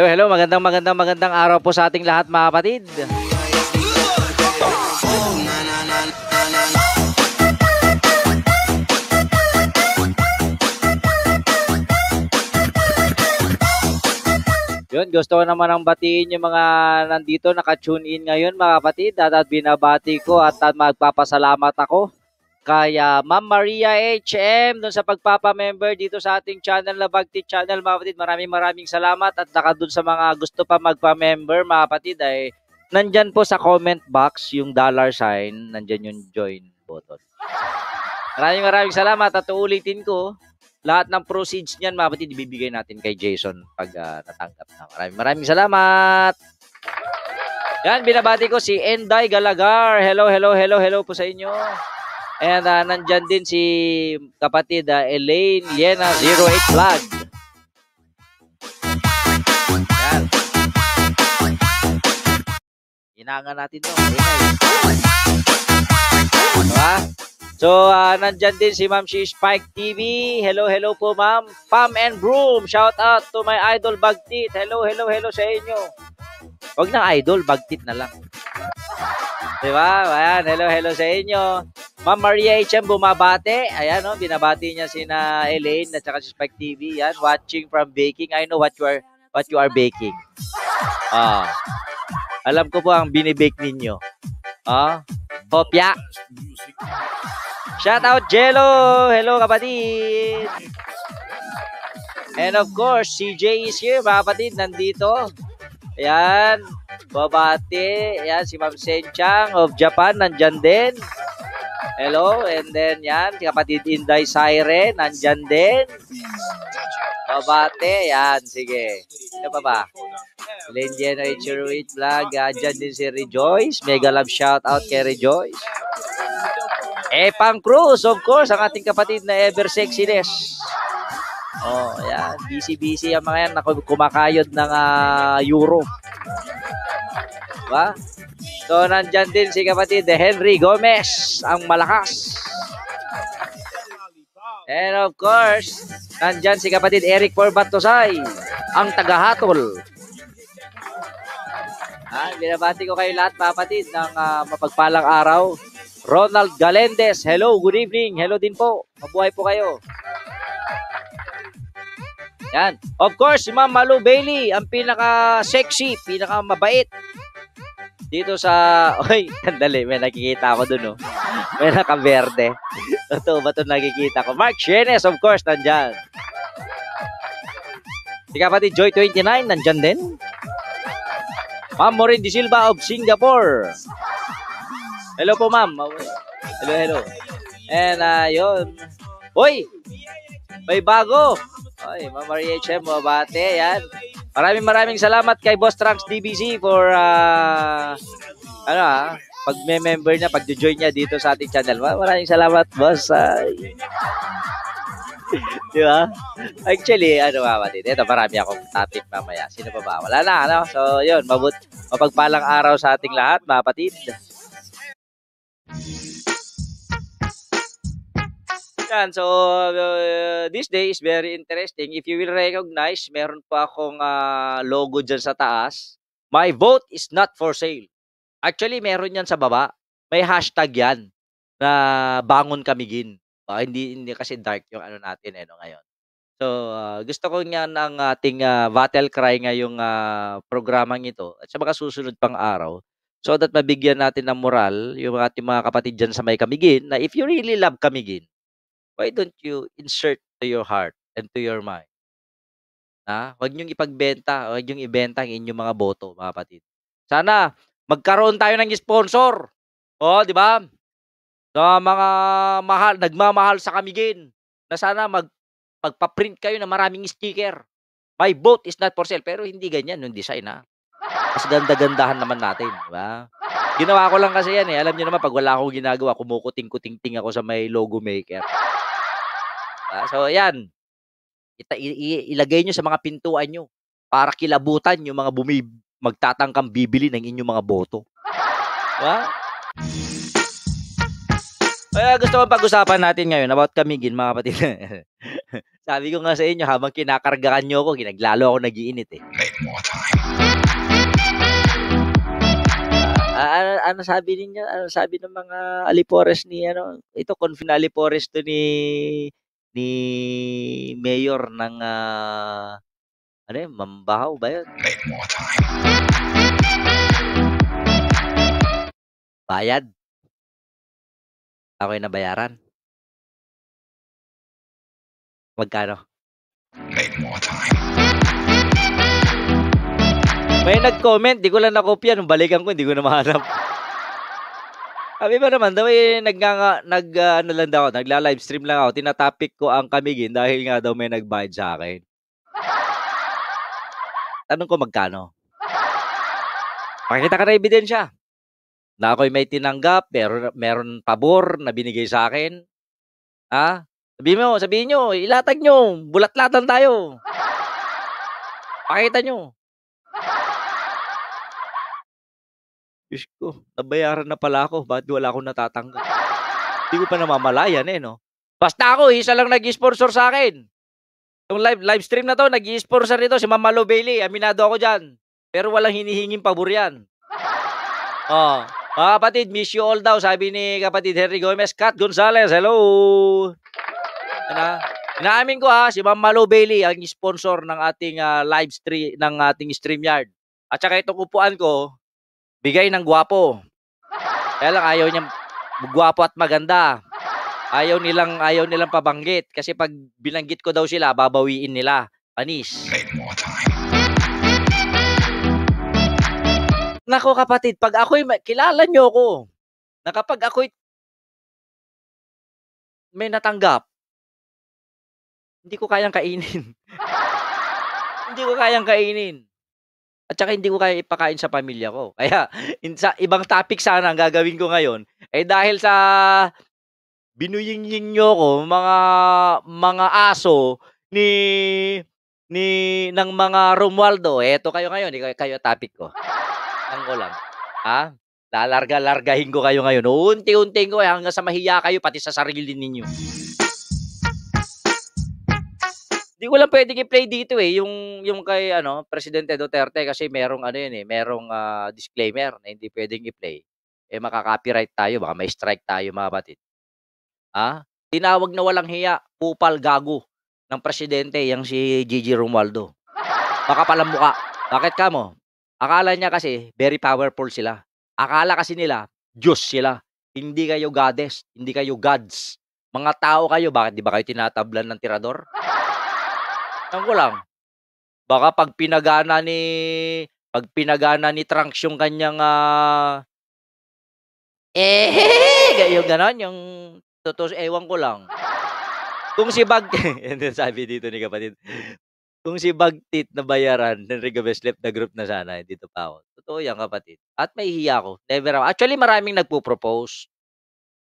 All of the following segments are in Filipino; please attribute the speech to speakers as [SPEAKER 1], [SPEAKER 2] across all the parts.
[SPEAKER 1] Hello, hello. Magandang magandang magandang araw po sa ating lahat mga kapatid. Yun, gusto ko naman ang batiin yung mga nandito naka-tune in ngayon mga kapatid at, at binabati ko at, at magpapasalamat ako kaya Ma'am Maria HM doon sa pagpapa-member dito sa ating channel Labagti Channel mga kapatid. Maraming maraming salamat at naka doon sa mga gusto pa magpa-member mga kapatid ay nandyan po sa comment box yung dollar sign, nandyan yung join button. Maraming maraming salamat at uulitin ko lahat ng proceeds niyan mga kapatid ibibigay natin kay Jason pag uh, natanggap na. Maraming maraming salamat. Yan, binabati ko si Enday Galagar. Hello, hello, hello, hello po sa inyo. And uh, ah, nandyan din si kapatid uh, Elaine Liena 08 Vlog. Yan. Inangan natin to. Diba? So, uh, nandyan din si Ma'am si Spike TV. Hello, hello po, Ma'am. Pam and Broom, shout out to my idol Bagtit. Hello, hello, hello sa inyo. Huwag na idol, Bagtit na lang. Di ba? Ayan, hello, hello sa inyo. Ma'am Maria H.M. bumabate. Ayan, no? Oh, binabati niya sina Elaine at saka si Spike TV. Yan, watching from baking. I know what you are what you are baking. Ah. Alam ko po ang binibake ninyo. Ah. Hopya. Shout out Jello. Hello kapatid. And of course, CJ is here, mga kapatid, nandito. Ayan. Babati. Ayan, si Ma'am Senchang of Japan, nandyan din. Hello. And then, yan, si kapatid Inday Sire, nandyan din. Babate. Ayan, sige. Ano pa ba? Lynn Jeno Ichiruit Vlog. Andyan ah, din si Rejoice. Mega love shout out kay Rejoice. Epang Cruz, of course, ang ating kapatid na ever sexiness. Oh, yan. Busy-busy ang mga yan. na kumakayod ng uh, euro. Ba? Diba? So, nandiyan din si kapatid eh, Henry Gomez, ang malakas. And of course, nandiyan si kapatid Eric Porbatosay, ang tagahatol. Ah, binabati ko kayo lahat, papatid, ng uh, mapagpalang araw. Ronald Galendez, hello, good evening. Hello din po. Mabuhay po kayo. Yan. Of course, si Ma'am Malu Bailey, ang pinaka-sexy, pinaka-mabait dito sa... Oy, sandali, may nakikita ako dun, oh. May nakaberde. Totoo ba ito nakikita ko? Mark Shenes, of course, nandyan. Si kapatid Joy29, nandyan din. Ma'am Maureen De Silva of Singapore. Hello po, ma'am. Hello, hello. And, uh, yun. Hoy! May bago! Ay, Ma'am Maria HM, mabate. Yan. Maraming maraming salamat kay Boss Trunks DBC for uh, ano ha, ah, pag-member niya, pag-join niya dito sa ating channel. Maraming salamat, Boss. Ay. Di ba? Actually, ano ba kapatid? Ito, marami akong topic mamaya. Sino pa ba? Wala na, ano? So, yun, mabut mapagpalang araw sa ating lahat, mga kapatid yan. So, uh, this day is very interesting. If you will recognize, meron pa akong uh, logo dyan sa taas. My vote is not for sale. Actually, meron yan sa baba. May hashtag yan na bangon kamigin. Uh, ah, hindi, hindi kasi dark yung ano natin eh, no, ngayon. So, uh, gusto ko nga ng ating uh, battle cry ngayong uh, programang ito at sa mga susunod pang araw so that mabigyan natin ng moral yung ating mga kapatid dyan sa may Kamigin na if you really love Kamigin, why don't you insert to your heart and to your mind? Ha? Huwag niyo ipagbenta, huwag niyong ibenta ang inyong mga boto, mga kapatid. Sana magkaroon tayo ng sponsor. oh, di ba? Sa mga mahal, nagmamahal sa kamigin na sana mag pagpa-print kayo na maraming sticker. My boat is not for sale. Pero hindi ganyan yung design ha. Mas ganda-gandahan naman natin. Di ba? Ginawa ko lang kasi yan eh. Alam niyo naman, pag wala akong ginagawa, kumukuting-kuting-ting ako sa may logo maker. Uh, so, yan. Ita, i- ilagay nyo sa mga pintuan nyo para kilabutan yung mga bumib magtatangkang bibili ng inyong mga boto. Diba? Kaya gusto ko pag-usapan natin ngayon about kamigin, mga kapatid. Sabi ko nga sa inyo, habang kinakargaan nyo ako, ginaglalo ako nagiinit eh. Uh, ano, ano sabi niya? Ano sabi ng mga Alipores ni ano? Ito confinali Alipores to ni ni mayor ng uh,
[SPEAKER 2] ano yun, Mambahaw ba yun? Bayad. Ako yung nabayaran. Magkano? Make more time. May nag-comment, di ko lang nakopya. Nung balikan ko, hindi ko
[SPEAKER 1] na mahanap. Kami ba naman, daw eh, nag, uh, ano lang daw, nagla livestream lang ako. Tinatopic ko ang kamigin dahil nga daw may nag nagbayad sa akin. Tanong ko magkano? Pakita ka na ebidensya. Na ako'y may tinanggap, pero meron pabor na binigay sa akin. Ha? Sabihin mo, sabihin nyo, ilatag nyo, bulat-latan tayo. Pakita nyo. Diyos ko, nabayaran na pala ako. Bakit wala akong natatanggap? Hindi ko pa namamalayan eh, no? Basta ako, isa lang nag-sponsor sa akin. Yung live, live stream na to, nag-sponsor nito si Mama Lo Bailey. Aminado ako dyan. Pero walang hinihinging pabor yan. Oh. Mga kapatid, miss you all daw, sabi ni kapatid Henry Gomez. Kat Gonzalez, hello! Ano? Inaamin ko ha, si Mama Malo Bailey ang sponsor ng ating uh, live stream, ng ating StreamYard. At saka itong upuan ko, Bigay ng gwapo. Kaya lang ayaw niya gwapo at maganda. Ayaw nilang ayaw nilang pabanggit kasi pag binanggit ko daw sila, babawiin nila. Panis.
[SPEAKER 2] Nako kapatid, pag ako'y kilala niyo ako, na ako'y may natanggap, hindi ko kayang kainin.
[SPEAKER 1] hindi ko kayang kainin. At saka hindi ko kaya ipakain sa pamilya ko. Kaya in, sa, ibang topic sana ang gagawin ko ngayon ay eh dahil sa binuying-ying nyo ko mga mga aso ni ni ng mga Romualdo. Eto kayo ngayon, kayo, kayo topic ko. Ang ko lang. Ha? Lalarga-largahin ko kayo ngayon. Unti-unti ko eh, hanggang sa mahiya kayo pati sa sarili ninyo. Di ko lang pwedeng i-play dito eh, yung yung kay ano, Presidente Duterte kasi merong ano yun eh, merong uh, disclaimer na hindi pwedeng i-play. Eh makaka-copyright tayo, baka may strike tayo mga batid. Ha? Tinawag na walang hiya, upal gago ng presidente yang si Gigi Romualdo. Makapalang muka. Bakit ka mo? Akala niya kasi very powerful sila. Akala kasi nila, Diyos sila. Hindi kayo goddess, hindi kayo gods. Mga tao kayo, bakit di ba kayo tinatablan ng tirador? Tang ko lang. Baka pag pinagana ni pag pinagana ni Trunks yung kanyang uh, eh gayo ganon yung totoo ewan ko lang. Kung si Bag and then sabi dito ni kapatid kung si Bagtit na bayaran ng Rigobes left the group na sana, eh, dito pa ako. Totoo yan, kapatid. At may hiya ako. Never ako. Actually, maraming nagpo-propose.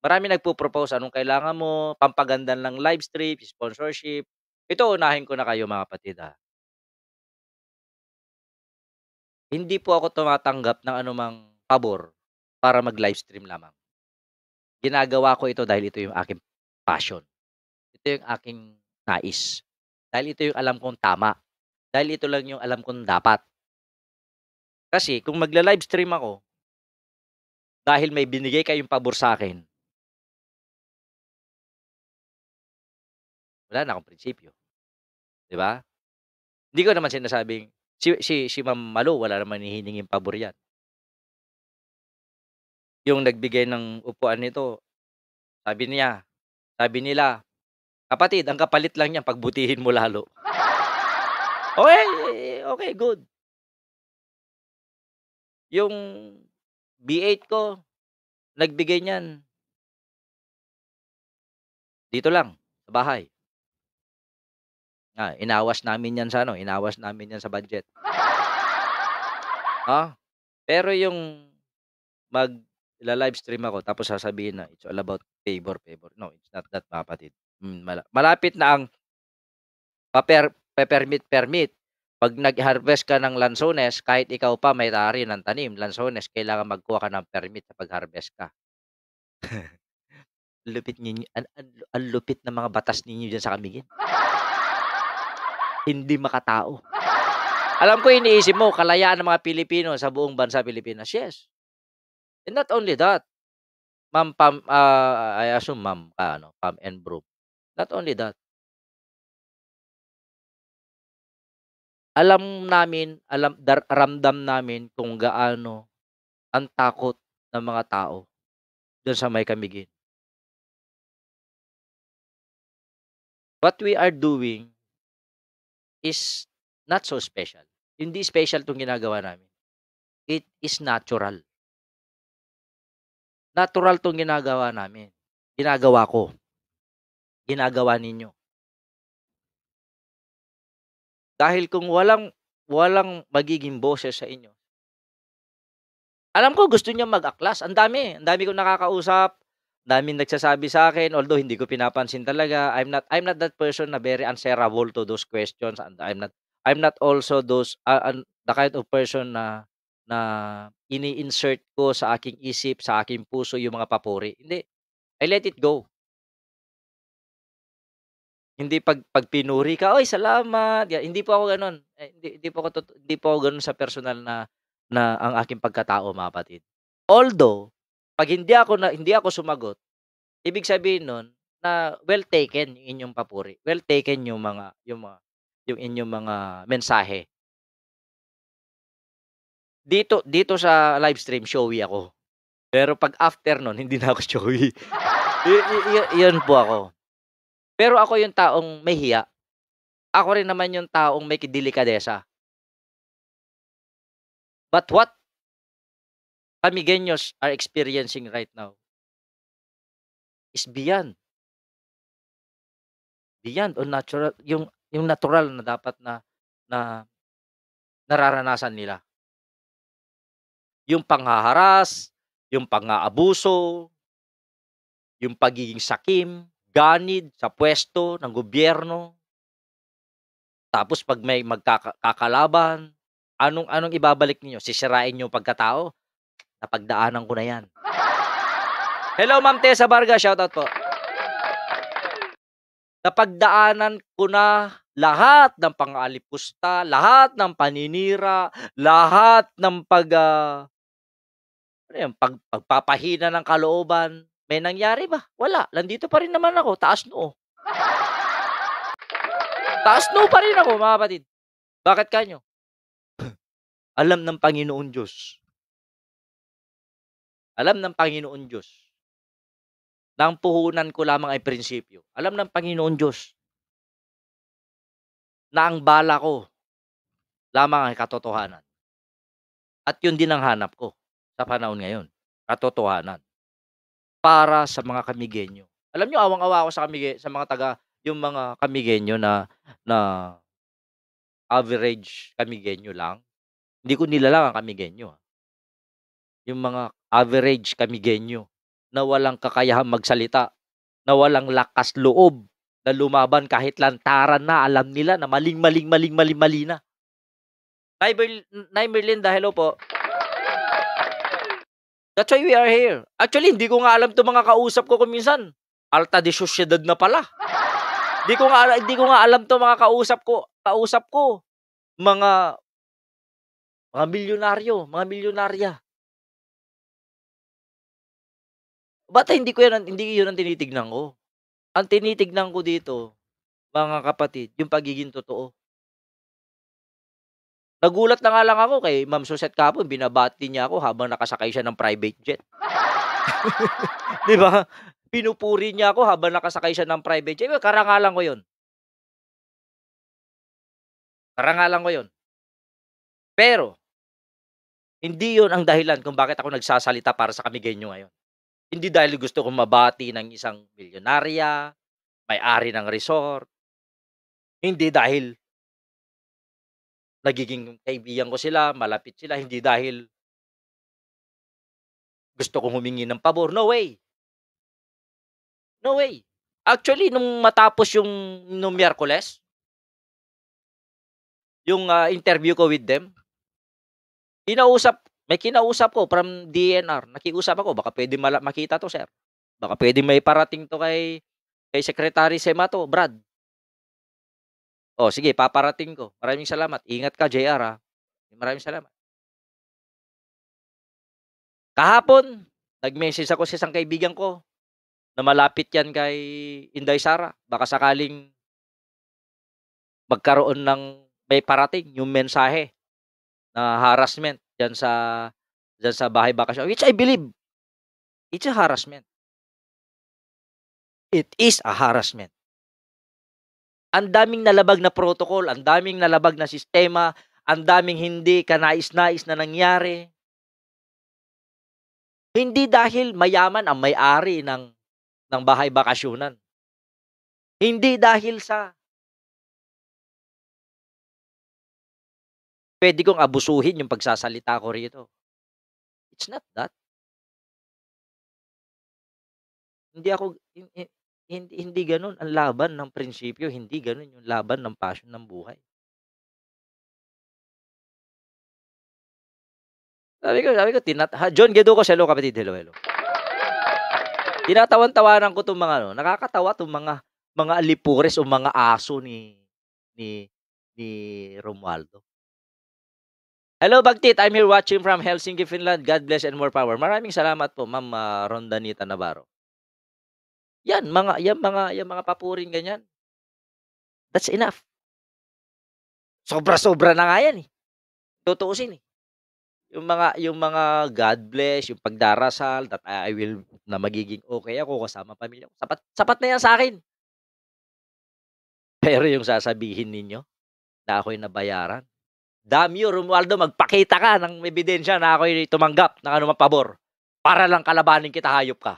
[SPEAKER 1] Maraming nagpo-propose anong kailangan mo, pampagandan ng live stream, sponsorship, ito unahin ko na kayo mga kapatid, ha. Ah.
[SPEAKER 2] Hindi po ako tumatanggap ng anumang pabor para mag-livestream lamang. Ginagawa ko ito dahil ito yung aking
[SPEAKER 1] passion. Ito yung aking nais. Dahil ito yung alam kong tama.
[SPEAKER 2] Dahil ito lang yung alam kong dapat. Kasi kung magla-livestream ako, dahil may binigay kayong pabor sa akin, wala na akong prinsipyo. 'Di ba? Hindi ko naman sinasabing si si si Ma'am Malo wala naman hinihinging pabor yan.
[SPEAKER 1] Yung nagbigay ng upuan nito, sabi niya, sabi nila, kapatid, ang kapalit lang niya pagbutihin mo lalo.
[SPEAKER 2] okay, okay, good. Yung B8 ko, nagbigay niyan. Dito lang, sa bahay. Ah, inawas namin 'yan sa ano, inawas
[SPEAKER 1] namin 'yan sa budget. Ah, pero yung mag live stream ako tapos sasabihin na it's all about favor, favor. No, it's not that mga kapatid. Hmm, malapit na ang paper, permit permit. Pag nag-harvest ka ng lansones, kahit ikaw pa may tari ng tanim, lansones, kailangan magkuha ka ng permit sa pag-harvest ka. lupit ninyo, ang, ang, ang lupit ng mga batas ninyo dyan sa kamingin. hindi makatao. Alam ko iniisip mo, kalayaan ng mga Pilipino sa buong bansa Pilipinas. Yes.
[SPEAKER 2] And not only that, ma'am, pam, uh, I assume ma'am, uh, ano, pam and bro. Not only that, alam namin, alam dar, ramdam namin kung gaano ang takot ng mga tao doon sa may kamigin. What we are doing is not so special. Hindi special itong ginagawa namin. It is natural. Natural itong ginagawa namin. Ginagawa ko. Ginagawa ninyo. Dahil kung walang walang magiging boses sa inyo. Alam ko gusto
[SPEAKER 1] niya mag-aklas. Ang dami, ang dami kong nakakausap daming nagsasabi sa akin although hindi ko pinapansin talaga I'm not I'm not that person na very answerable to those questions and I'm not I'm not also those uh, uh, the kind of person na na ini-insert ko sa aking isip, sa aking puso yung mga papuri. Hindi. I let it go. Hindi pag pagpinuri ka, oy, salamat. Yeah, hindi po ako ganoon. Eh, hindi, hindi po ako hindi po ako ganoon sa personal na na ang aking pagkatao, mapatid. Although pag hindi ako na hindi ako sumagot, ibig sabihin nun, na well taken yung inyong papuri. Well taken yung mga yung mga yung inyong mga mensahe. Dito dito sa live stream showy ako. Pero pag after nun, hindi na ako showy. y- y- y- yun po ako.
[SPEAKER 2] Pero ako yung taong may hiya. Ako rin naman yung taong may delikadesa. But what Amigueños are experiencing right now is beyond beyond or natural yung yung natural na dapat na na nararanasan nila. Yung panghaharas, yung pangaabuso, yung pagiging sakim,
[SPEAKER 1] ganid sa pwesto ng gobyerno. Tapos pag may magkakalaban, anong anong ibabalik niyo? Sisirain niyo pagkatao? Napagdaanan ko na yan. Hello, Ma'am Tessa Varga. Shoutout po. Napagdaanan ko na lahat ng pang-alipusta, lahat ng paninira, lahat ng pag, uh, ano yan, pag, pagpapahina ng kalooban. May nangyari ba? Wala. Nandito pa rin naman ako. Taas
[SPEAKER 2] noo. Taas noo pa rin ako, mga kapatid. Bakit kanyo? Alam ng Panginoon Diyos alam ng Panginoon Diyos na ang puhunan ko lamang ay prinsipyo. Alam ng Panginoon Diyos na ang bala ko lamang ay katotohanan. At yun din ang hanap ko sa panahon
[SPEAKER 1] ngayon. Katotohanan. Para sa mga kamigenyo. Alam nyo, awang-awa ako sa, kamige, sa mga taga, yung mga kamigenyo na, na average kamigenyo lang. Hindi ko nilalang ang kamigenyo. Ha? Ah yung mga average kamigenyo na walang kakayahan magsalita, na walang lakas loob, na lumaban kahit lantaran na alam nila na maling maling maling maling mali na. Nay, Ber- Nay Merlinda, po. That's why we are here. Actually, hindi ko nga alam itong mga kausap ko kung minsan. Alta de sociedad na pala. Hindi ko nga hindi ko nga alam to mga kausap ko, kausap ko.
[SPEAKER 2] Mga mga milyonaryo, mga milyonarya. Bata hindi ko yan, hindi yun ang tinitignan ko. Ang tinitignan ko dito, mga kapatid, yung pagiging totoo.
[SPEAKER 1] Nagulat na nga lang ako kay Ma'am Susette Kapon, binabati niya ako habang nakasakay siya ng private jet. 'Di ba? Pinupuri niya ako habang nakasakay siya
[SPEAKER 2] ng private jet. Karangalan ko yun. Karangalan ko yun. Pero hindi yun ang dahilan kung bakit ako nagsasalita
[SPEAKER 1] para sa kamigay kamigenyo ngayon. Hindi dahil gusto kong mabati ng isang milyonarya,
[SPEAKER 2] may-ari ng resort. Hindi dahil nagiging kaibigan ko sila, malapit sila, hindi dahil gusto kong humingi ng pabor. No way. No way. Actually, nung matapos yung nung Miyerkules, yung
[SPEAKER 1] uh, interview ko with them, inausap may kinausap ko from DNR. Nakiusap ako, baka pwede mala- makita to, sir. Baka pwede may parating to kay kay
[SPEAKER 2] Secretary Sema to, Brad. Oh, sige, paparating ko. Maraming salamat. Ingat ka, JR, ha? Maraming salamat. Kahapon, nag-message ako sa isang kaibigan ko na malapit yan kay
[SPEAKER 1] Inday Sara. Baka sakaling magkaroon ng may parating
[SPEAKER 2] yung mensahe na harassment diyan sa diyan sa bahay bakasyon which I believe it's a harassment. It is a harassment. Ang daming nalabag na protocol, ang daming nalabag na sistema,
[SPEAKER 1] ang daming hindi kanais-nais na nangyari.
[SPEAKER 2] Hindi dahil mayaman ang may-ari ng ng bahay bakasyonan. Hindi dahil sa pwede kong abusuhin yung pagsasalita ko rito. It's not that. Hindi ako, hindi, hindi ganun ang laban ng prinsipyo, hindi ganun yung laban ng passion ng buhay. Sabi ko, sabi ko, tinat John Gedo ko, hello kapatid, hello, hello. Tinatawan-tawanan ko tong mga ano, nakakatawa tong
[SPEAKER 1] mga mga alipures o mga aso ni ni ni Romualdo. Hello Bagtit, I'm here watching from Helsinki, Finland. God bless and more power.
[SPEAKER 2] Maraming salamat po, Ma'am uh, Rondanita Navarro. Yan, mga yan mga yan mga papuring ganyan. That's enough. Sobra-sobra na nga yan eh. Tutuusin eh. Yung mga yung mga God bless, yung
[SPEAKER 1] pagdarasal that I will na magiging okay ako kasama pamilya ko. Sapat sapat na yan sa akin. Pero yung sasabihin ninyo na ako'y nabayaran, Damio, Romualdo, magpakita ka ng ebidensya na ako'y tumanggap ng anumang pabor para lang kalabanin kita, hayop ka.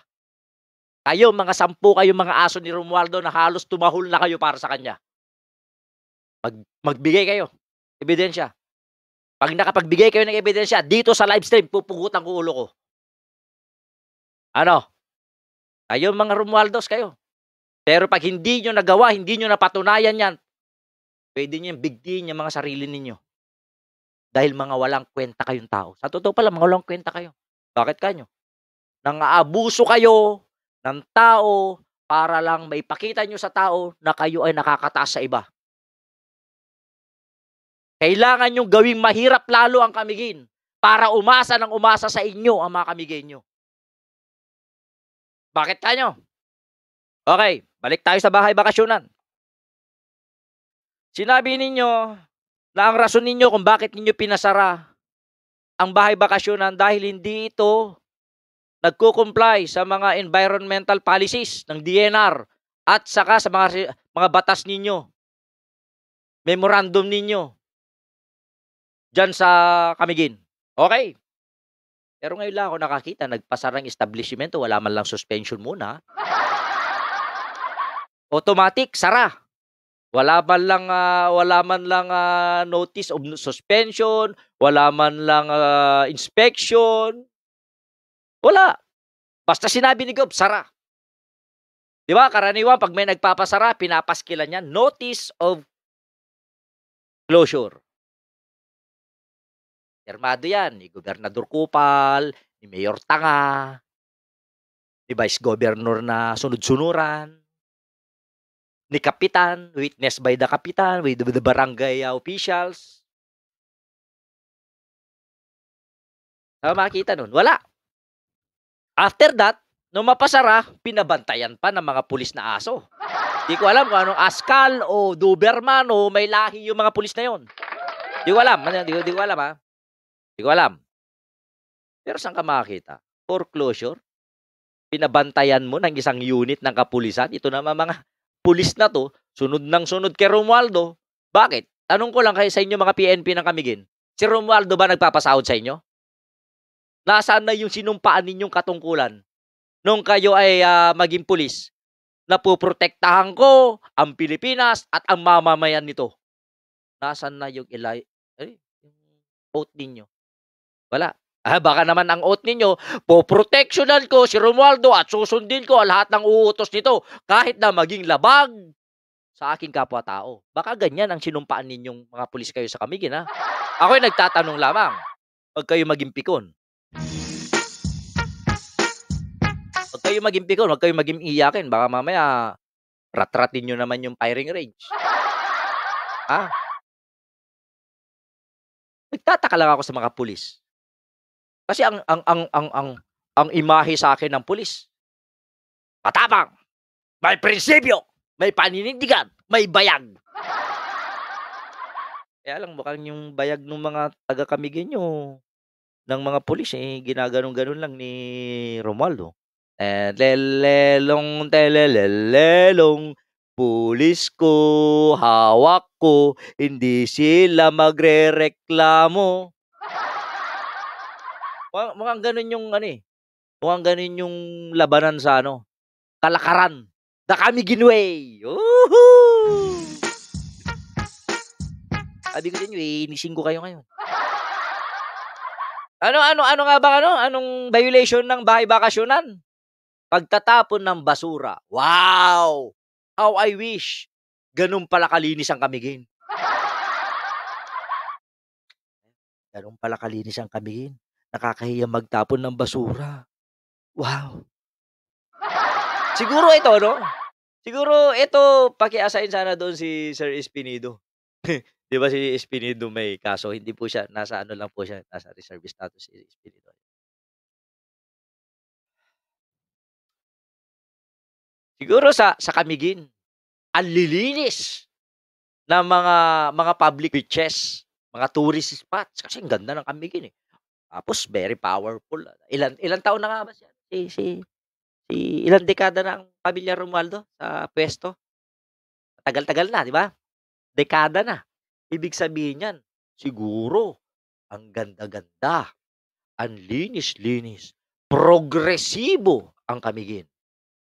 [SPEAKER 1] Kayo, mga sampu kayo, mga aso ni Romualdo na halos tumahol na kayo para sa kanya. Mag, magbigay kayo.
[SPEAKER 2] Ebidensya. Pag nakapagbigay kayo ng ebidensya, dito sa live stream, pupugutan ko ulo ko. Ano? Kayo mga Romualdos kayo. Pero pag hindi nyo nagawa, hindi nyo napatunayan yan, pwede nyo yung bigtiin yung mga sarili ninyo.
[SPEAKER 1] Dahil mga walang kwenta kayong tao. Sa totoo pala, mga walang kwenta kayo. Bakit kanyo? aabuso kayo ng tao para lang may pakita nyo sa tao na kayo ay nakakataas sa iba. Kailangan nyong gawing mahirap lalo ang kamigin para umasa ng umasa sa inyo ang mga kamigin
[SPEAKER 2] nyo. Bakit kanyo? Okay, balik tayo sa bahay bakasyonan. Sinabi ninyo, na ang
[SPEAKER 1] rason ninyo kung bakit ninyo pinasara ang bahay bakasyonan dahil hindi ito nagko-comply sa mga environmental policies ng DNR at
[SPEAKER 2] saka sa mga mga batas ninyo. Memorandum ninyo diyan sa Kamigin. Okay. Pero ngayon lang ako nakakita,
[SPEAKER 1] nagpasarang establishment, wala man lang suspension muna. Automatic, sara. Wala man lang uh, wala man lang uh, notice of suspension, wala man lang uh, inspection. Wala. Basta sinabi ni Gob, sara. 'Di ba? Karaniwan pag may nagpapasara, pinapaskilan niya notice of
[SPEAKER 2] closure. Firmado yan ni Gobernador Kupal, ni Mayor Tanga, ni Vice Governor na sunod-sunuran ni Kapitan, witness by the Kapitan, with the barangay officials. Tama makikita nun? Wala. After that, nung mapasara, pinabantayan pa ng mga pulis na aso.
[SPEAKER 1] Di ko alam kung anong askal o Doberman o may lahi yung mga pulis na yon. Di ko alam. Ano, di ko, di ko alam ha. Di ko alam. Pero saan ka makakita? Foreclosure? Pinabantayan mo ng isang unit ng kapulisan? Ito naman mga pulis na to, sunod ng sunod kay Romualdo. Bakit? Tanong ko lang kayo sa inyo mga PNP ng Kamigin. Si Romualdo ba nagpapasahod sa inyo? Nasaan na yung sinumpaan ninyong katungkulan? Nung kayo ay uh, maging pulis, napoprotektahan ko ang Pilipinas at ang mamamayan nito. Nasaan na yung ilay... Eh, vote ninyo? Wala. Ah, baka naman ang oath ninyo, poproteksyonan ko si Romualdo at susundin ko lahat ng uutos nito kahit na maging labag sa aking kapwa-tao. Baka ganyan ang sinumpaan ninyong mga pulis kayo sa kamigin, ha? Ako'y nagtatanong lamang pag kayo maging pikon. Huwag kayo maging pikon, huwag kayo maging iyakin. Baka mamaya, ratratin nyo naman yung firing range. Ha? Nagtataka lang ako sa mga pulis kasi ang ang ang ang ang, ang imahe sa akin ng pulis. Matapang. May prinsipyo. May paninindigan. May bayag. Kaya lang, mukhang yung bayag ng mga taga-kamigin nyo ng mga pulis, eh, ginaganon-ganon lang ni Romualdo. Eh, lelelong, telelelelong, pulis ko, hawak ko, hindi sila magrereklamo. Mukhang, mukhang ganun yung ano eh. Mukhang ganun yung labanan sa ano. Kalakaran. The Kamiginway. Woohoo! Sabi ko din, eh, inising ko kayo ngayon. Ano, ano, ano nga ba ano? Anong violation ng bahay bakasyonan? Pagtatapon ng basura. Wow! How I wish. Ganun pala kalinis ang kamigin. Ganun pala kalinis ang kamigin. Nakakahiya magtapon ng basura. Wow!
[SPEAKER 2] Siguro ito, no? Siguro
[SPEAKER 1] ito, paki-assign sana doon si Sir Espinido. Di ba si Espinido may
[SPEAKER 2] kaso? Hindi po siya, nasa ano lang po siya, nasa reserve status si Espinido. Siguro sa sa Kamigin, ang lilinis ng mga mga public beaches,
[SPEAKER 1] mga tourist spots kasi ang ganda ng Kamigin eh. Tapos very powerful. Ilan ilan taon na nga ba siya?
[SPEAKER 2] Si si, si ilan
[SPEAKER 1] dekada na ang pamilya Romualdo sa pwesto? Tagal-tagal na, di ba? Dekada na. Ibig sabihin niyan, siguro ang ganda-ganda, ang linis-linis, progresibo ang Kamigin.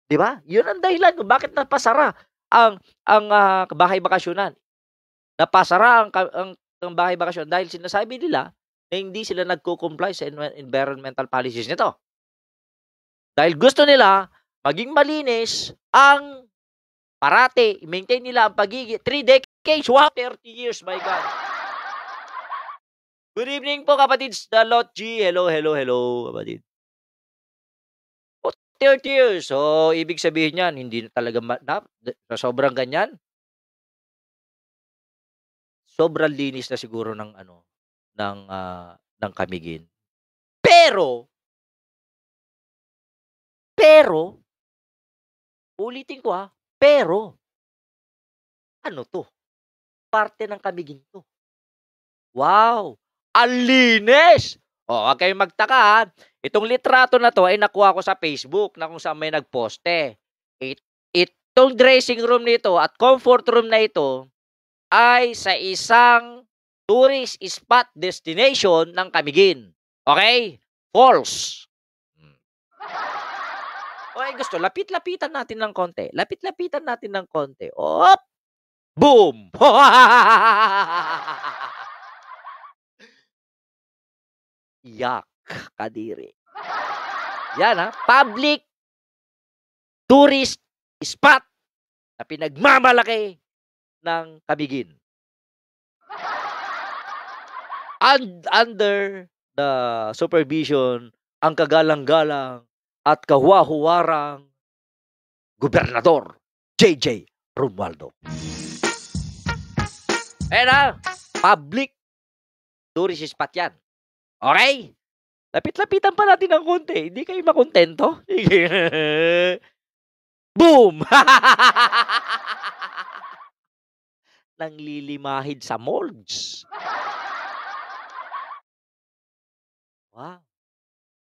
[SPEAKER 1] 'Di ba? 'Yun ang dahilan kung bakit napasara ang ang uh, bahay bakasyonan. Napasara ang, ang ang bahay bakasyon dahil sinasabi nila eh hindi sila nagko-comply sa environmental policies nito. Dahil gusto nila maging malinis ang parate, maintain nila ang pagiging 3 decades, wow, 30
[SPEAKER 2] years, my God.
[SPEAKER 1] Good evening po kapatid the Dalot G. Hello, hello, hello, kapatid.
[SPEAKER 2] Oh, 30 years. So, ibig sabihin niyan, hindi na talaga na, na sobrang ganyan. Sobrang linis na siguro ng ano, ng ah, ng Kamigin. Pero pero ulitin ko ha, pero ano to? Parte ng Kamigin to. Wow! Ang linis! O, huwag kayong magtaka ha. Itong litrato
[SPEAKER 1] na to ay nakuha ko sa Facebook na kung saan may nagposte. It, itong dressing room nito at comfort room na ito ay sa isang tourist spot destination ng Kamigin. Okay? False. Hmm. Okay, gusto. Lapit-lapitan natin ng konti. Lapit-lapitan natin
[SPEAKER 2] ng konti. Op! Boom! Yak, kadiri. Yan ha, public tourist spot na pinagmamalaki ng Kamigin
[SPEAKER 1] and under the supervision ang kagalang-galang at kahuwa gobernador JJ Romualdo. Ayan na, public tourist spot yan. Okay? Lapit-lapitan pa natin ng konti. Hindi kayo makontento. Boom! Nang lilimahid sa molds.
[SPEAKER 2] Wow.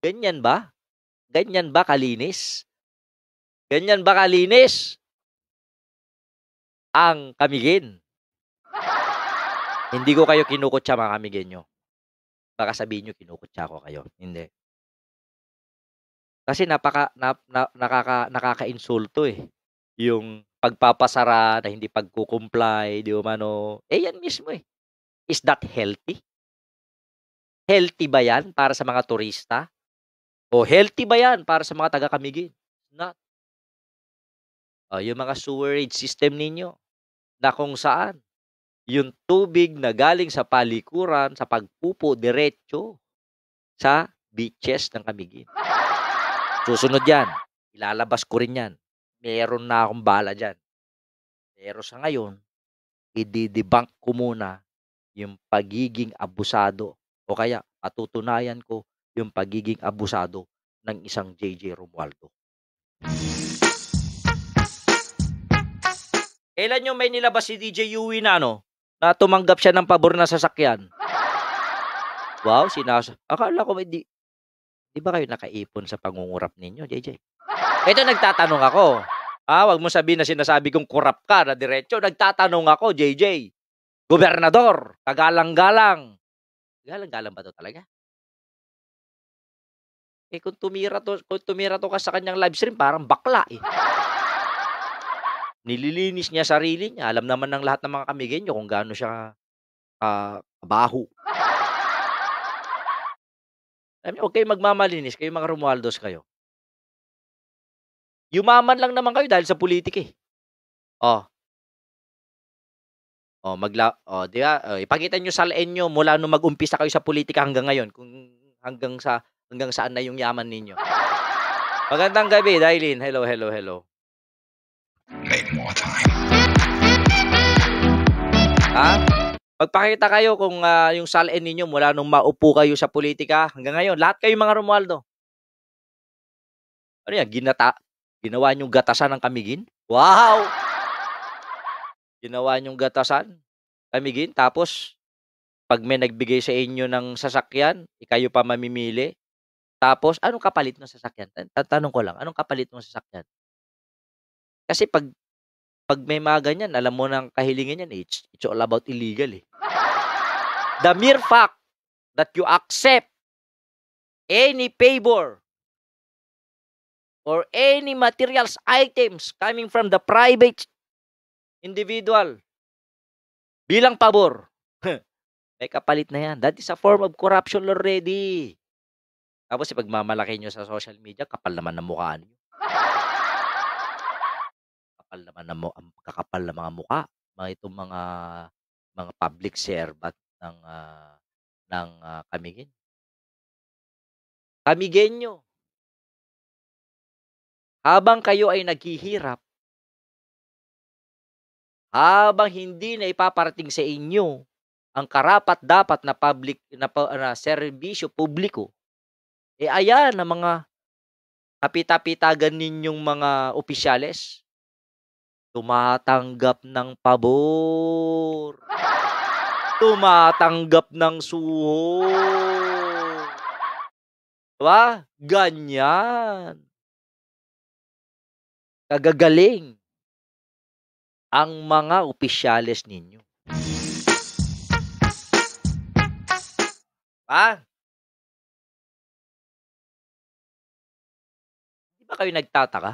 [SPEAKER 2] Ganyan ba? Ganyan ba kalinis? Ganyan ba kalinis? Ang kamigin. Hindi ko kayo kinukutsa
[SPEAKER 1] mga kamigin nyo. Baka sabihin nyo kinukutsa ko kayo. Hindi. Kasi napaka na, na, nakaka nakakainsulto eh. Yung pagpapasara na hindi pagkukumply, di umano. Eh yan mismo eh. Is that healthy? healthy ba yan para sa mga turista? O healthy ba yan para sa mga taga-Kamigin? Not. Uh, yung mga sewerage system ninyo na kung saan yung tubig na galing sa palikuran, sa pagpupo, diretso sa beaches ng Kamigin. Susunod yan. Ilalabas ko rin yan. Meron na akong bala dyan. Pero sa ngayon, ididibunk ko muna yung pagiging abusado o kaya patutunayan ko yung pagiging abusado ng isang JJ Romualdo. Kailan yung may nilabas si DJ Yui na ano? Na tumanggap siya ng pabor na sasakyan. Wow, sinasa. Akala ko may di... Di ba kayo nakaipon sa pangungurap ninyo, JJ? Ito nagtatanong ako. Ah, wag mo sabihin na sinasabi kong
[SPEAKER 2] kurap ka na diretso. Nagtatanong ako, JJ. Gobernador, kagalang-galang,
[SPEAKER 1] Galang-galang ba 'to talaga? Eh, kung tumira 'to kung tumira 'to ka sa kanyang live stream parang bakla, eh. Nililinis niya sarili niya. Alam naman ng lahat ng mga kamigay niyo kung gaano siya, ah, kabaho.
[SPEAKER 2] Alam niyo, huwag magmamalinis, Kayo mga Romualdez kayo. Yumaman lang naman kayo dahil sa pulitika, eh. Oh. O, oh, magla o, oh, di ba? O, oh, ipakita niyo sa inyo
[SPEAKER 1] mula nung mag-umpisa kayo sa politika hanggang ngayon kung hanggang sa hanggang saan na yung yaman ninyo. Magandang gabi, Dailin. Hello, hello, hello. Make more time. Ha? Magpakita kayo kung uh, yung salin ninyo mula nung maupo kayo sa politika hanggang ngayon. Lahat kayo mga Romualdo. Ano yan? Ginata? Ginawa niyong gatasan ng kamigin? Wow! ginawa niyong gatasan, amigin, tapos pag may nagbigay sa inyo ng sasakyan, ikayo eh, pa mamimili. Tapos, anong kapalit ng sasakyan? Tatanong ko lang, anong kapalit ng sasakyan? Kasi pag pag may mga ganyan, alam mo ng kahilingan yan, eh, it's, it's all about illegal eh.
[SPEAKER 2] The mere fact that you accept any favor or any materials items coming from the private individual, bilang pabor. May
[SPEAKER 1] kapalit na yan. That is a form of corruption already. Tapos si pagmamalaki nyo sa social media, kapal naman ng mukha niyo. kapal naman ng ang kakapal ng mga mukha, mga itong mga mga public servant ng uh,
[SPEAKER 2] ng uh, Kamigin. Kamigenyo. Habang kayo ay naghihirap, habang hindi na ipaparating sa inyo ang karapat
[SPEAKER 1] dapat na public na, na serbisyo publiko eh ayan ang mga kapitapitagan ninyong mga opisyales tumatanggap ng pabor tumatanggap
[SPEAKER 2] ng suho diba ganyan kagagaling ang mga opisyales ninyo. Ha? Hindi ba kayo nagtataka?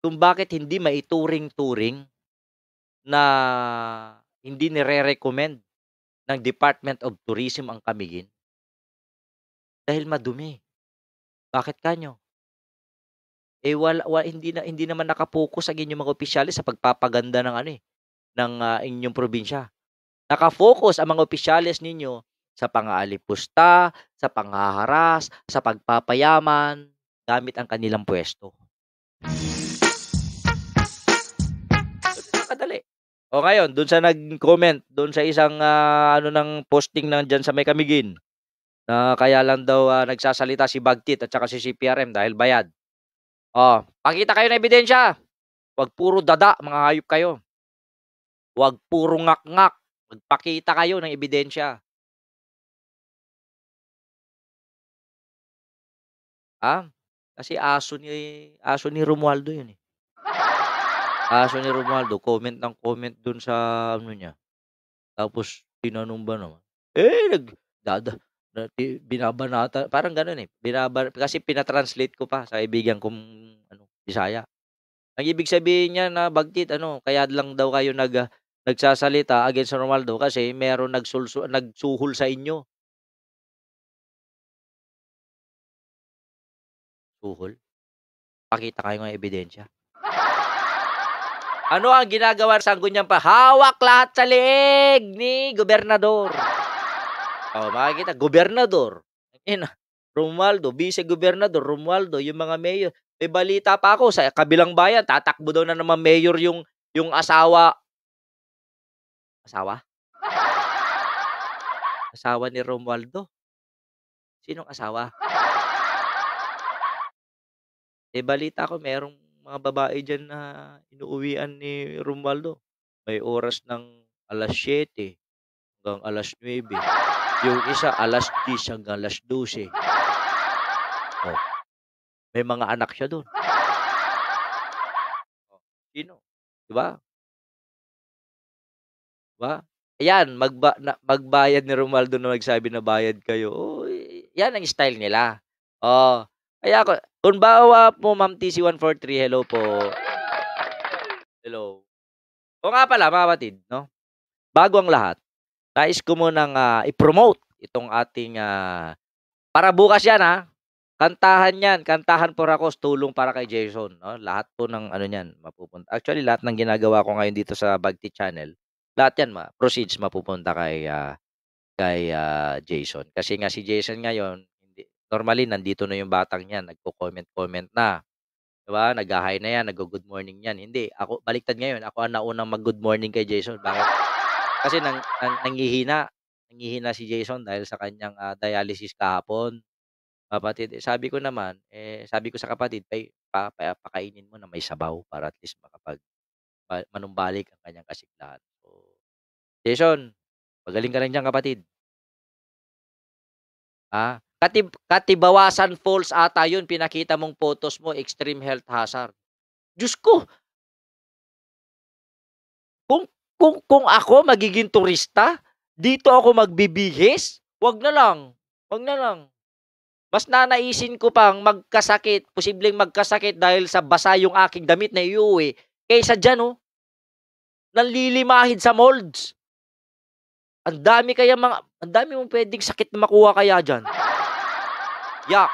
[SPEAKER 2] Kung bakit hindi maituring-turing na hindi nire-recommend ng Department of Tourism ang Kamigin? Dahil madumi. Bakit kanyo? eh wala, wala hindi na hindi naman nakapokus ang inyong
[SPEAKER 1] mga opisyales sa pagpapaganda ng ano eh ng uh, inyong probinsya. Nakafokus ang mga opisyales ninyo sa pangaalipusta, sa panghaharas, sa pagpapayaman gamit ang kanilang pwesto. Kadali. O ngayon, doon sa nag-comment, doon sa isang uh, ano ng posting ng diyan sa May Kamigin, na uh, kaya lang daw uh, nagsasalita si Bagtit at saka si CPRM dahil bayad. Oh, pakita kayo ng ebidensya. Huwag
[SPEAKER 2] puro dada, mga hayop kayo. Huwag puro ngak-ngak. Magpakita kayo ng ebidensya. Ah, kasi aso ni aso ni Romualdo 'yun eh.
[SPEAKER 1] Aso ni Romualdo, comment ng comment dun sa ano niya. Tapos tinanong ba naman? Eh, nag dada, binabanata, parang gano'n eh. Binaba kasi pina-translate ko pa sa kaibigan kong ano, Bisaya. Ang ibig sabihin niya na bagtit ano, kaya lang daw kayo nag ah, nagsasalita against Ronaldo kasi mayroong
[SPEAKER 2] nagsulso, nagsuhol sa inyo. Suhol? Pakita kayo ng ebidensya.
[SPEAKER 1] Ano ang ginagawa sa sangguniyan pa? Hawak lahat sa leeg ni gobernador. Oh, makikita, gobernador. Ayun, ah, Romualdo, vice-gobernador, Romualdo, yung mga mayor. May balita pa ako sa kabilang bayan, tatakbo daw na naman mayor yung yung asawa asawa? asawa ni Romualdo. Sinong asawa? Eh balita ko merong mga babae diyan na inuuwian ni Romualdo. May oras ng alas 7 hanggang alas 9. Yung isa alas 10 hanggang alas 12.
[SPEAKER 2] Oh. May mga anak siya doon. Oh. Sino? 'Di ba? Ba? Ayan, magba, na,
[SPEAKER 1] magbayad ni Romaldo na magsabi na bayad kayo. Oh, yan ang style nila. Oh, kaya ako, kung bawa po, Ma'am TC143, hello po. Hello. O nga pala, mga kapatid, no? Bago ang lahat, nais ko munang uh, i-promote itong ating uh, para bukas yan ha. Ah. Kantahan yan, kantahan po ako, tulong para kay Jason. No? Lahat po ng ano niyan, mapupunta. Actually, lahat ng ginagawa ko ngayon dito sa Bagti Channel, lahat yan, ma, proceeds mapupunta kay uh, kay uh, Jason. Kasi nga si Jason ngayon, hindi, normally nandito na yung batang yan, nagko-comment-comment na. 'Di ba? Nag-hi na yan, nag-good morning yan. Hindi, ako baliktad ngayon, ako ang naunang mag-good morning kay Jason. Bakit? Kasi nang, nang nangihina, nangihina si Jason dahil sa kanyang ah, dialysis kahapon. Kapatid, eh, sabi ko naman, eh, sabi ko sa kapatid, pay, pa, pa, pakainin mo na may sabaw para at least makapag
[SPEAKER 2] manumbalik ang kanyang kasiglahan. So, Jason, magaling ka lang diyan kapatid. Ha? Katib katibawasan
[SPEAKER 1] falls ata yun, pinakita mong photos mo, extreme health hazard. Diyos ko!
[SPEAKER 2] Kung kung kung ako magiging turista, dito ako magbibihis, wag na lang. Wag na lang. Mas nanaisin
[SPEAKER 1] ko pang magkasakit, posibleng magkasakit dahil sa basa yung aking damit na iuwi, kaysa diyan oh, nalilimahid sa molds. Ang dami kaya mga, ang dami mong pwedeng sakit na makuha kaya diyan. Yak.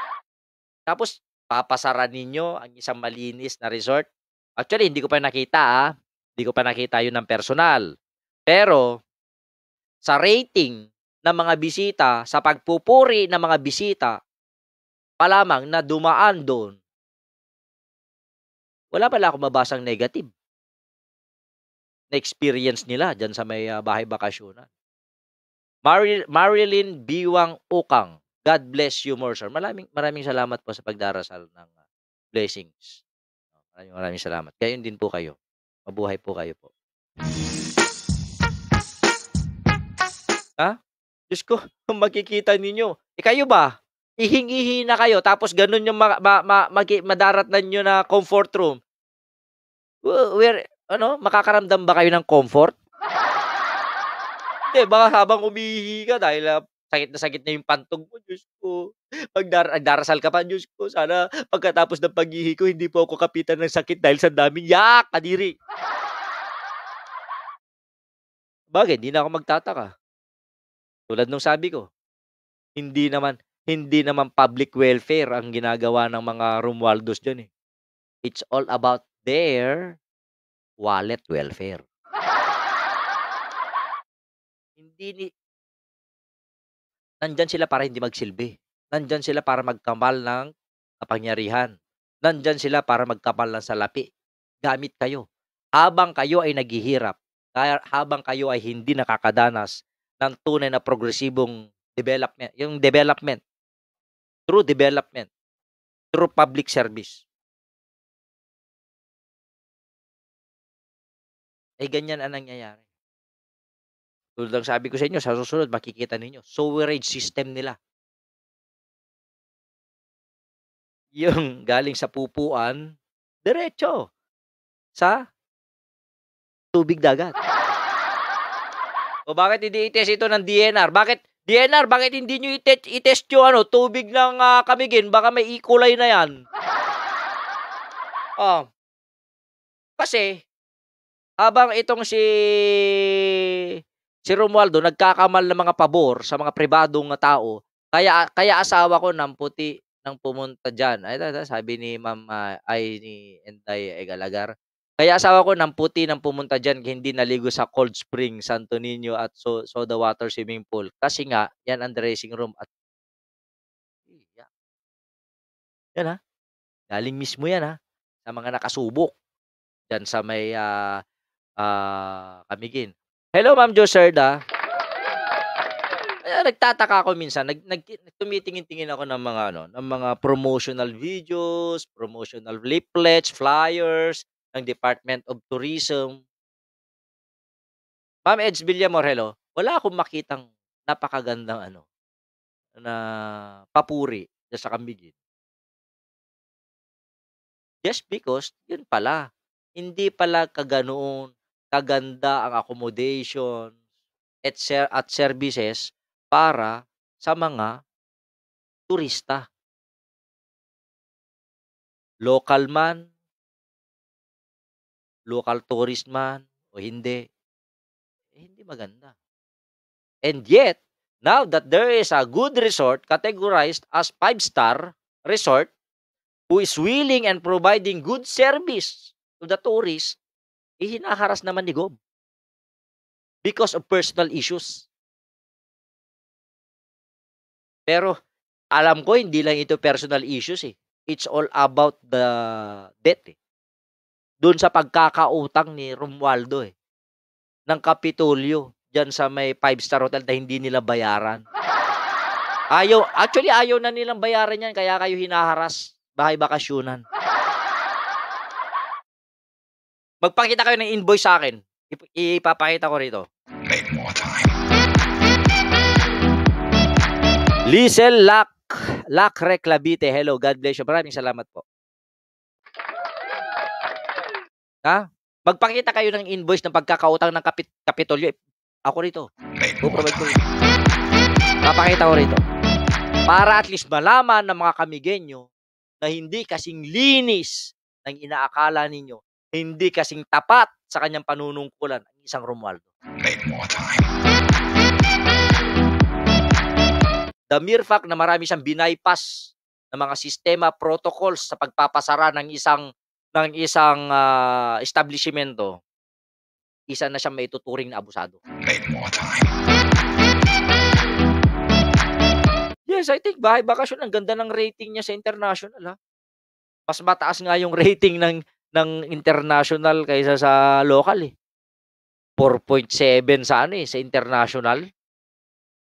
[SPEAKER 1] Tapos, papasara ninyo ang isang malinis na resort. Actually, hindi ko pa nakita ah. Hindi ko pa nakita yun ng personal. Pero, sa rating ng mga bisita, sa pagpupuri ng mga bisita, pa lamang
[SPEAKER 2] na dumaan doon, wala pala akong mabasang negative na experience nila dyan sa may ah, bahay bakasyonan.
[SPEAKER 1] Mar- Marilyn Biwang Ukang, God bless you more, sir. Maraming, maraming salamat po sa pagdarasal ng uh, blessings. Maraming maraming salamat. Kayo din po kayo. Mabuhay po kayo po. Ha? Diyos ko, makikita ninyo. E kayo ba? Ihingihi na kayo tapos ganun yung ma- ma- ma- mag- madarat na nyo na comfort room. Where, ano, makakaramdam ba kayo ng comfort? Hindi, baka habang umihi ka dahil uh, sakit na sakit na yung pantog mo, Diyos ko. Pag ah, dar- ka pa, Diyos ko, sana pagkatapos ng paghihi ko, hindi po ako kapitan ng sakit dahil sa daming yak, kadiri. Bagay, hindi na ako magtataka. Tulad nung sabi ko, hindi naman, hindi naman public welfare ang ginagawa ng mga Romualdos dyan eh. It's all about their wallet welfare. hindi ni Nandyan sila para hindi magsilbi. Nandyan sila para magkamal ng kapangyarihan. Nandyan sila para magkamal ng salapi. Gamit kayo. Habang kayo ay naghihirap, habang kayo ay hindi nakakadanas ng
[SPEAKER 2] tunay na progresibong development, yung development, true development, true public service. Ay ganyan ang nangyayari. Tulad ng sabi ko sa inyo, sa susunod, makikita ninyo, sewerage system nila. Yung galing sa pupuan, diretso sa
[SPEAKER 1] tubig dagat. o bakit hindi itest ito ng DNR? Bakit, DNR, bakit hindi nyo itest, itest yung ano, tubig ng uh, kamigin? Baka may E. na yan. oh. Kasi, habang itong si si Romualdo nagkakamal ng mga pabor sa mga pribadong tao. Kaya kaya asawa ko nang puti nang pumunta diyan. Ay sabi ni Ma'am uh, ay ni Enday Egalagar. Kaya asawa ko nang puti nang pumunta diyan hindi naligo sa Cold Spring, Santo Niño at so, Soda Water
[SPEAKER 2] Swimming Pool. Kasi nga, yan ang dressing room at yeah. Yan ha. Ah. Galing mismo yan ha ah, sa mga nakasubok diyan sa may
[SPEAKER 1] uh, uh, Kamigin. Hello, Ma'am Joserda. Kaya nagtataka ako minsan, nag, nag tumitingin-tingin ako ng mga ano, ng mga promotional videos, promotional leaflets, flyers ng Department of Tourism. Ma'am Edge Villamor, hello. Wala akong makitang
[SPEAKER 2] napakagandang ano na papuri sa kambigin. Just because, yun pala. Hindi pala
[SPEAKER 1] kaganoon kaganda ang accommodation at, ser- at
[SPEAKER 2] services para sa mga turista. Local man, local tourist man, o hindi, eh, hindi maganda. And
[SPEAKER 1] yet, now that there is a good resort categorized as five-star resort who is willing and providing good service to the tourist,
[SPEAKER 2] hinaharas naman ni Gob because of personal issues. Pero alam ko hindi lang ito personal issues eh. It's all about the debt eh. Doon sa pagkakautang
[SPEAKER 1] ni Romualdo eh. Ng Kapitolyo diyan sa may five-star hotel na hindi nila bayaran. Ayaw, actually ayaw na nilang bayaran yan kaya kayo hinaharas bahay bakasyunan. Magpakita kayo ng invoice sa akin. Ipapakita ko rito. Make more time. Liesel Lac Lacre Clavite. Hello, God bless you. Maraming salamat po. Ha? Magpakita kayo ng invoice ng pagkakautang ng kapit kapitolyo. Ako rito. Puprovide ko rito. Papakita ko rito. Para at least malaman ng mga kamigenyo na hindi kasing linis ng inaakala ninyo hindi kasing tapat sa kanyang panunungkulan ang isang Romualdo. Make more time. The mere fact na marami siyang binaypas ng mga sistema protocols sa pagpapasara ng isang ng isang uh, establishmento, isa na siyang maituturing na abusado. Make more time. Yes, I think bahay bakasyon ang ganda ng rating niya sa international ha. Mas mataas nga yung rating ng ng international kaysa sa local eh. 4.7 sa ano eh, sa international.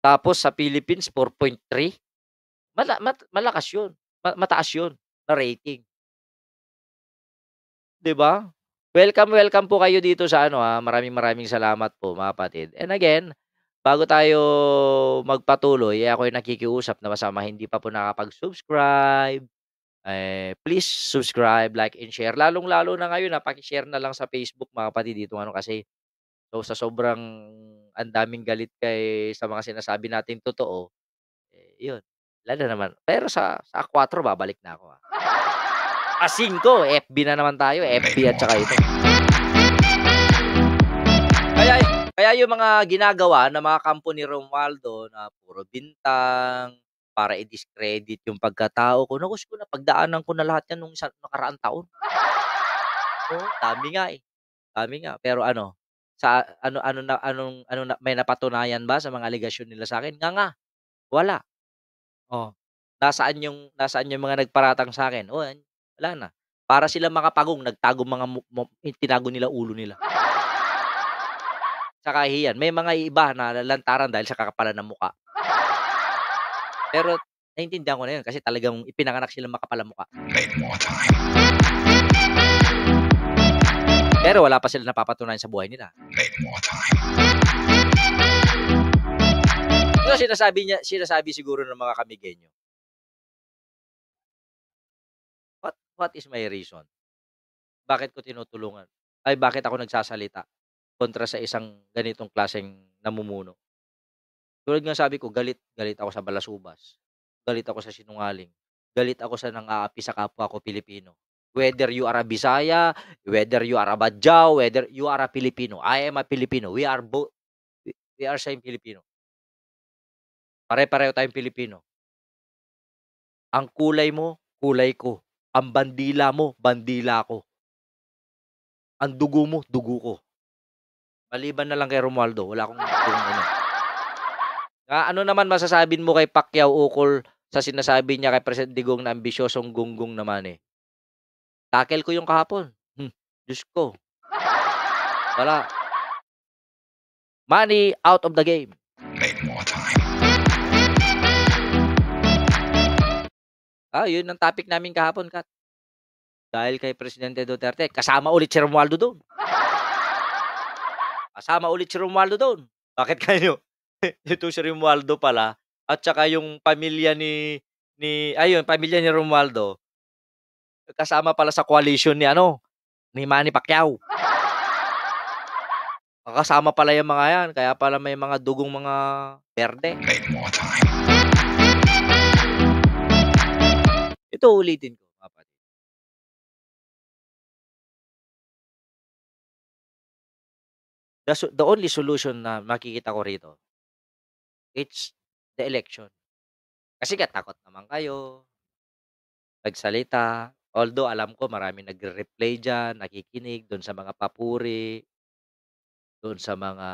[SPEAKER 2] Tapos sa Philippines, 4.3. Mala, mat, malakas yun. Ma, mataas yun na rating. ba? Diba? Welcome, welcome
[SPEAKER 1] po kayo dito sa ano ha. Ah. Maraming maraming salamat po mga patid. And again, bago tayo magpatuloy, eh, ako yung nakikiusap na masama hindi pa po nakapag-subscribe, eh, please subscribe, like, and share. Lalong-lalo na ngayon, napaki-share ah, na lang sa Facebook mga kapatid dito. Ano kasi, so, sa sobrang ang daming galit kay sa mga sinasabi natin totoo, eh, yun, lala naman. Pero sa, sa 4, babalik na ako. Ah. A 5, FB na naman tayo. FB at saka ito. Kaya, kaya yung mga ginagawa ng mga kampo ni Romualdo na puro bintang, para i-discredit yung pagkatao ko. Naku, ko na pagdaanan ko na lahat yan nung isang nakaraang taon. Oh, dami nga eh. Dami nga. Pero ano, sa ano ano na anong ano na, may napatunayan ba sa mga aligasyon nila sa akin? Nga nga. Wala. Oh. Nasaan yung nasaan yung mga nagparatang sa akin? Oh, wala na. Para sila makapagong nagtago mga tinago nila ulo nila. sa kahiyan. May mga iba na lantaran dahil sa kakapalan ng muka. Pero naiintindihan ko na yun kasi talagang ipinanganak sila makapalamukha. Make more time. Pero wala pa sila napapatunayan sa buhay nila. Make more time.
[SPEAKER 2] Ito sinasabi niya, sinasabi siguro ng mga kamigenyo. What what is my reason? Bakit ko tinutulungan? Ay bakit
[SPEAKER 1] ako nagsasalita kontra sa isang ganitong klaseng namumuno? Tulad nga sabi ko, galit, galit ako sa balasubas. Galit ako sa sinungaling. Galit ako sa nang-aapi sa kapwa ko Pilipino. Whether you are a Bisaya, whether you are a Badjao,
[SPEAKER 2] whether you are a Filipino. I am a Filipino. We are both, we are same Filipino. Pare-pareho tayong Pilipino. Ang kulay mo, kulay ko. Ang bandila mo, bandila ko. Ang dugo mo,
[SPEAKER 1] dugo ko. Maliban na lang kay Romualdo, wala akong ano. Ah, ano naman masasabi mo kay Pacquiao ukol sa sinasabi niya kay President Digong na ambisyosong gunggong naman eh? Tackle ko yung kahapon. Hmm, Diyos ko. Wala. Money out of the game. Make more time. Ah, yun ang topic namin kahapon, Kat. Dahil kay Presidente Duterte, kasama ulit si Romualdo doon. Kasama ulit si Romualdo doon. Bakit kayo? Ito si Romualdo pala at saka yung pamilya ni ni ayun, pamilya ni Romualdo kasama pala sa coalition ni ano ni Manny Pacquiao. Kasama pala yung mga yan. Kaya pala may mga dugong mga
[SPEAKER 2] berde. Ito ulitin ko, kapatid. The, the only solution na makikita ko rito it's the election. Kasi nga, takot naman kayo,
[SPEAKER 1] magsalita. Although alam ko marami nagre-replay dyan, nakikinig doon sa mga papuri, doon sa mga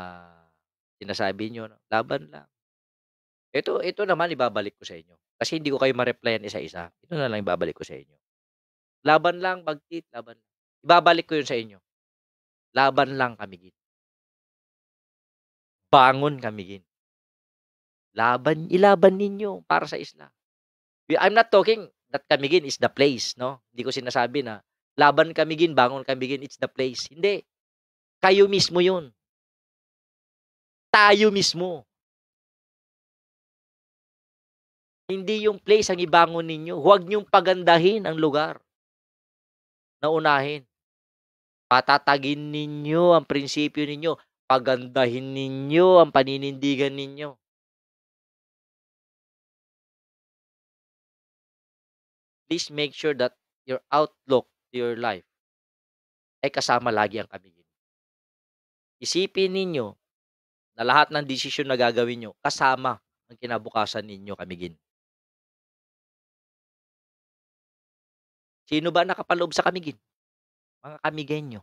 [SPEAKER 1] sinasabi nyo, no? laban lang. Ito, ito naman ibabalik ko sa inyo. Kasi hindi ko kayo ma-replyan isa-isa. Ito na lang ibabalik
[SPEAKER 2] ko sa inyo. Laban lang, bagtit, laban lang. Ibabalik ko yun sa inyo. Laban lang kami gin. Bangon kami gin. Laban, ilaban ninyo para sa Islam. I'm not talking that Kamigin
[SPEAKER 1] is the place, no? Hindi ko sinasabi na laban Kamigin, bangon Kamigin, it's the place. Hindi.
[SPEAKER 2] Kayo mismo yun. Tayo mismo. Hindi yung place ang ibangon ninyo. Huwag niyong pagandahin ang lugar na unahin. Patatagin ninyo ang prinsipyo ninyo. Pagandahin ninyo ang paninindigan ninyo. please make sure that your outlook to your life ay kasama lagi ang Panginoon. Isipin ninyo na lahat ng desisyon na gagawin nyo, kasama ang kinabukasan ninyo, Kamigin. Sino ba nakapaloob sa Kamigin? Mga kamigin Kamigenyo.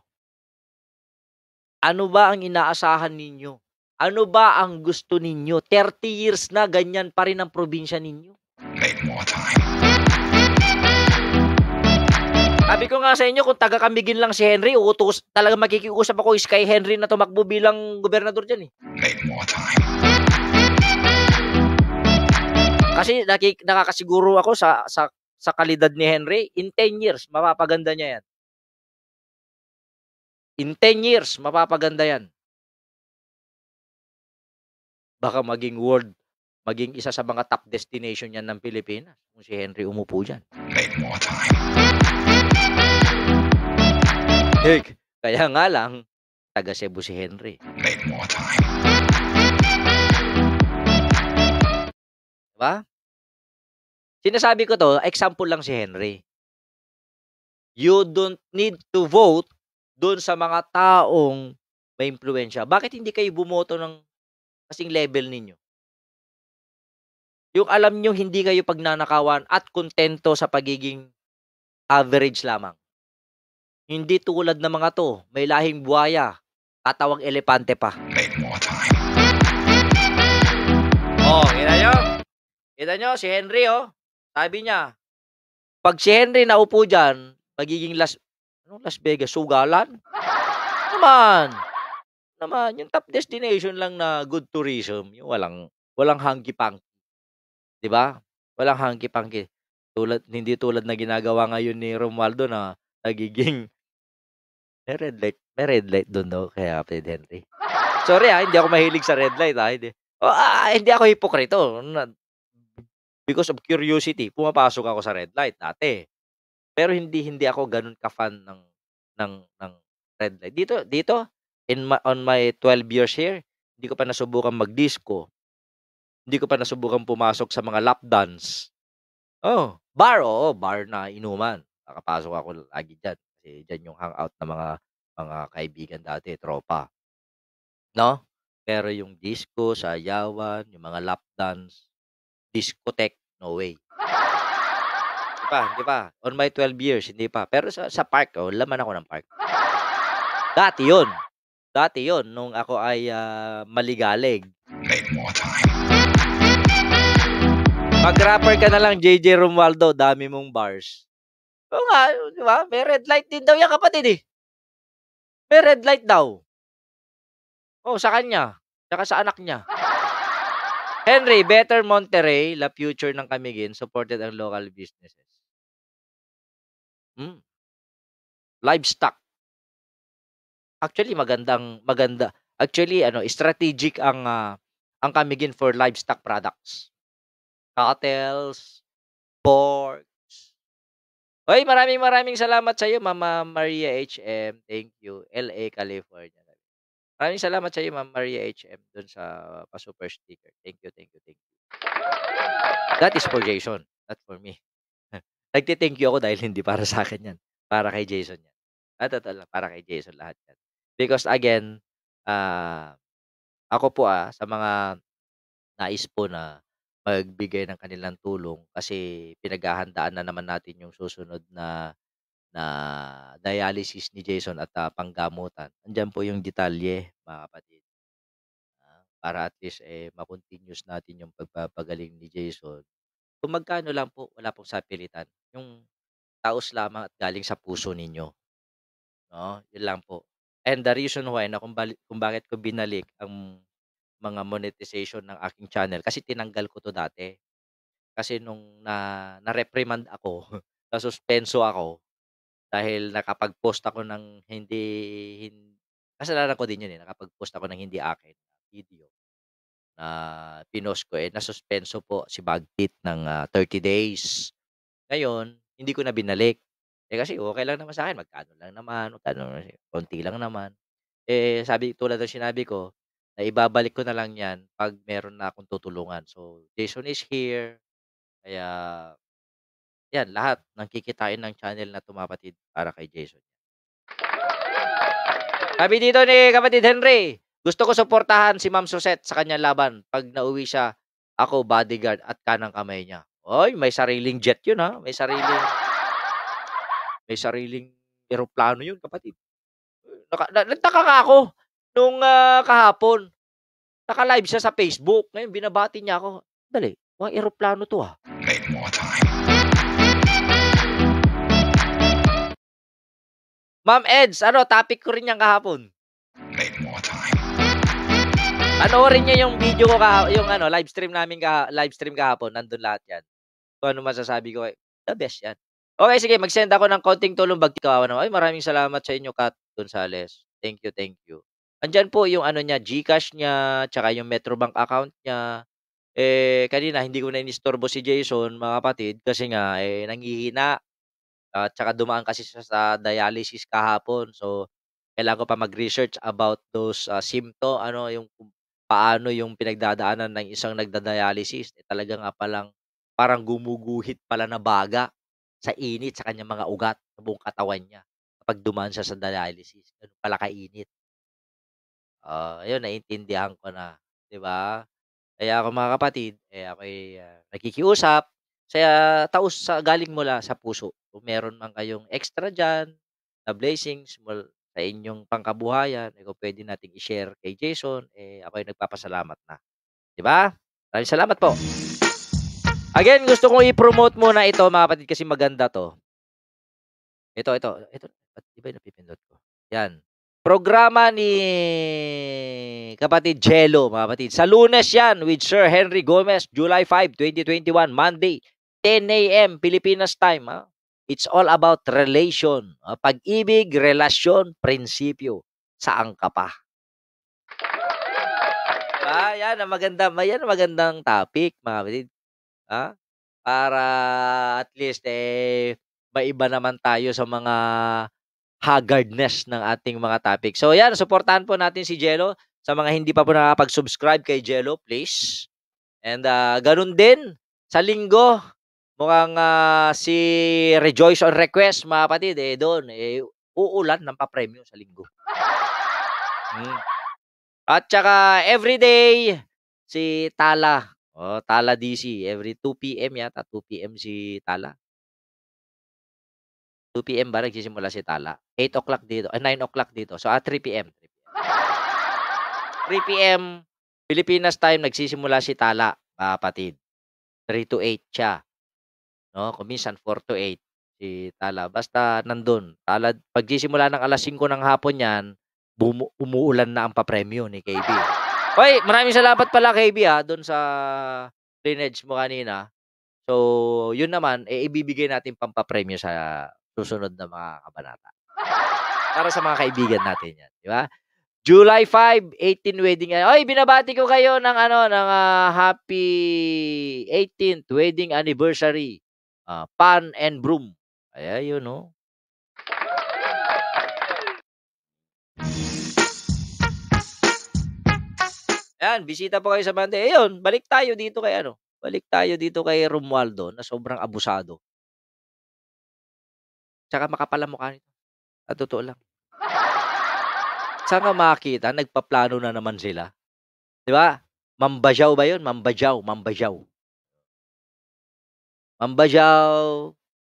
[SPEAKER 1] Ano ba ang inaasahan ninyo? Ano ba ang gusto ninyo? 30 years na ganyan pa rin ang probinsya ninyo. Make more time. Sabi ko nga sa inyo, kung taga-kamigin lang si Henry, uutos, talaga magkikiusap ako is kay Henry na tumakbo bilang gobernador dyan eh. Make more time. Kasi nakik- nakakasiguro ako sa, sa, sa kalidad ni
[SPEAKER 2] Henry, in 10 years, mapapaganda niya yan. In 10 years, mapapaganda yan. Baka maging world,
[SPEAKER 1] maging isa sa mga top destination niyan ng Pilipinas kung si Henry umupo diyan. Make more time. Dirk. Kaya nga lang, taga Cebu si Henry. Make more time. Diba? Sinasabi ko to, example lang si Henry. You don't need to vote doon sa mga taong may impluensya. Bakit hindi kayo bumoto ng kasing level ninyo? Yung alam nyo, hindi kayo pagnanakawan at kontento sa pagiging average lamang. Hindi tulad ng mga to, may lahing buhaya, tatawang elepante pa. Oh, kita nyo? Kita nyo, si Henry oh. Sabi niya, pag si Henry naupo dyan, magiging Las, ano, Las Vegas, sugalan? Ano naman. Ano naman, yung top destination lang na good tourism, yung walang, walang hanky-panky. Di ba? Walang hanky-panky. Tulad, hindi tulad na ginagawa ngayon ni Romualdo na nagiging
[SPEAKER 2] may red light. May red light
[SPEAKER 1] doon daw kay Kapatid Henry. Sorry ah, hindi ako mahilig sa red light ah. Hindi, oh, ah, hindi ako hipokrito. Because of curiosity, pumapasok ako sa red light dati. Pero hindi hindi ako ganun ka fan ng ng ng red light. Dito dito in my, on my 12 years here, hindi ko pa nasubukan magdisco. Hindi ko pa nasubukan pumasok sa mga lap dance. Oh, bar, oh, bar na inuman. Nakapasok ako lagi diyan kasi eh, diyan yung hangout ng mga mga kaibigan dati, tropa. No? Pero yung disco, sa sayawan, yung mga lap dance, discotheque, no way. Di ba? Di ba? On my 12 years, hindi pa. Pero sa, sa park, oh, laman ako ng park. Dati yon Dati yon nung ako ay uh, maligalig. Make more time. Mag-rapper ka na lang, JJ Romualdo. Dami mong bars.
[SPEAKER 2] Oo nga, di ba? May red light din daw yan kapatid eh. May red light daw. Oh, sa kanya. Saka sa anak niya. Henry, better Monterey, la future ng Kamigin, supported ang local businesses. Hmm. Livestock. Actually, magandang, maganda. Actually, ano, strategic ang, uh, ang Kamigin for livestock
[SPEAKER 1] products. Cattles, pork, Hoy, maraming maraming salamat sa iyo, Mama Maria HM. Thank you. LA, California. Maraming salamat sa iyo, Ma'am Maria HM, doon sa pa-super sticker. Thank you, thank you, thank you. That is for Jason, not for me. nagti thank you ako dahil hindi para sa akin yan. Para kay Jason yan. At total lang, para kay Jason lahat yan. Because again, uh, ako po ah, sa mga nais po na magbigay ng kanilang tulong kasi pinaghahandaan na naman natin yung susunod na na dialysis ni Jason at, ah, panggamutan. Andiyan po yung detalye mga kapatid. Ah, para at least, eh, ma-continuous natin yung pagpapagaling ni Jason. Kung magkano lang po, wala pong sapilitan. Yung taos lamang at galing sa puso ninyo. 'No, yun lang po. And the reason why na kung bali kung bakit ko binalik ang mga monetization ng aking channel kasi tinanggal ko to dati. Kasi nung na, na-reprimand ako, na-suspenso ako dahil nakapag-post ako ng hindi, hindi kasalanan ko din yun eh, nakapag-post ako ng hindi akin video na pinost ko eh, nasuspenso po si Bagtit ng uh, ah, 30 days. Ngayon, hindi ko na binalik. Eh kasi okay lang naman sa akin, magkano lang naman, magkano, konti lang naman. Eh sabi, tulad ng sinabi ko, na ibabalik ko na lang 'yan 'pag meron na akong tutulungan. So, Jason is here, kaya 'yan lahat ng kikitain ng channel na Tumapatid para kay Jason. Sabi dito ni kapatid Henry, gusto ko suportahan si Ma'am Susette sa kanyang laban. Pag nauwi siya, ako bodyguard at kanang kamay niya. Oy, may sariling jet 'yun ha. May sariling may sariling eroplano 'yun, kapatid. Naka, nagtaka ka ako nung uh, kahapon. Naka-live siya sa Facebook. Ngayon, binabati niya ako. Dali, mga eroplano to ah. Make more time. Ma'am Eds, ano, topic ko rin yan kahapon. Make more time. Panoorin niyo yung video ko kahapon, yung ano, live stream namin ka live stream kahapon, nandun lahat yan. Kung ano masasabi ko, eh, the best yan. Okay, sige, mag-send ako ng konting tulong bag kawawa naman. Ay, maraming salamat sa inyo, Kat Gonzales. Thank you, thank you. Andiyan po yung ano niya, GCash niya, tsaka yung Metrobank account niya. Eh, kanina hindi ko na inistorbo si Jason, mga kapatid, kasi nga eh nanghihina. At saka dumaan kasi siya sa dialysis kahapon. So, kailangan ko pa mag-research about those uh, ah, symptom, ano, yung paano yung pinagdadaanan ng isang nagda-dialysis. Eh, talaga nga palang parang gumuguhit pala na baga sa init sa kanyang mga ugat sa buong katawan niya kapag dumaan siya sa dialysis. Ganun pala kainit. Ah, ayun naiintindihan ko na, 'di ba? Kaya ako mga kapatid, eh, ay ah, nakikiusap, saya taos sa galing mula sa puso. Kung meron man kayong extra diyan na blessings mul sa inyong pangkabuhayan, eh, kung puwede nating i-share kay Jason, eh, ako'y nagpapasalamat na, 'di ba? Maraming salamat po. Again, gusto kong i-promote muna ito mga kapatid kasi maganda 'to. Ito, ito, ito, ba't iba yung napipindot ko? 'Yan. Programa ni kapatid Jello, mga kapatid. Sa lunes yan with Sir Henry Gomez, July 5, 2021, Monday, 10 a.m. Pilipinas time. Ha? It's all about relation. Pag-ibig, relasyon, prinsipyo. Saan ka pa? Ah, yan ang maganda, yan magandang topic, mga kapatid. Ha? Para at least eh maiba naman tayo sa mga haggardness ng ating mga topic. So yan, suportahan po natin si Jello. Sa mga hindi pa po nakapag-subscribe kay Jello, please. And uh, ganun din, sa linggo, mukhang uh, si Rejoice on Request, mga kapatid, eh doon, eh, uulan ng papremyo sa linggo. Hmm. At saka everyday, si Tala. Oh, Tala DC. Every 2 p.m. yata, 2 p.m. si Tala. 2 p.m. ba nagsisimula si Tala? 8 o'clock dito. Eh, 9 o'clock dito. So, at 3 p.m. 3 p.m. Pilipinas time, nagsisimula si Tala, kapatid. 3 to 8 siya. No? Kuminsan, 4 to 8 si Tala. Basta nandun. Tala, pagsisimula ng alas 5 ng hapon yan, bumu- umuulan na ang papremyo ni KB. Hoy, maraming salamat pala KB ha, doon sa drainage mo kanina. So, yun naman, eh, ibibigay natin pampapremyo sa susunod na mga Para sa mga kaibigan natin yan, di ba? July 5, 18 wedding Oy, binabati ko kayo ng ano, ng uh, happy 18th wedding anniversary. Uh, Pan and Broom. Ay, yun no. Oh. Ayan, bisita po kayo sa Monday. Ayun, balik tayo dito kay ano. Balik tayo dito kay Romualdo na sobrang abusado. Tsaka makapal ang mukha nito. Sa totoo lang. Saan ka makakita? Nagpaplano na naman sila. Di ba? Mambajaw ba yun? Mambajaw, mambajaw. Mambajaw,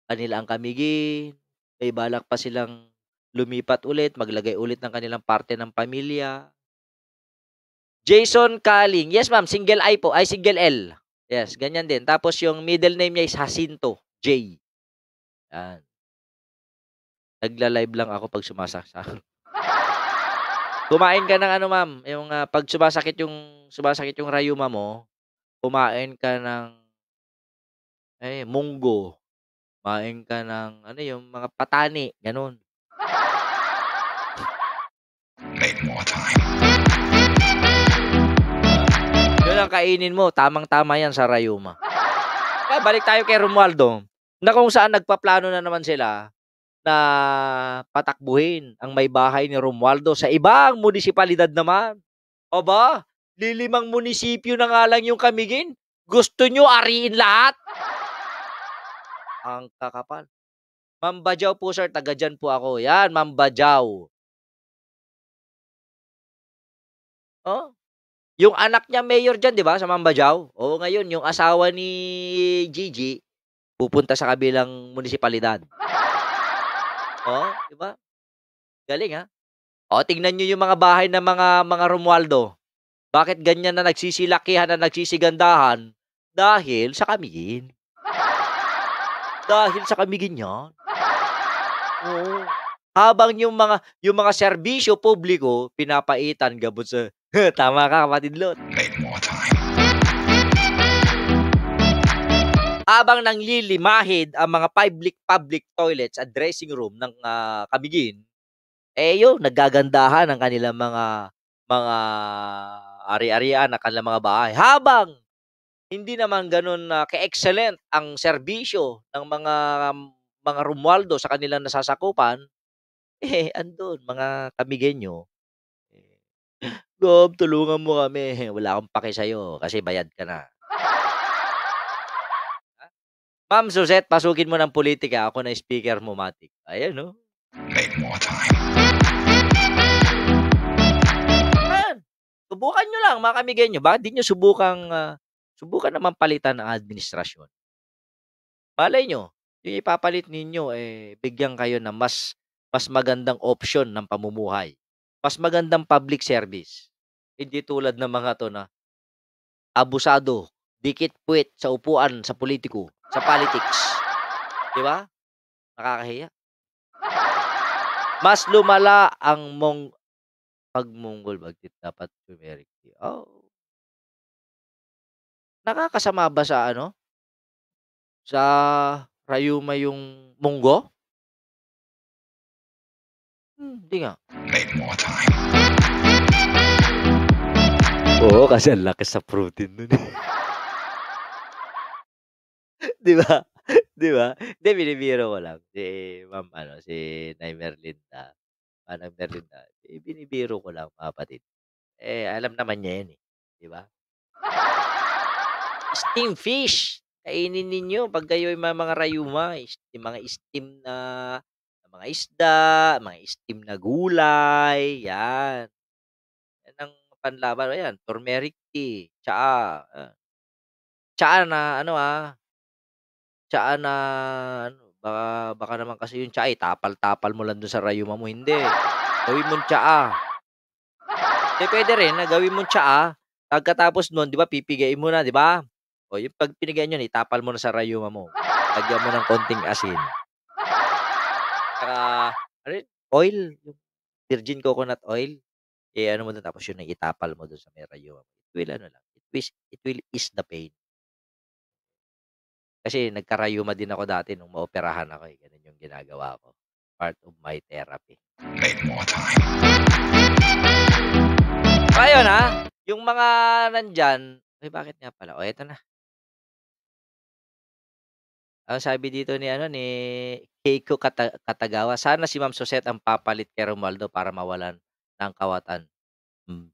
[SPEAKER 1] kanila ang kamigin, may balak pa silang lumipat ulit, maglagay ulit ng kanilang parte ng pamilya. Jason Kaling. Yes, ma'am. Single I po. Ay, single L. Yes, ganyan din. Tapos yung middle name niya is Jacinto. J. Yan. Nagla-live lang ako pag sumasaksak. kumain ka ng ano, ma'am. Yung uh, pag sumasakit yung, sumasakit yung rayuma mo, kumain ka ng eh, munggo. Kumain ka ng, ano yung mga patani. Ganun. Make more time. Yun ang kainin mo. Tamang-tama yan sa rayuma. Kaya balik tayo kay Romualdo. Na kung saan nagpaplano na naman sila na patakbuhin ang may bahay ni Romualdo sa ibang munisipalidad naman. O ba? Lilimang munisipyo na nga lang yung kamigin. Gusto nyo ariin lahat? ang kakapal.
[SPEAKER 2] Mambajaw po sir, taga dyan po ako. Yan, Mambajaw. Oh? Yung anak niya mayor dyan, di ba, sa Mambajaw? Oo,
[SPEAKER 1] ngayon, yung asawa ni Gigi, pupunta sa kabilang munisipalidad. Oh, di ba? Galing ha. Ah. Oh, tingnan niyo yung mga bahay ng mga mga Romualdo. Bakit ganyan na nagsisilakihan na nagsisigandahan? Dahil sa kamigin. Dahil sa kamigin niya. Oo. Habang yung mga yung mga serbisyo publiko pinapaitan gabot sa tama ka kapatid Lot. Habang nanglilimahid ang mga public-public toilets at dressing room ng uh, ah, Kamigin, eh yun, nagagandahan ang kanilang mga mga ari-arian na kanilang mga bahay. Habang hindi naman ganun uh, ka-excellent ang serbisyo ng mga um, mga Romualdo sa kanilang nasasakupan, eh, andun, mga kamigenyo, eh, Gob, tulungan mo kami. Wala akong pake sa'yo kasi bayad ka na. Ma'am Suzette, pasukin mo ng politika. Ako na speaker mo, Matik. Ayan, no? Make more time. Ayan. Subukan nyo lang, makamigay nyo. Bakit di nyo subukang, uh, subukan naman palitan ang administrasyon? Malay nyo, yung ipapalit ninyo, eh, bigyan kayo na mas, mas magandang option ng pamumuhay. Mas magandang public service. Hindi tulad ng mga to na abusado, dikit puwit sa upuan sa politiko sa politics. Di ba?
[SPEAKER 2] Nakakahiya. Mas lumala ang mong pagmunggol bagtit dapat numerically. Oh. Nakakasama ba sa ano? Sa Rayuma yung munggo? Hindi hmm, nga. Make more time. Oo, kasi ang laki sa protein nun eh.
[SPEAKER 1] 'Di ba? 'Di ba? Hindi, binibiro ko lang. Si ma'am ano, si Nay Merlinda. Manang ah, Merlinda. Eh, binibiro ko lang, mga kapatid. Eh, alam naman niya yan eh. 'Di ba? Steam fish! Kainin ninyo pag kayo'y mga, mga rayuma. Yung mga steam na mga isda, mga steam na gulay, yan. Yan ang panlaban. Ayan, turmeric tea, tsaa. Ah, tsaa na, ano ah, tsaa na ano, baka, baka naman kasi yung tsaa, eh, tapal-tapal mo lang doon sa rayuma mo. Hindi. Gawin mong tsaa. Hindi, pwede rin na gawin mong tsaa. Pagkatapos nun, di ba, pipigain mo na, di ba? O, yung pag pinigain yun, itapal mo na sa rayuma mo. Lagyan mo ng konting asin. Saka, ano yun? Oil. Virgin coconut oil. Eh, ano mo doon, tapos yun itapal mo doon sa may rayuma mo. It will, ano lang, it will, it will ease the pain. Kasi nagkarayuma din ako dati nung maoperahan ako eh. Ganun yung ginagawa ko. Part of my therapy. Make more time. So, ayun ha. Ah. Yung mga nandyan, ay bakit nga pala? O, eto na. Ang sabi dito ni ano ni Keiko Kata- Katagawa, sana si Ma'am Suzette ang papalit kay Romaldo para mawalan ng kawatan. Hmm.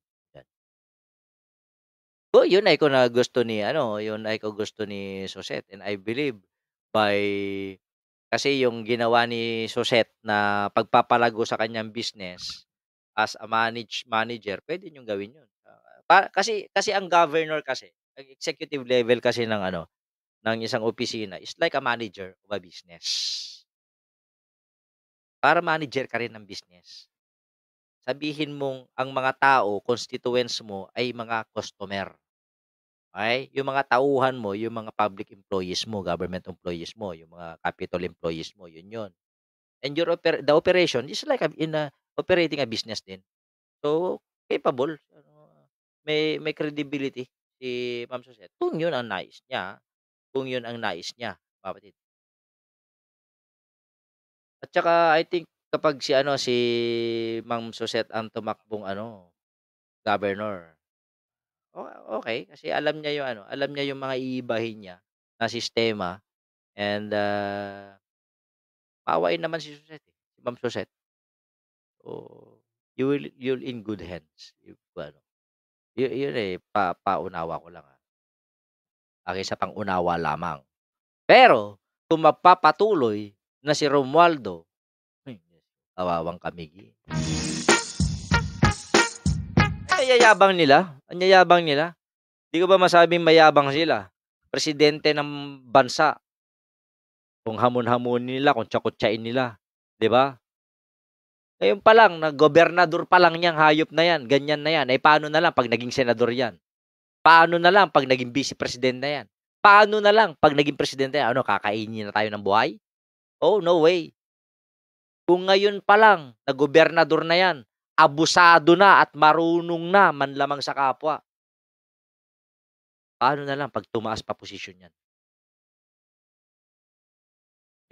[SPEAKER 1] Oh, yun ay ko na gusto ni ano, yun ay ko gusto ni Suzette and I believe by kasi yung ginawa ni Suzette na pagpapalago sa kanyang business as a manage manager, pwede niyo gawin yun. Uh, ah, para, kasi kasi ang governor kasi, ang executive level kasi ng ano, ng isang opisina is like a manager of a business. Para manager ka rin ng business. Sabihin mong ang mga tao, constituents mo ay mga customer Okay? Yung mga tauhan mo, yung mga public employees mo, government employees mo, yung mga capital employees mo, yun yun. And your oper- the operation is like in a, operating a business din. So, capable. Ano, may, may credibility si Ma'am Suzette. Kung yun ang nais niya, kung yun ang nais niya, kapatid. At saka, I think, kapag si ano si Ma'am Suzette ang tumakbong ano governor o okey, kasi alam niya yung ano, alam niya yung mga iibahin niya na sistema and, uh, ah, paawain naman si Suzette, eh, si Ma'am Suzette. Oo, you will you'll in good hands if ano, yu yun, eh, pa paunawa ko lang, ah. Bagay sa pangunawa lamang. Pero kung mapapatuloy na si Romualdo, hay hmm, nako, kawawang kamigi yayabang nila. Ang yayabang nila. Hindi ko ba masabing mayabang sila? Presidente ng bansa. Kung hamon-hamon nila, kung tsakutsain nila. Di ba? Ngayon pa lang, na gobernador pa lang niyang hayop na yan, ganyan na yan. Eh paano na lang pag naging senador yan? Paano na lang pag naging vice presidente na yan? Paano na lang pag naging presidente yan? Ano, kakainin na tayo ng buhay? Oh, no way. Kung ngayon pa lang, na gobernador na yan, abusado na
[SPEAKER 2] at marunong na man lamang sa kapwa. Paano na lang pag tumaas pa posisyon niyan?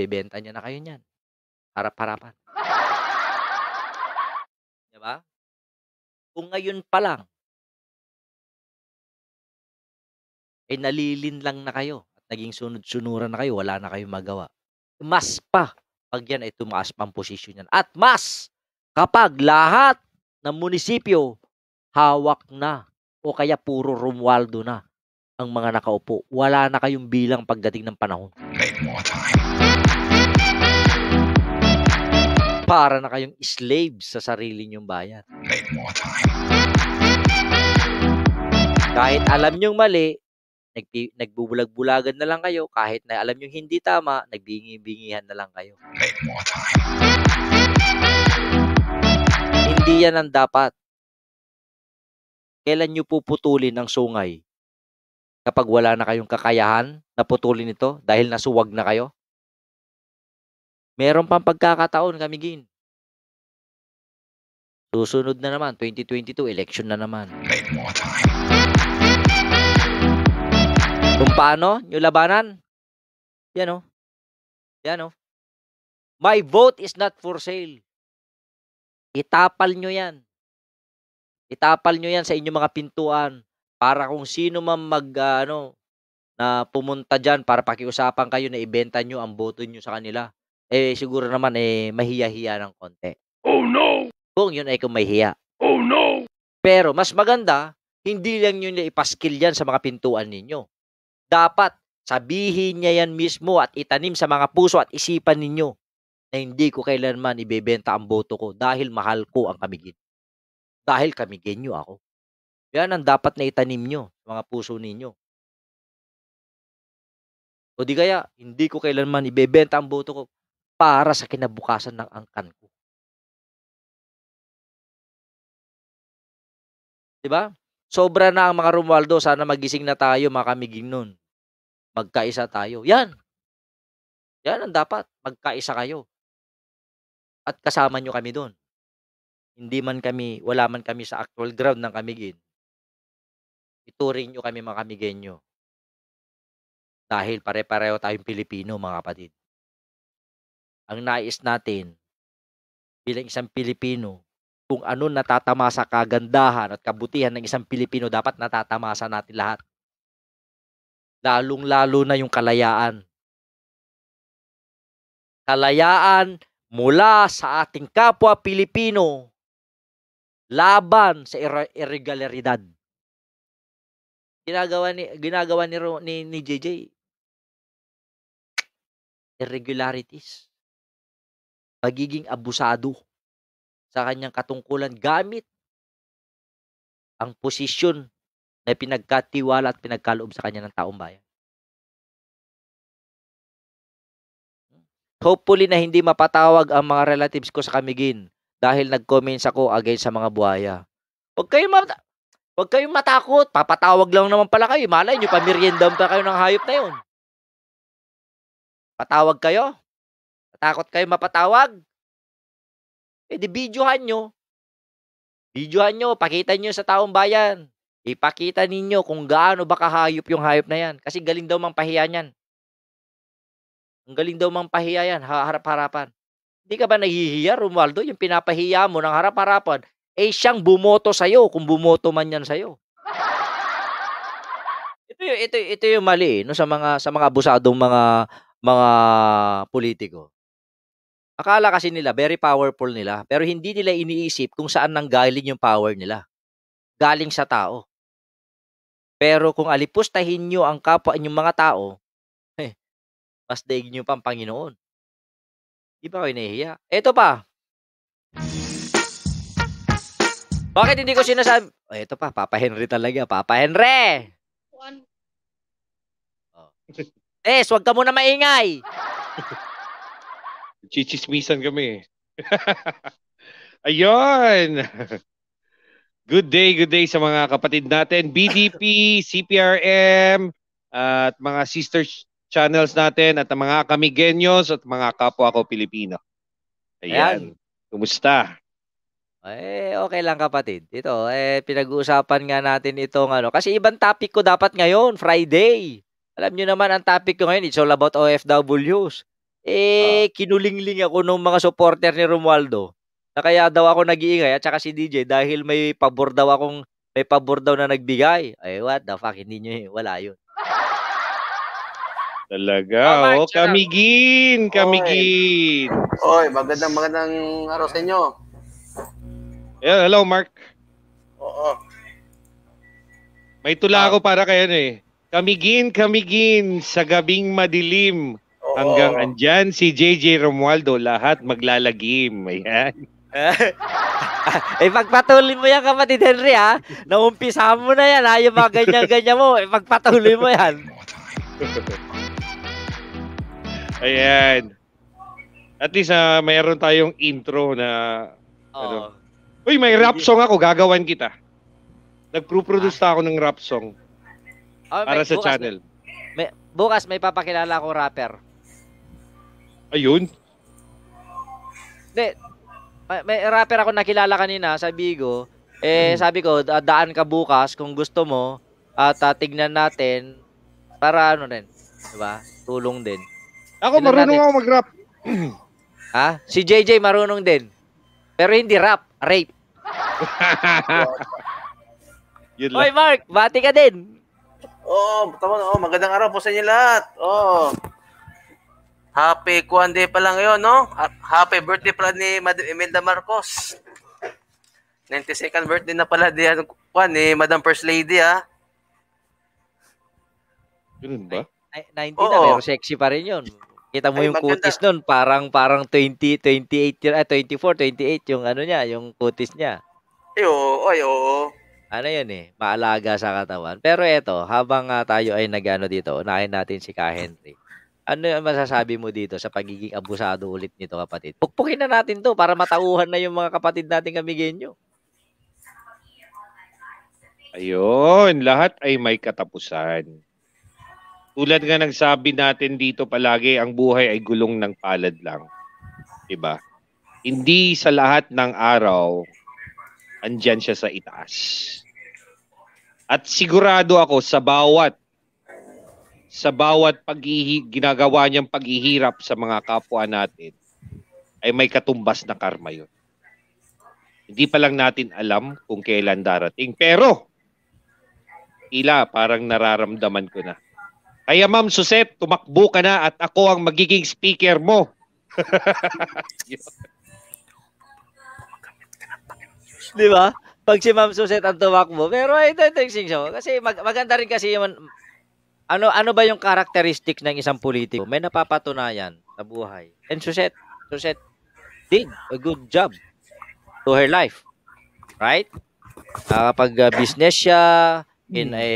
[SPEAKER 2] Bibenta niya na kayo niyan. Harap-harapan. ba? Kung ngayon pa lang, eh nalilin lang na kayo at naging sunod-sunuran na kayo, wala na kayong magawa. Mas pa,
[SPEAKER 1] pag yan ay tumaas pang posisyon niyan. At mas, Kapag lahat ng munisipyo hawak na o kaya puro Romualdo na ang mga nakaupo. Wala na kayong bilang pagdating ng panahon. Make more time. Para na kayong slave sa sarili niyong bayan. Make more time. Kahit alam niyong mali, nag nagbubulag-bulagan na lang kayo. Kahit na alam niyong hindi tama, nagbingi-bingihan na lang kayo. Make more time. Hindi yan ang dapat.
[SPEAKER 2] Kailan nyo puputulin ang sungay? Kapag wala na kayong kakayahan na putulin ito dahil nasuwag na kayo? Meron pang pagkakataon, kami kamigin. Susunod na naman,
[SPEAKER 1] 2022, election na naman. Make more time.
[SPEAKER 2] Kung paano nyo labanan, yan o. Oh. Yan o. Oh. My vote is not for sale. Itapal nyo yan.
[SPEAKER 1] Itapal nyo yan sa inyong mga pintuan para kung sino man mag, uh, ano, na pumunta dyan para pakiusapan kayo na ibenta nyo ang boto nyo sa kanila. Eh, siguro naman, eh, mahiya-hiya ng konti.
[SPEAKER 2] Oh no!
[SPEAKER 1] Kung yun ay kung mahiya. Oh no! Pero mas maganda, hindi lang yun ipaskil yan sa mga pintuan ninyo. Dapat, sabihin niya yan mismo at itanim sa mga puso at isipan ninyo na hindi ko kailanman ibebenta ang boto ko dahil mahal ko ang kamigin. Dahil
[SPEAKER 2] kamigenyo ako. Yan ang dapat na itanim nyo, mga puso ninyo. O di kaya, hindi ko kailanman ibebenta ang boto ko para sa kinabukasan ng angkan ko. Diba? Sobra na ang mga Romualdo, sana magising na tayo, makamiging nun.
[SPEAKER 1] Magkaisa tayo. Yan, yan ang dapat. Magkaisa kayo
[SPEAKER 2] at kasama nyo kami doon. Hindi man kami, wala man kami sa actual ground ng Kamigin. Ituring nyo kami mga Kamigenyo. Dahil pare-pareho tayong Pilipino mga kapatid. Ang
[SPEAKER 1] nais natin bilang isang Pilipino, kung ano natatamasa kagandahan at kabutihan ng isang Pilipino, dapat natatamasa natin lahat. Lalong-lalo na yung kalayaan.
[SPEAKER 2] Kalayaan
[SPEAKER 1] mula sa ating kapwa Pilipino laban
[SPEAKER 2] sa ir- irregularidad. Ginagawa ni ginagawa ni ni, ni JJ irregularities. Pagiging abusado sa kanyang katungkulan gamit ang posisyon na pinagkatiwala at pinagkaloob sa kanya ng taong bayan. Hopefully na hindi mapatawag ang mga relatives ko sa Kamigin dahil nag-comments ako against sa mga buhaya.
[SPEAKER 1] Huwag kayo mat- huwag kayong matakot. Papatawag lang naman pala kayo. Malay nyo, pamiryendam pa
[SPEAKER 2] kayo ng hayop na yun. Patawag kayo? Matakot kayo mapatawag? E di videohan nyo. Videohan nyo,
[SPEAKER 1] pakita nyo sa taong bayan. Ipakita ninyo kung gaano ba hayop yung hayop na yan. Kasi galing daw mang pahiya niyan. Ang galing daw mang pahiya yan, harap-harapan. Hindi ka ba nahihiya, Romualdo? Yung pinapahiya mo ng harap-harapan, eh siyang bumoto sa'yo kung bumoto man yan sa'yo. ito, yung, ito, ito yung mali eh, no, sa mga, sa mga abusadong mga, mga politiko. Akala kasi nila, very powerful nila, pero hindi nila iniisip kung saan nanggaling yung power nila.
[SPEAKER 2] Galing sa tao. Pero kung alipustahin nyo ang kapwa inyong mga tao, mas daig niyo pa Panginoon.
[SPEAKER 1] Di ba kayo nahihiya? Eto pa. Bakit hindi ko sinasabi? Oh, eto pa, Papa Henry talaga. Papa Henry! One. Oh. Tess, wag ka muna maingay!
[SPEAKER 3] Chichismisan kami. Ayun! Good day, good day sa mga kapatid natin. BDP, CPRM, at mga sister channels natin at ang mga kamigenyos at mga kapwa ko Pilipino. Ayan. Ayan. Kumusta? Eh,
[SPEAKER 1] okay lang kapatid. Ito, eh, pinag-uusapan nga natin itong ano. Kasi ibang topic ko dapat ngayon, Friday. Alam nyo naman, ang topic ko ngayon, it's all about OFWs. Eh, uh, kinulingling ako ng mga supporter ni Romualdo. Na kaya daw ako nag-iingay at saka si DJ dahil may pabor daw akong may pabor daw na nagbigay. Eh, what the fuck, hindi nyo, wala yun.
[SPEAKER 3] Talaga. Oh, oh kamigin, kamigin. Oy, magandang magandang araw sa inyo. Yeah, hello Mark. Oo. May tula ah. ako para kayo ano eh. Kamigin, kamigin sa gabing madilim. Oo. Hanggang andyan si JJ Romualdo, lahat maglalagim. Ayan. eh, pagpatuloy mo yan, kapatid
[SPEAKER 1] Henry, ha? Naumpisa mo na yan, ha? Yung mga ganyan-ganyan mo, eh, pagpatuloy mo yan.
[SPEAKER 3] Ayan. At least uh, mayroon tayong intro na oh. ano. Uy, may rap song ako, gagawan kita. Nag-produce ah. ako ng rap song.
[SPEAKER 4] Oh,
[SPEAKER 1] para sa bukas, channel. May, bukas may papakilala akong rapper. Ayun. Hindi. May, may rapper ako nakilala kanina sa Bigo. Eh, hmm. sabi ko, daan ka bukas kung gusto mo at uh, tignan natin para ano din. 'di ba? Tulong din.
[SPEAKER 3] Ako, Ilan marunong natin? ako mag-rap.
[SPEAKER 1] ha? Si JJ marunong din. Pero hindi rap, rape.
[SPEAKER 5] Yun Oy, Mark, bati ka din. Oo, oh, tama na. Oh, magandang araw po sa inyo lahat. Oo. Oh. Happy Kuan pa lang ngayon, no? Ah, happy birthday pala ni Madam Imelda Marcos. 92nd birthday na pala di ano, Kuan ni Madam First Lady, ha? Ah. Yun ba? 90 Oo. na, pero
[SPEAKER 1] sexy pa rin 'yon. Kita mo Ay, yung maganda. nun, parang parang 20, 28 yun, ah, 24, 28 yung ano niya, yung kutis niya.
[SPEAKER 5] Ayo, ayo.
[SPEAKER 1] Ano yun eh, maalaga sa katawan. Pero eto, habang uh, tayo ay nagano dito, unahin natin si Ka Henry. Ano yung masasabi mo dito sa pagiging abusado ulit nito kapatid? Pukpukin na natin to para matauhan na yung mga kapatid natin nating kamigenyo.
[SPEAKER 3] Ayun, lahat ay may katapusan tulad nga nagsabi natin dito palagi, ang buhay ay gulong ng palad lang. 'Di ba? Hindi sa lahat ng araw andyan siya sa itaas. At sigurado ako sa bawat sa bawat paghihi, ginagawa niyang paghihirap sa mga kapwa natin ay may katumbas na karma yun. Hindi pa lang natin alam kung kailan darating. Pero, ila parang nararamdaman ko na kaya Ma'am Suset, tumakbo ka na at ako ang magiging speaker mo. Di ba? Pag si Ma'am
[SPEAKER 1] Suset ang tumakbo. Pero ito, ito yung sing Kasi mag maganda rin kasi yung, ano, ano ba yung characteristic ng isang politiko? May napapatunayan sa buhay. And Suset, Suset did a good job to her life. Right? Nakakapag-business ah, ah, uh, siya, in hmm. a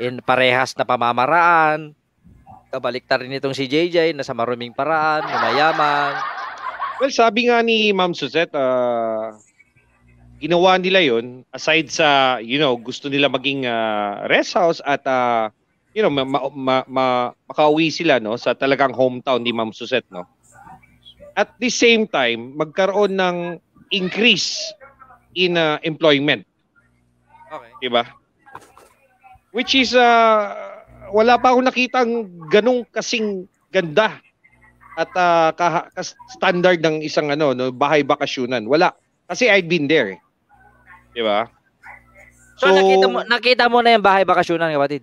[SPEAKER 1] in parehas na pamamaraan. Kabaliktarin rin itong si JJ na sa maruming paraan, mayaman.
[SPEAKER 3] Well, sabi nga ni Ma'am Suzette, uh, ginawa nila yon aside sa, you know, gusto nila maging uh, rest house at uh, you know, ma, ma, ma, ma, makauwi sila no sa talagang hometown ni Ma'am Suzette, no. At the same time, magkaroon ng increase in uh, employment. Okay. 'Di ba? Which is, uh, wala pa akong nakitang ang ganong kasing ganda at uh, ka, ka standard ng isang ano, no, bahay bakasyunan. Wala. Kasi I've been there. Eh. Di ba?
[SPEAKER 1] So, so, nakita mo nakita mo na yung bahay bakasyunan, kapatid.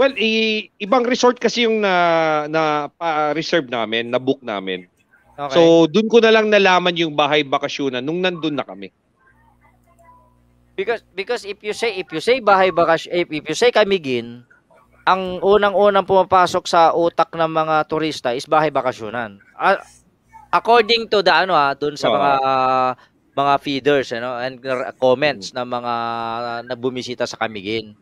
[SPEAKER 3] Well, i- ibang resort kasi yung na na pa-reserve namin, na book namin. Okay. So, doon ko na lang nalaman yung bahay bakasyunan nung nandun na kami.
[SPEAKER 1] Because because if you say if you say bahay bakash if, if you say Camiguin, ang unang-unang pumapasok sa utak ng mga turista is bahay bakasyonan. Uh, according to the ano ah, doon sa mga uh, mga feeders you and comments ng mga uh, na bumisita sa Camiguin.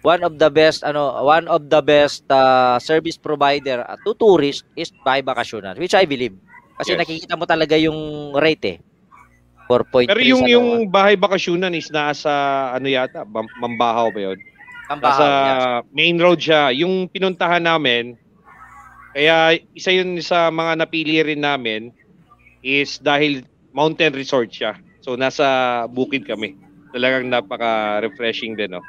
[SPEAKER 1] One of the best ano, one of the best uh, service provider uh, to tourists is bahay bakasyonan, which I believe. Kasi yes. nakikita mo talaga yung rate eh. 4.3 Pero yung yung
[SPEAKER 3] bahay bakasyonan is nasa ano yata, Mambahaw ba 'yon? Mambahaw. Nasa yeah. main road siya. Yung pinuntahan namin kaya isa yun sa mga napili rin namin is dahil mountain resort siya. So nasa bukid kami. Talagang napaka-refreshing din, no. Oh.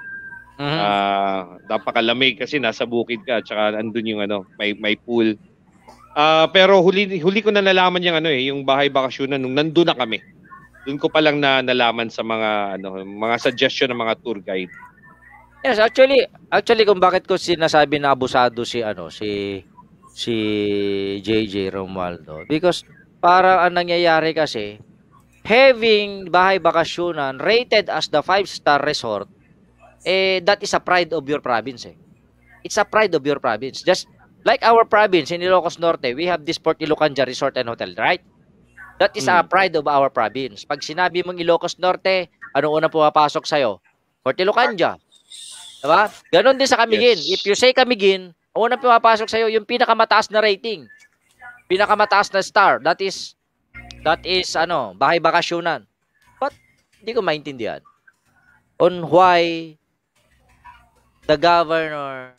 [SPEAKER 3] Mm-hmm. Ah, uh napakalamig kasi nasa bukid ka tsaka andun yung ano, may may pool. Ah, uh, pero huli huli ko na nalaman yung ano eh, yung bahay bakasyonan nung nandoon na kami doon ko pa lang na nalaman sa mga ano mga suggestion ng mga tour guide.
[SPEAKER 1] Yes, actually actually kung bakit ko sinasabi na abusado si ano si si JJ Romualdo because para ang nangyayari kasi having bahay bakasyonan rated as the five star resort eh that is a pride of your province eh. It's a pride of your province. Just like our province in Ilocos Norte, we have this Port Ilocanja Resort and Hotel, right? That is mm. a pride of our province. Pag sinabi mong Ilocos Norte, ano unang pumapasok sa'yo? Cortilocandia. Diba? Ganon din sa Kamigin. Yes. If you say Kamigin, ang unang pumapasok sa'yo, yung pinakamataas na rating, pinakamataas na star, that is, that is, ano, bahay bakasyonan. But, hindi ko maintindihan on why the governor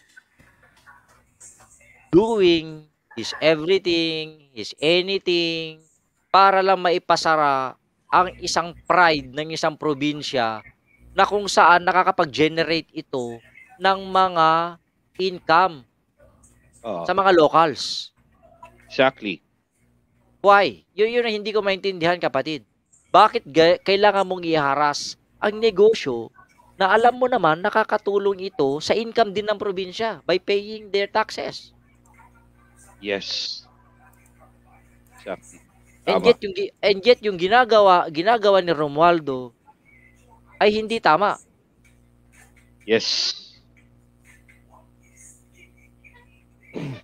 [SPEAKER 1] doing is everything, is anything, para lang maipasara ang isang pride ng isang probinsya na kung saan nakakapag-generate ito ng mga income
[SPEAKER 3] uh, sa mga locals. Exactly.
[SPEAKER 1] Why? Yun yun ang hindi ko maintindihan kapatid. Bakit kailangan mong iharas ang negosyo na alam mo naman nakakatulong ito sa income din ng probinsya by paying their taxes?
[SPEAKER 3] Yes. Exactly. And tama. yet
[SPEAKER 1] yung and yet yung ginagawa ginagawa ni Romualdo ay hindi tama. Yes.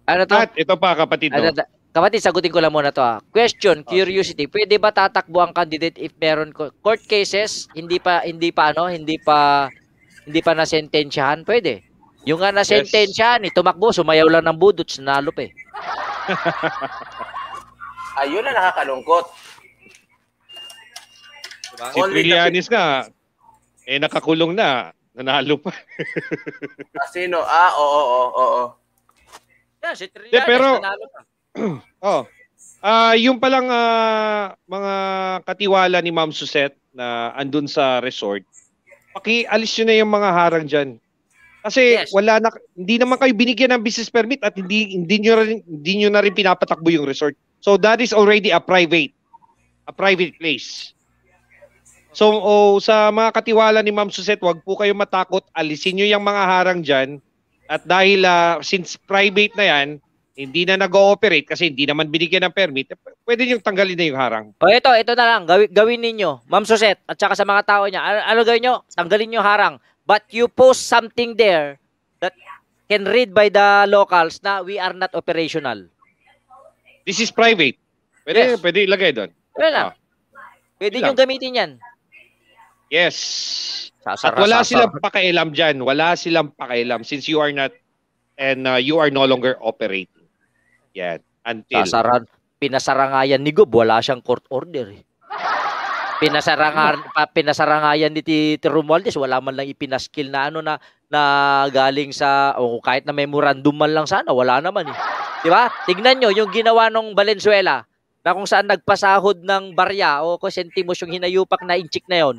[SPEAKER 1] Ano to? At ito pa kapatid. Ano, no? kapatid, sagutin ko lang muna to ah. Question, oh, curiosity. Okay. Pwede ba tatakbo ang candidate if meron court cases, hindi pa hindi pa ano, hindi pa hindi pa nasentensyahan? Pwede. Yung nga nasentensyahan, yes. Eh, tumakbo, sumayaw lang ng budots, nalop eh.
[SPEAKER 5] Ayun na nakakalungkot. Diba? Si Trillanes
[SPEAKER 3] nga, eh nakakulong na, nanalo pa.
[SPEAKER 5] ah, sino? Ah, oo, oo, oo. Yeah, si Trillanes pero, nanalo pa.
[SPEAKER 3] oh, Ah, uh, yung palang uh, mga katiwala ni Ma'am Suzette na andun sa resort, pakialis niyo na yung mga harang diyan. Kasi yes. wala na hindi naman kayo binigyan ng business permit at hindi hindi niyo rin hindi niyo na rin pinapatakbo yung resort. So that is already a private a private place. So oh, sa mga katiwala ni Ma'am Suset, wag po kayo matakot. Alisin niyo yung mga harang diyan. At dahil uh, since private na yan, hindi na nag-ooperate kasi hindi naman binigyan ng permit, pwede niyong tanggalin na yung harang.
[SPEAKER 1] O ito, ito na lang. Gawin, gawin ninyo, Ma'am Suset, at saka sa mga tao niya. Ano, ano gawin nyo? Tanggalin niyo harang. But you post something there that can read by the locals na we are not operational.
[SPEAKER 3] This is private. Pwede, yes. pwede ilagay doon. Wala Ah. Pwede nyo gamitin yan. Yes. At wala sasara. silang pakialam dyan. Wala silang pakialam since you are not and uh, you are no longer operating. Yan. Until. Sasaran. Pinasara nga yan ni
[SPEAKER 1] Gob. Wala siyang court order. Eh.
[SPEAKER 3] Pinasarangan, pinasarangayan ni Tito
[SPEAKER 1] Romualdez, wala man lang ipinaskill na ano na na galing sa o oh, kahit na memorandum man lang sana, wala naman eh. 'Di ba? Tingnan nyo yung ginawa ng Valenzuela na kung saan nagpasahod ng barya o kosentimos yung hinayupak na inchik na yon.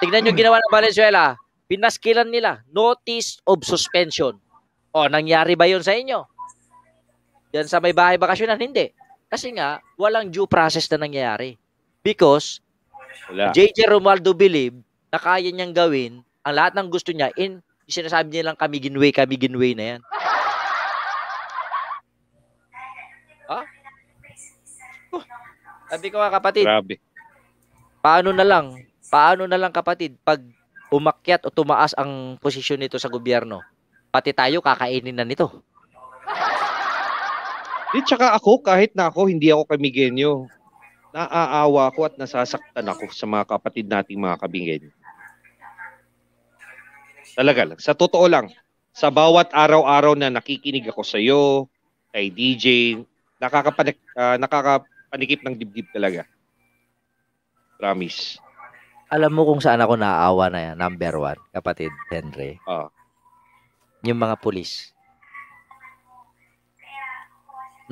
[SPEAKER 1] Tingnan yung ginawa ng Valenzuela. Pinaskilan nila. Notice of suspension. O, nangyari ba yon sa inyo? Yan sa may bahay bakasyonan, hindi. Kasi nga, walang due process na nangyayari. Because Wala. JJ Romaldo believed na kaya niyang gawin ang lahat ng gusto niya in sinasabi niya lang kami ginway, kami ginway na yan. ha? Huh? Sabi ko nga kapatid. Grabe. Paano na lang? Paano na lang kapatid pag umakyat o tumaas ang posisyon nito sa gobyerno? Pati tayo kakainin
[SPEAKER 3] na nito. Di, tsaka ako, kahit na ako, hindi ako kamigenyo naaawa ako at nasasaktan ako sa mga kapatid nating mga kabingin. Talaga lang. Sa totoo lang, sa bawat araw-araw na nakikinig ako sa iyo, kay DJ, nakakapanik, uh, nakakapanikip ng dibdib talaga. Promise.
[SPEAKER 1] Alam mo kung saan ako naaawa na yan, number one, kapatid Henry. Uh, yung mga pulis.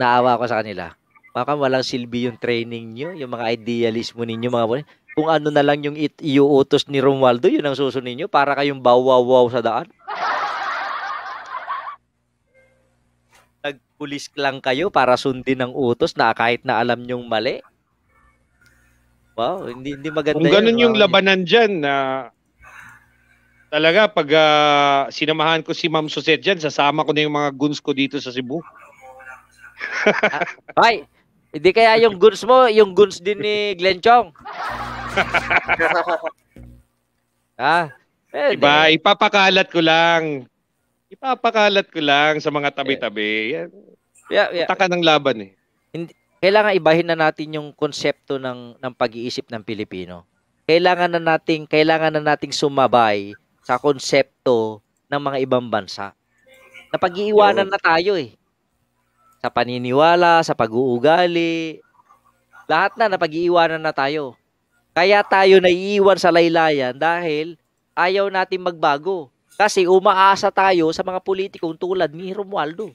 [SPEAKER 1] Naawa ako sa kanila baka walang silbi yung training nyo, yung mga idealismo ninyo, mga bola. Kung ano na lang yung it, iuutos ni Romualdo, yun ang susunod niyo para kayong bawawaw sa daan. Nagpulis lang kayo para sundin ang utos na kahit na alam nyong
[SPEAKER 3] mali. Wow, hindi, hindi maganda Kung ganun yun, yung wow, labanan dyan na talaga pag uh, sinamahan ko si Ma'am Suset dyan, sasama ko na yung mga goons ko dito sa Cebu. Ah, bye! Hindi kaya yung guns mo, yung guns din ni Glenn Chong. ha? Eh, iba, di. ipapakalat ko lang. Ipapakalat ko lang sa mga tabi-tabi. Yan. Yeah, yeah. Taka ng laban eh. Hindi, kailangan ibahin na
[SPEAKER 1] natin yung konsepto ng ng pag-iisip ng Pilipino. Kailangan na nating kailangan na nating sumabay sa konsepto ng mga ibang bansa. Napag-iiwanan na tayo eh sa paniniwala, sa pag-uugali. Lahat na napag-iiwanan na tayo. Kaya tayo naiiwan sa laylayan dahil ayaw natin magbago. Kasi umaasa tayo sa mga politikong tulad ni Romualdo.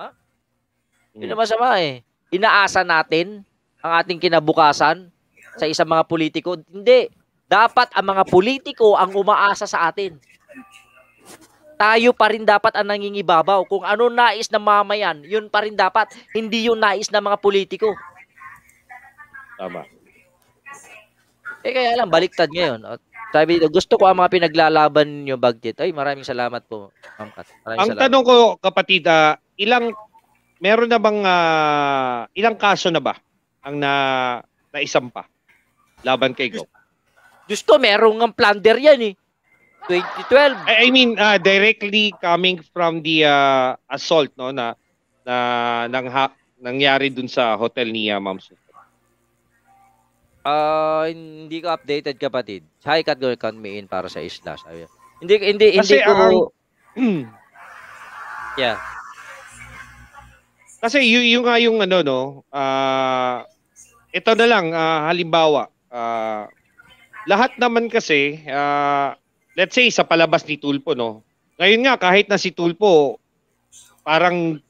[SPEAKER 4] ha? Yun naman sama
[SPEAKER 1] eh. Inaasa natin ang ating kinabukasan sa isang mga politiko. Hindi. Dapat ang mga politiko ang umaasa sa atin tayo pa rin dapat ang nangingibabaw. Kung ano nais ng mamayan, yun pa rin dapat. Hindi yung nais ng mga politiko. Tama. Eh kaya lang, baliktad ngayon. At sabi dito, gusto ko ang mga pinaglalaban nyo, Bagtit. Ay, maraming salamat po, Ma'am Kat. Maraming ang salamat.
[SPEAKER 3] tanong ko, kapatid, uh, ilang, meron na bang, uh, ilang kaso na ba ang na, na isang laban kay Go? Gusto, merong ang plunder yan eh. 2012. I mean, uh, directly coming from the uh, assault no na na nang ha, nangyari dun sa hotel niya, uh, Ma'am Susan.
[SPEAKER 1] Uh, hindi ko updated kapatid. Hi, cut go count me in para sa isla. Sabi. Hindi hindi
[SPEAKER 4] Kasi, hindi ko
[SPEAKER 3] um, Yeah. Kasi yung yung nga yung ano no, uh, ito na lang uh, halimbawa, uh, lahat naman kasi uh, let's say sa palabas ni Tulpo no. Ngayon nga kahit na si Tulpo parang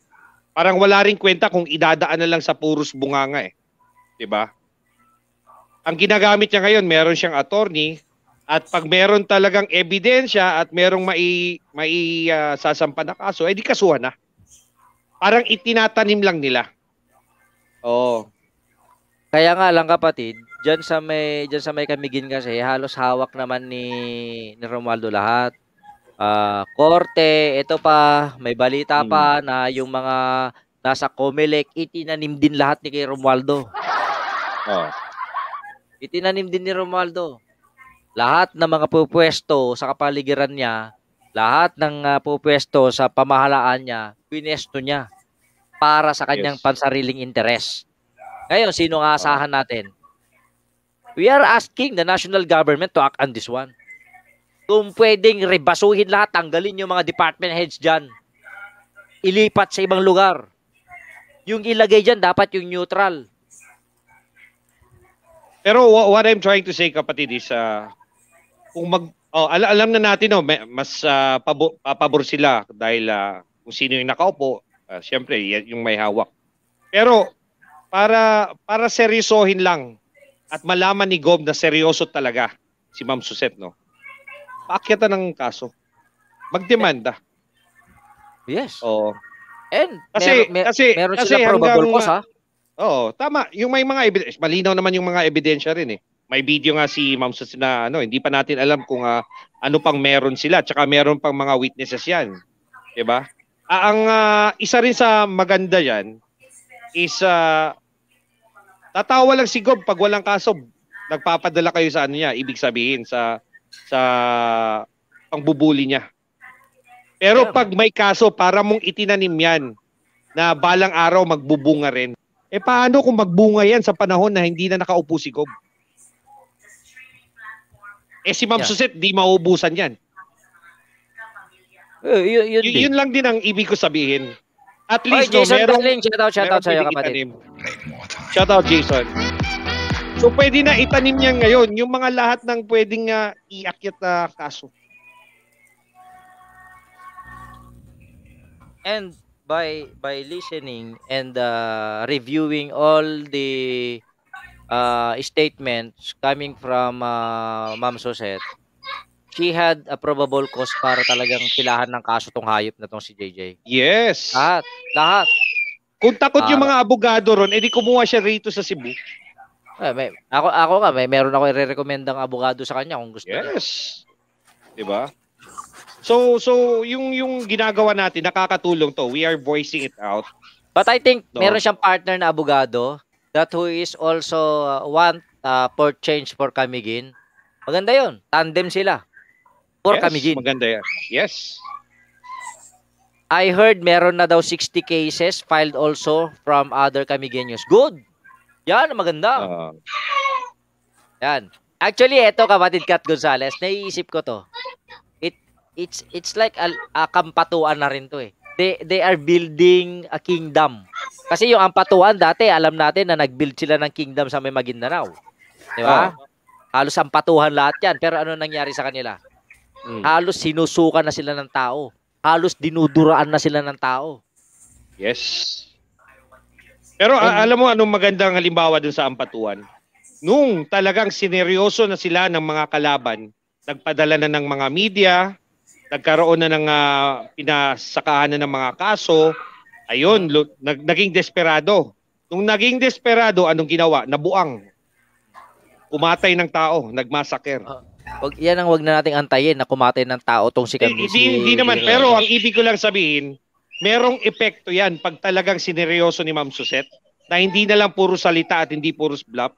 [SPEAKER 3] parang wala ring kwenta kung idadaan na lang sa puros bunganga eh. 'Di ba? Ang ginagamit niya ngayon, meron siyang attorney at pag meron talagang ebidensya at merong mai mai uh, sasampan na kaso, edi eh, kasuhan na. Parang itinatanim lang nila. Oo. Kaya nga lang kapatid, Diyan sa
[SPEAKER 1] may diyan sa may Kamigin kasi halos hawak naman ni ni Romualdo lahat. Uh, korte, ito pa, may balita pa hmm. na yung mga nasa Comelec itinanim din lahat ni kay Romualdo. Oh. Itinanim din ni Romualdo. Lahat ng mga pupwesto sa kapaligiran niya, lahat ng uh, pupwesto sa pamahalaan niya, pinesto niya para sa kanyang yes. pansariling interes. Ngayon, sino ang asahan oh. natin? We are asking the national government to act on this one. Kung pwedeng rebasuhin lahat, tanggalin yung mga department heads dyan. Ilipat sa ibang lugar. Yung ilagay dyan, dapat yung neutral.
[SPEAKER 3] Pero what I'm trying to say, kapatid, is uh, kung mag, oh, al- alam na natin, oh, may, mas uh, pabo, uh, sila dahil uh, kung sino yung nakaupo, uh, ah, siyempre, yung may hawak. Pero para para seryosohin lang at malaman ni Gob na seryoso talaga si Ma'am Suset, no? Paakyatan ng kaso. Magdemanda. Yes. Oo. And kasi mer- mer- kasi meron kasi sila probable hanggang, cause, ha? Oo, tama. Yung may mga ebidensya, malinaw naman yung mga ebidensya rin eh. May video nga si Ma'am Suset na ano, hindi pa natin alam kung uh, ano pang meron sila, tsaka meron pang mga witnesses 'yan. 'Di ba? Ah, ang uh, isa rin sa maganda 'yan is uh, Tatawa lang si Gob pag walang kaso Nagpapadala kayo sa ano niya, ibig sabihin sa sa pangbubuli niya. Pero pag may kaso, para mong itinanim yan na balang araw magbubunga rin. Eh paano kung magbunga yan sa panahon na hindi na nakaupo si Gob? Eh si Ma'am yeah. Suset, di mauubusan yan. Uh, eh, yun, yun, y- yun lang din ang ibig ko sabihin. At least, Oy, no, Jason merong, Darling, shout out, shout out sa'yo kapatid. Itanim. Shout out, Jason. So, pwede na itanim niya ngayon yung mga lahat ng pwedeng uh, iakyat na kaso.
[SPEAKER 1] And by by listening and uh, reviewing all the uh, statements coming from uh, Ma'am Sosette, she had a probable cause para talagang pilahan ng kaso tong hayop na tong si JJ. Yes. Lahat. Lahat.
[SPEAKER 3] Kung takot uh, yung ah. mga abogado ron, edi kumuha siya rito sa Cebu.
[SPEAKER 1] Eh, may, ako ako ka, may meron ako i-recommend ang abogado
[SPEAKER 3] sa kanya kung gusto Yes. Niya. 'Di ba? So so yung yung ginagawa natin nakakatulong to. We are voicing it out. But
[SPEAKER 1] I think no. meron siyang partner na abogado that who is also uh, want uh, for change for Kamigin. Maganda 'yon. Tandem sila. For yes, Kamigin. Maganda
[SPEAKER 3] 'yan. Yes.
[SPEAKER 1] I heard meron na daw 60 cases filed also from other Camigueños. Good. Yan, maganda. Uh, Yan. Actually, eto kapatid Kat Gonzales, naiisip ko to. It it's it's like a, a kampatuan na rin to eh. They they are building a kingdom. Kasi yung ampatuan dati, alam natin na nag-build sila ng kingdom sa may Maguindanao. 'Di ba? Uh, Halos ampatuhan lahat 'yan, pero ano nangyari sa kanila? Mm. Halos sinusukan na sila ng tao halos dinuduraan na sila ng tao.
[SPEAKER 3] Yes. Pero And, alam mo anong magandang halimbawa dun sa ampatuan? Nung talagang sineryoso na sila ng mga kalaban, nagpadala na ng mga media, nagkaroon na ng uh, pinasakahan na ng mga kaso, ayun, lo, nag, naging desperado. Nung naging desperado, anong ginawa? Nabuang. Kumatay ng tao, nagmasaker. Uh, ah.
[SPEAKER 1] Wag, yan ang wag na nating antayin na kumatay ng tao tong si Camille. Hindi si, hindi naman, pero
[SPEAKER 3] ang ibig ko lang sabihin, merong epekto yan pag talagang sineryoso ni Ma'am Susette na hindi na lang puro salita at hindi puro bluff.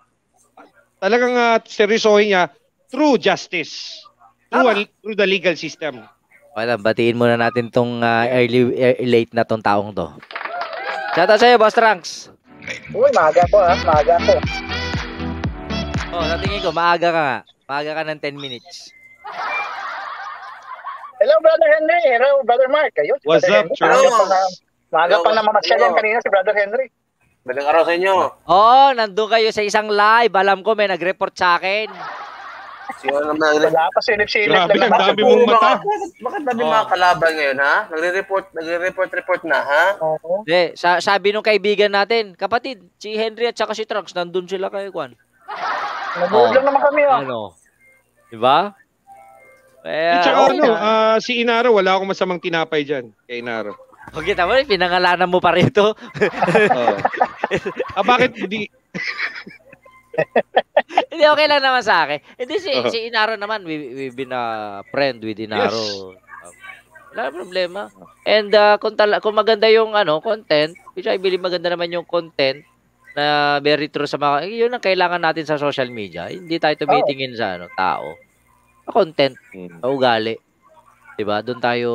[SPEAKER 3] Talagang uh, seryosohin niya true justice through, a, through the legal system.
[SPEAKER 1] Wala, batiin muna natin tong uh, early, early eh, late na tong taong to.
[SPEAKER 3] Shout out
[SPEAKER 4] sa'yo,
[SPEAKER 1] Boss Trunks. Uy, maga po ha, ah. maga po. Oh, natingin ko, maaga ka nga. Maaga ka ng 10 minutes.
[SPEAKER 6] Hello, Brother Henry. Hello, Brother Mark. Ayun, si What's Brother up, Charles? Maaga pa na mamasyal yan kanina si Brother Henry.
[SPEAKER 5] Magandang araw sa inyo.
[SPEAKER 1] oh, nandun kayo sa isang live. Alam ko, may nag-report sa akin.
[SPEAKER 5] Sino naman nag Wala pa silip-silip Grabe, ang dami mong mata. Bakit dami mga oh. kalaban ngayon, ha? Nagre-report, nagre-report, report na, ha? Oo.
[SPEAKER 1] Hindi, eh, sa sabi nung kaibigan natin, kapatid, si Henry at saka si Trunks, nandun sila kay Kwan. Nag-board
[SPEAKER 3] oh, lang naman kami ah. Ano? Diba? Kaya, eh, tsaka okay oh. ano, uh, si Inaro, wala akong masamang tinapay dyan kay Inaro. Okay, tama rin, pinangalanan mo pa rin ito. oh. ah, bakit hindi? hindi,
[SPEAKER 1] okay lang naman sa akin. Hindi, si, uh si Inaro naman, we, we've been a friend with Inaro. Yes. Um, wala problema. And uh, kung, tala- kung maganda yung ano content, which I believe maganda naman yung content, na very true sa mga, yun ang kailangan natin sa social media. Hindi tayo tumitingin oh. sa ano, tao. Sa content, hmm. sa ugali. 'Di ba? Doon tayo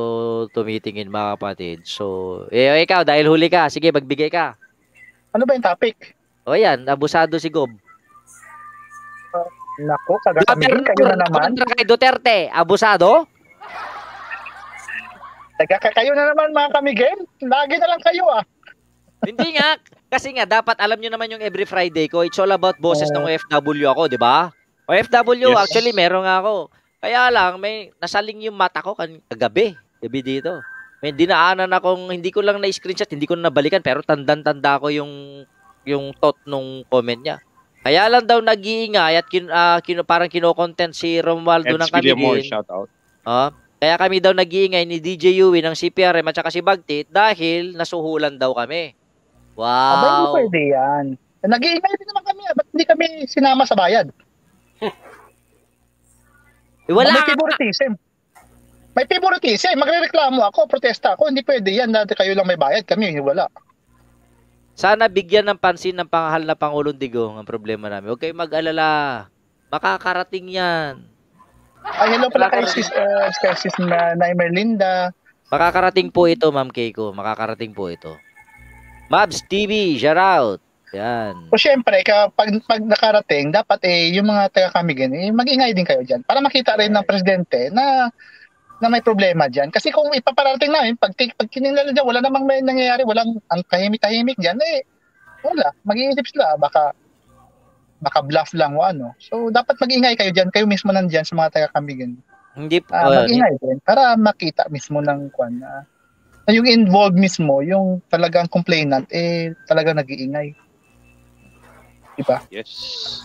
[SPEAKER 1] tumitingin mga kapatid. So, eh, eh ikaw dahil huli ka, sige magbigay ka. Ano ba 'yung topic? O yan, abusado si Gob. Uh,
[SPEAKER 6] ah, nako, kagamitin kayo na naman. Kontra
[SPEAKER 1] kay Duterte, abusado?
[SPEAKER 6] Taga kayo na naman mga kamigel. Lagi na lang kayo ah.
[SPEAKER 1] Hindi nga. Kasi nga, dapat alam nyo naman yung every Friday ko. It's all about bosses uh, ng OFW ako, di ba? OFW, yes. actually, meron nga ako. Kaya lang, may nasaling yung mata ko kan kagabi. Gabi dito. May dinaanan akong, hindi ko lang na-screenshot, hindi ko na nabalikan, pero tandan-tanda ko yung yung tot nung comment niya. Kaya lang daw nag-iingay at kin, uh, ah, kin, parang kinokontent si Romualdo ng kami din. shout out. Uh, kaya kami daw nag-iingay ni DJ Yui ng CPRM e at saka si Bagtit dahil nasuhulan daw kami. Ah, wow. Abay mo
[SPEAKER 6] pwede yan. Nag-iingay din naman kami. Ah. Ba't hindi kami sinama sa bayad? Eh, wala. May favoritism. May favoritism. Eh, magrereklamo ako, protesta ako. Hindi pwede yan. Dati kayo lang may bayad. Kami, wala.
[SPEAKER 1] Sana bigyan ng pansin ng pangahal na Pangulong Digong ang problema namin. Huwag kayong mag-alala. Makakarating yan.
[SPEAKER 6] Ay, hello pala kay sis, uh, sis na, na Merlinda.
[SPEAKER 1] Makakarating po ito, Ma'am Keiko. Makakarating po ito. Mabs
[SPEAKER 6] TV, shout out. Yan. O syempre, kapag pag nakarating, dapat eh, yung mga taga Kamigin, eh, mag-ingay din kayo dyan. Para makita rin ng presidente na na may problema dyan. Kasi kung ipaparating namin, pag, pag kinilala dyan, wala namang may nangyayari, walang ang tahimik-tahimik dyan, eh, wala. Mag-iisip sila, baka baka bluff lang o ano. So, dapat mag-ingay kayo dyan. Kayo mismo nandyan sa mga taga Kamigin. Hindi po. Uh, ah, uh, oh, mag-ingay din para makita mismo ng kwan na uh, Ah, yung involved mismo, yung talagang complainant, eh, talagang nag-iingay. Diba? Yes.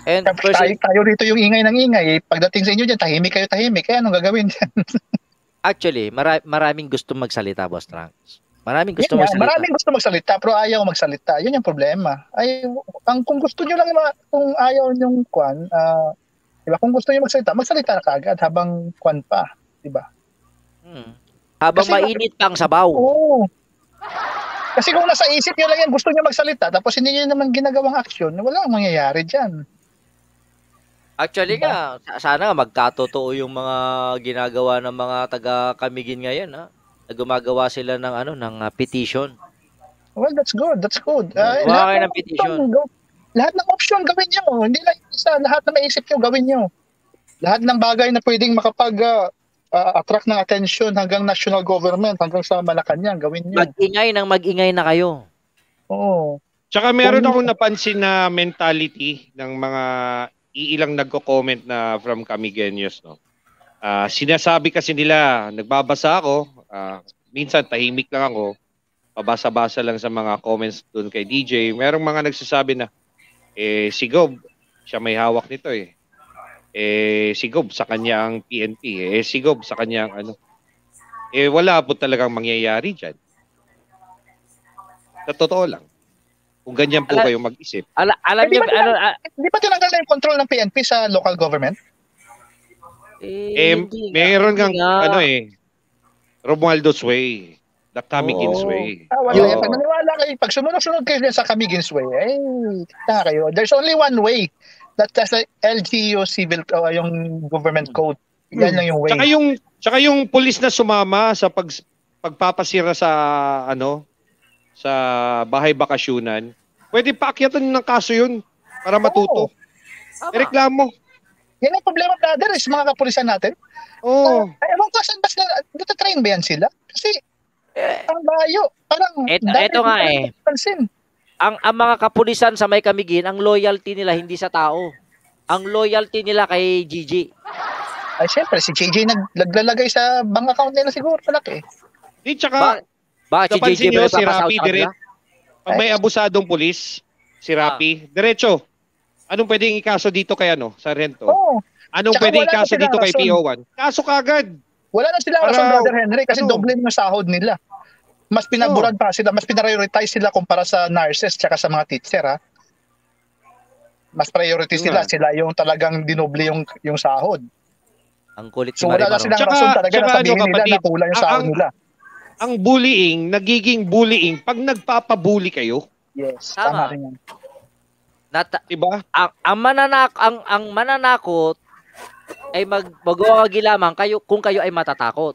[SPEAKER 6] And Tapos person... tayo, tayo rito yung ingay ng ingay. Eh, pagdating sa inyo dyan, tahimik kayo, tahimik. Kaya eh, anong gagawin dyan? Actually,
[SPEAKER 1] mara- maraming gusto magsalita, Boss Trunks. Maraming gusto Yan magsalita. Maraming
[SPEAKER 6] gusto magsalita pero ayaw magsalita. 'Yun yung problema. Ay ang kung gusto niyo lang kung ayaw yung kwan, uh, ah, 'di ba? Kung gusto niyo magsalita, magsalita ka agad habang kwan pa, 'di ba? Hmm. Habang Kasi, mainit pang sabaw. Oo. Kasi kung nasa isip niyo lang yan, gusto niyo magsalita, tapos hindi niyo naman ginagawang aksyon, wala ang mangyayari diyan.
[SPEAKER 1] Actually diba? nga, sana magkatotoo yung mga ginagawa ng mga taga Kamigin ngayon, ha? Gumagawa sila ng ano, ng ah, petition.
[SPEAKER 6] Well, that's good. That's good. Uh, ah, Gawa ng petition. lahat ng option gawin niyo. Hindi lang isa. Lahat na maisip niyo, gawin niyo. Lahat ng bagay na pwedeng makapag uh, uh, attract ng attention hanggang national government, hanggang sa Malacanang, gawin niyo. Mag-ingay ng mag-ingay na kayo. Oo.
[SPEAKER 3] Tsaka meron akong napansin na mentality ng mga iilang nagko-comment na from Camigenius, no? Uh, sinasabi kasi nila, nagbabasa ako, uh, minsan tahimik lang ako, pabasa-basa lang sa mga comments doon kay DJ. Merong mga nagsasabi na, eh, si Gob, siya may hawak nito eh eh si Gob sa kanyang PNP, eh si Gob sa kanyang ano. Eh wala po talagang mangyayari diyan. Sa totoo lang. Kung ganyan po ala, kayo mag-isip. Ala,
[SPEAKER 6] alam niyo, eh, ano, hindi pa tinanggal na yung control ng PNP sa local government?
[SPEAKER 3] Eh, eh meron kang ano eh, Romualdo's Way. The Kamigins oh. Way. Ah, wala oh. yan.
[SPEAKER 6] Naniwala kayo. Pag sumunod-sunod kayo sa Kamigins Way, eh, kita kayo. There's only one way that that's like LGU civil o oh, yung government hmm. code. Yan hmm. lang yung way. Tsaka
[SPEAKER 3] yung tsaka yung pulis na sumama sa pag pagpapasira sa ano sa bahay bakasyunan, pwede paakyatan ng kaso yun para matuto. Oh. reklamo. Yan ang problema, brother, is mga kapulisan natin. Oo. Oh. Uh,
[SPEAKER 6] ewan ko, saan ba sila, Dito train ba yan sila? Kasi, eh, ang layo. Parang, et, eto nga eh. Pansin
[SPEAKER 1] ang, ang mga kapulisan sa may kamigin, ang loyalty nila hindi sa tao. Ang loyalty nila kay Gigi.
[SPEAKER 6] Ay, siyempre, si JJ naglalagay sa bank account nila siguro
[SPEAKER 3] malaki. Di, tsaka, ba, ba si JJ nyo, si Rapi, dire, pag may abusadong pulis, si Rapi, ah. diretso, anong pwedeng ikaso dito kay ano, sa Oo. Oh. Anong tsaka pwedeng ikaso dito rason. kay PO1?
[SPEAKER 6] Kaso kagad. Wala na sila rason, Brother Henry, kasi ano? doble yung sahod nila. Mas pinaburan oh. pa sila, mas pinarioritize sila kumpara sa nurses tsaka sa mga teacher ha. Mas priority sila, sila yung talagang
[SPEAKER 3] dinoble yung yung sahod.
[SPEAKER 1] Ang
[SPEAKER 6] kulit
[SPEAKER 3] So wala na silang tsaka, rason talaga tsaka, ano, na sabihin ano, nila kapatid, na kulang yung sahod ang, nila. Ang bullying, nagiging bullying pag nagpapabully kayo. Yes,
[SPEAKER 6] tama, tama rin
[SPEAKER 4] yan.
[SPEAKER 3] Nata- diba? Ang, ang mananak ang ang mananakot
[SPEAKER 1] ay mag magwawagi lamang kayo kung kayo ay matatakot.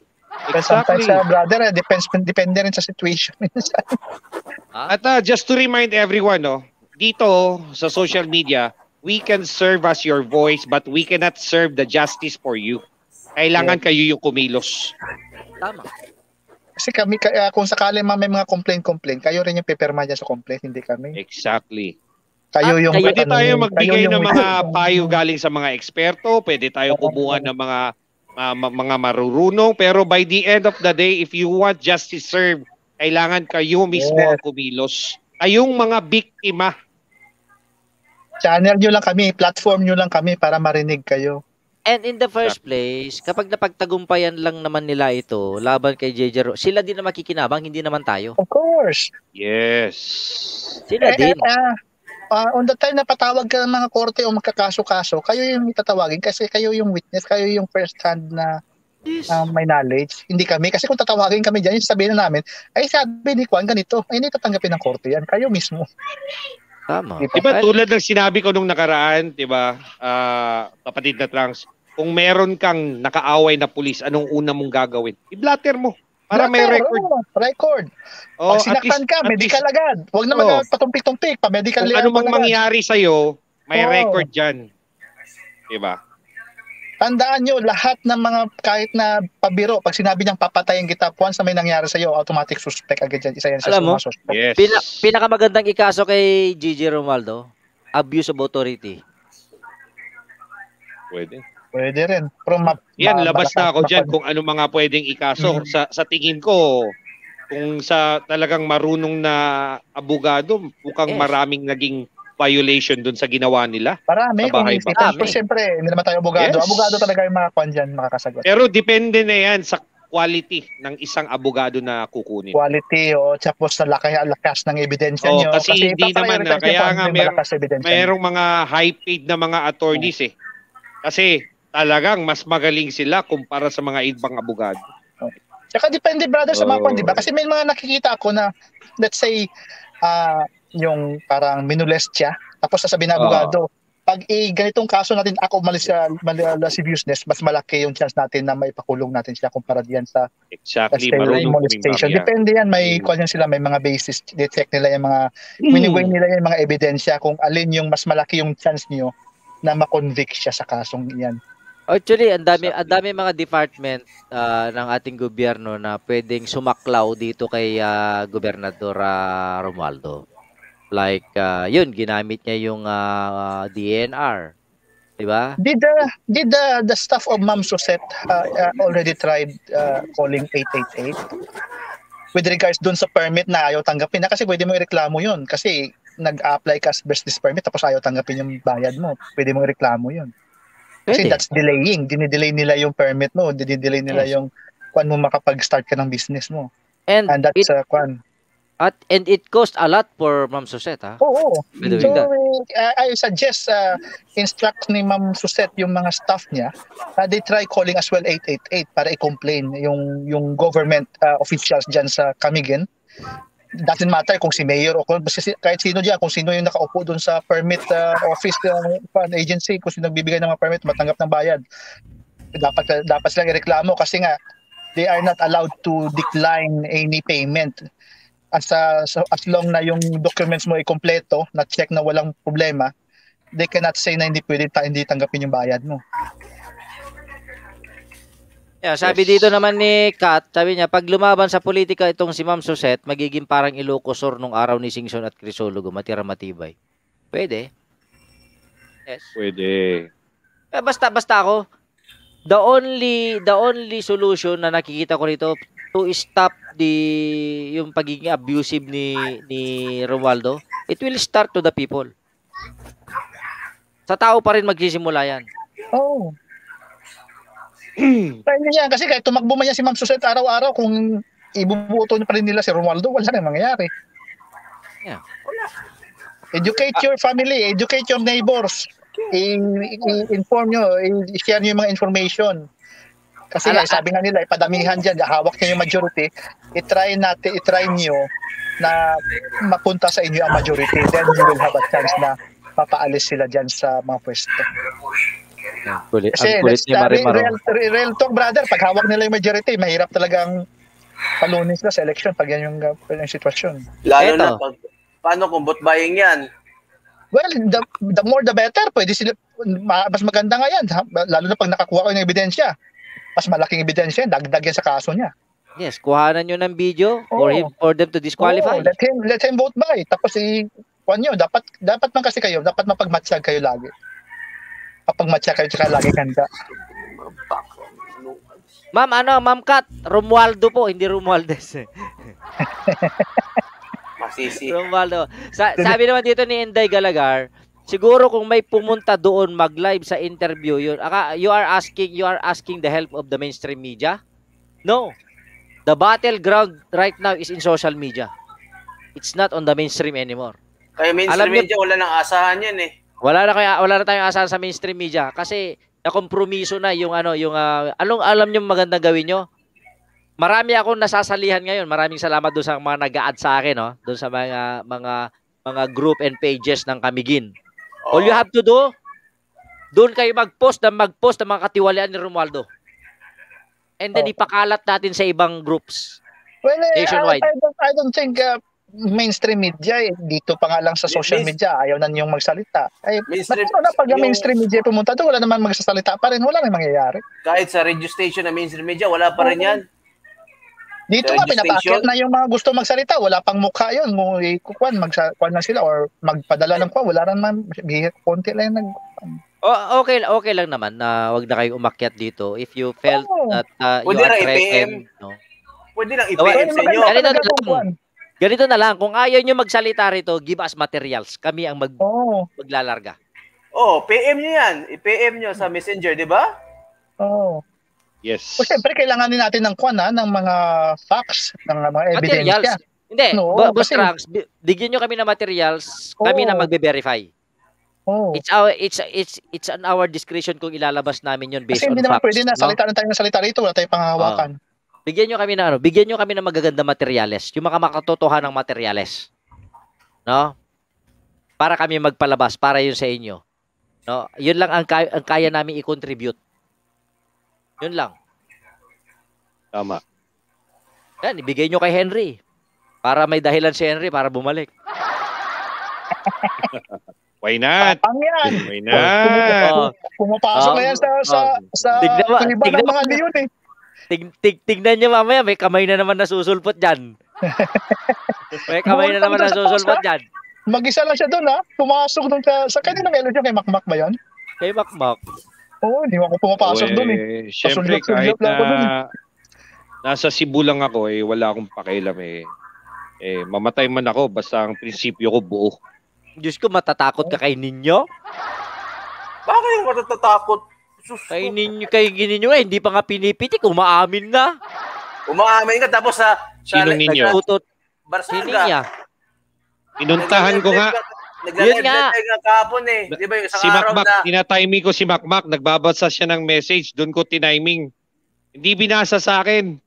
[SPEAKER 6] Exactly. Sometimes, uh, brother, uh, depends, depende rin sa situation.
[SPEAKER 3] At uh, just to remind everyone, no, oh, dito oh, sa social media, we can serve as your voice but we cannot serve the justice for you. Kailangan yeah. kayo yung kumilos. Tama. Kasi
[SPEAKER 6] kami, kaya uh, kung sakali ma may mga complaint-complaint, kayo rin yung pipirma dyan sa complaint, hindi
[SPEAKER 3] kami. Exactly. Kayo ah, yung... At, kayo, pwede tayo magbigay kayo ng mga payo galing sa mga eksperto, pwede tayo kumuha ng mga uh, mga marurunong pero by the end of the day if you want justice served kailangan kayo mismo yes. ang kumilos kayong mga biktima
[SPEAKER 6] channel nyo lang kami platform nyo lang kami para marinig kayo
[SPEAKER 1] And in the first place, kapag napagtagumpayan lang naman nila ito, laban kay JJ Ro, sila din na makikinabang, hindi naman tayo. Of
[SPEAKER 6] course. Yes. Sila eh, din. Eh, eh uh, on the time na patawag ka ng mga korte o magkakaso-kaso, kayo yung itatawagin kasi kayo yung witness, kayo yung first hand na uh, may knowledge. Hindi kami. Kasi kung tatawagin kami dyan, yung sabihin na namin, ay sabi ni Kwan ganito, ay hindi tatanggapin ng korte yan. Kayo mismo.
[SPEAKER 3] Tama. Diba, diba tulad ng sinabi ko nung nakaraan, diba, uh, kapatid na trans, kung meron kang nakaaway na pulis, anong una mong gagawin? I-blatter mo.
[SPEAKER 6] Para may record. Oh, record.
[SPEAKER 3] Oh, Pag sinaktan least, ka, medical least, agad. Huwag naman oh. na
[SPEAKER 6] patumpik-tumpik, pa medical Kung ano mang mangyari sa iyo,
[SPEAKER 3] may oh. record diyan. 'Di ba?
[SPEAKER 6] Tandaan nyo, lahat ng mga kahit na pabiro, pag sinabi niyang papatayin kita, once na may nangyari sa iyo, automatic suspect agad yan. Isa yan sa Alam mo, suspect.
[SPEAKER 1] Yes. Pina, pinakamagandang ikaso kay Gigi Romaldo, abuse of authority.
[SPEAKER 6] Pwede. Pwede rin. From ma- Yan, labas na ako diyan kung
[SPEAKER 3] ano mga pwedeng ikaso. Mm-hmm. Sa, sa tingin ko, kung sa talagang marunong na abogado, mukhang yes. maraming naging violation doon sa ginawa nila. Marami. Sa bahay pa. Pero siyempre,
[SPEAKER 6] hindi naman tayo abogado. Yes. Abogado talaga yung mga kwan dyan, makakasagot.
[SPEAKER 3] Pero depende na yan sa quality ng isang abogado na kukunin.
[SPEAKER 6] Quality o oh, tapos sa laki lakas ng ebidensya oh, nyo. Kasi, kasi hindi naman na kaya nga merong merong
[SPEAKER 3] mga high paid na mga attorneys eh. Kasi talagang mas magaling sila kumpara sa mga ibang abogado.
[SPEAKER 6] Saka depende brother sa mga oh. di ba? Kasi may mga nakikita ako na let's say uh, yung parang minulest siya tapos sasabihin ng abogado, oh. pag i eh, ganitong kaso natin ako mali sa mali, ah, lasciviousness, mas malaki yung chance natin na maipakulong natin sila kumpara diyan sa exactly say, molestation. Depende yan, may mm. yan sila, may mga basis, detect nila yung mga mm. winiweigh nila yung mga ebidensya kung alin yung mas malaki yung chance niyo na makonvict siya sa kasong iyan.
[SPEAKER 1] Oh, actually, ang dami ang dami mga department uh, ng ating gobyerno na pwedeng sumaklaw dito kay uh, gobernador uh, Romualdo. Like uh, 'yun, ginamit niya yung uh, DNR. 'Di ba?
[SPEAKER 6] Did the did the, the staff of Ma'am Susette uh, uh, already tried uh, calling 888 with regards dun sa permit na ayaw tanggapin na kasi pwede mong ireklamo 'yun kasi nag-apply ka sa business permit tapos ayaw tanggapin yung bayad mo. Pwede mong ireklamo 'yun. Kasi Pwede. that's delaying. Dinidelay nila yung permit mo. Dinidelay nila yes. yung kuan mo makapag-start ka ng business mo. And, and that's it, uh, kwan.
[SPEAKER 1] At and it cost a lot for Ma'am Suset,
[SPEAKER 6] ha? Oo. By so, that. Uh, I suggest uh, instruct ni Ma'am Suset yung mga staff niya na uh, they try calling as well 888 para i-complain yung yung government uh, officials diyan sa Camigen doesn't matter kung si mayor o kung kahit sino diyan kung sino yung nakaupo doon sa permit uh, office ng uh, agency kung sino nagbibigay ng mga permit matanggap ng bayad dapat uh, dapat silang ireklamo kasi nga they are not allowed to decline any payment as uh, as long na yung documents mo ay kompleto na check na walang problema they cannot say na hindi pwede ta hindi tanggapin yung bayad mo
[SPEAKER 1] Yeah, sabi yes. dito naman ni Kat, sabi niya, pag lumaban sa politika itong si Ma'am Suset, magiging parang Ilocosor nung araw ni Singson at Crisologo, matira matibay. Pwede. Yes. Pwede. Eh, basta, basta ako, the only, the only solution na nakikita ko rito to stop the, yung pagiging abusive ni, ni Romualdo, it will start to the people. Sa tao pa rin magsisimula yan.
[SPEAKER 6] Oh. Pwede yan. Kasi kahit tumakbo man yan si Ma'am Susette araw-araw, kung ibubuto pa rin nila si Romualdo, wala nang mangyayari. Yeah. Educate your family, educate your neighbors. I-inform nyo, i-share nyo yung mga information. Kasi Ala, sabi nga nila, ipadamihan dyan, hawak nyo yung majority, i-try natin, i-try nyo na mapunta sa inyo ang majority. Then you will have a chance na mapaalis sila dyan sa mga pwesto. Ang
[SPEAKER 4] kulit, Kasi, ang kulit ni Marimaro. Oh. Real,
[SPEAKER 6] real, real talk, brother. Pag hawak nila yung majority, mahirap talaga ang palunis na sa election pag yan yung, uh, yung sitwasyon. Lalo Eto. na
[SPEAKER 5] pag, paano kung bot buying yan?
[SPEAKER 6] Well, the, the more the better. Pwede sila, mas maganda nga yan. Lalo na pag nakakuha ko ng ebidensya. Mas malaking ebidensya yan. Dagdag yan sa kaso niya.
[SPEAKER 1] Yes, kuhanan nyo ng video oh. for, him, for them to disqualify. Oh, let
[SPEAKER 6] him let him vote by. Tapos i eh, Juan nyo, dapat dapat man kasi kayo, dapat mapagmatsag kayo lagi. Kapag matcha kayo, tsaka lagi kanta. Ma'am,
[SPEAKER 1] ano, Ma'am Kat, Romualdo po, hindi Romualdez.
[SPEAKER 5] Masisi. Romualdo. Sa, sabi
[SPEAKER 1] naman dito ni Inday Galagar, siguro kung may pumunta doon mag-live sa interview, yun, you are asking, you are asking the help of the mainstream media? No. The battleground right now is in social media. It's not on the mainstream anymore.
[SPEAKER 5] Kaya mainstream Alam media, niyo, wala nang asahan yan eh.
[SPEAKER 1] Wala na kaya wala na tayong asahan sa mainstream media kasi nakompromiso na yung ano, yung uh, anong alam niyo magandang gawin niyo? Marami akong nasasalihan ngayon. Maraming salamat doon sa mga nag-a-add sa akin, no? Oh, doon sa mga mga mga group and pages ng Kamigin. All you oh. have to do, doon kayo mag-post na mag-post ng mga katiwalaan ni Romualdo. And then oh. ipakalat natin sa ibang
[SPEAKER 6] groups. Well, nationwide. Eh, I, I, don't, I don't think uh, mainstream media eh. Dito pa nga lang sa social media, ayaw na niyong magsalita. eh mainstream, ano na, pag yung, mainstream media pumunta doon, wala naman magsasalita pa rin, wala nang mangyayari.
[SPEAKER 5] Kahit sa radio station na mainstream media, wala pa rin yan. Dito nga, pinapakit na yung
[SPEAKER 6] mga gusto magsalita, wala pang mukha yun. Kung ikukuan, magsakuan na sila or magpadala ng kuha, wala rin man, konti lang nag...
[SPEAKER 1] O, okay, okay lang naman na uh, wag na kayong umakyat dito if you felt oh. that uh, you Pwede are threatened.
[SPEAKER 5] No? Pwede lang IPM sa inyo.
[SPEAKER 1] Ganito na lang, kung ayaw nyo magsalita rito, give us materials. Kami ang mag oh. maglalarga.
[SPEAKER 5] Oh, PM nyo yan. I-PM nyo sa Messenger, di ba?
[SPEAKER 6] Oh. Yes. O siyempre, kailangan din natin ng kwan, ha, ng mga facts, ng mga evidence. Materials. Hindi, no, ba- kasi... Trunks,
[SPEAKER 1] bigyan nyo kami ng materials, oh. kami na magbe-verify. Oh. It's our it's it's it's an our discretion kung ilalabas namin 'yon based Kasi on hindi naman pwede na salita
[SPEAKER 6] no? tayo ng salita rito, wala tayong panghawakan. Ah.
[SPEAKER 1] Bigyan nyo kami ng ano, bigyan nyo kami ng magagandang materyales, yung mga makatotohan materyales. No? Para kami magpalabas, para yun sa inyo. No? Yun lang ang, kaya, ang kaya namin i-contribute. Yun lang. Tama. Yan, ibigay nyo kay Henry. Para may dahilan si Henry para bumalik.
[SPEAKER 3] Why not? Ang yan. Why not? Pumapasok oh, na yan sa, sa, oh. sa tignan, tignan, mga leon ano eh. Tig, tig,
[SPEAKER 1] tignan niyo mamaya, may kamay na naman nasusulpot dyan. may kamay na naman nasusulpot dyan.
[SPEAKER 6] Mag-isa lang siya doon, ha? Pumasok doon sa... Sa kanina ng LG, kay Makmak ba yan?
[SPEAKER 3] Kay Makmak.
[SPEAKER 6] Oo, oh, hindi ako pumapasok doon, eh. Siyempre, kahit na...
[SPEAKER 3] eh. Nasa Cebu lang ako, eh. Wala akong pakialam, eh. Eh, mamatay man ako, basta ang prinsipyo ko buo. Diyos ko, matatakot ka kay ninyo? Bakit yung matatakot?
[SPEAKER 1] Diyos kay ninyo, kay gininyo eh, hindi pa nga pinipitik, umaamin na. Umaamin
[SPEAKER 5] ka tapos sa... sa Sinong ninyo? Nagtutot. Barsaga.
[SPEAKER 3] Inuntahan ko nga.
[SPEAKER 5] Yun nga. nga eh. Di ba yung isang si araw Mac-Mac, na...
[SPEAKER 3] Tinatiming ko si Macmac, nagbabasa siya ng message, doon ko tinaiming. Hindi binasa sa akin.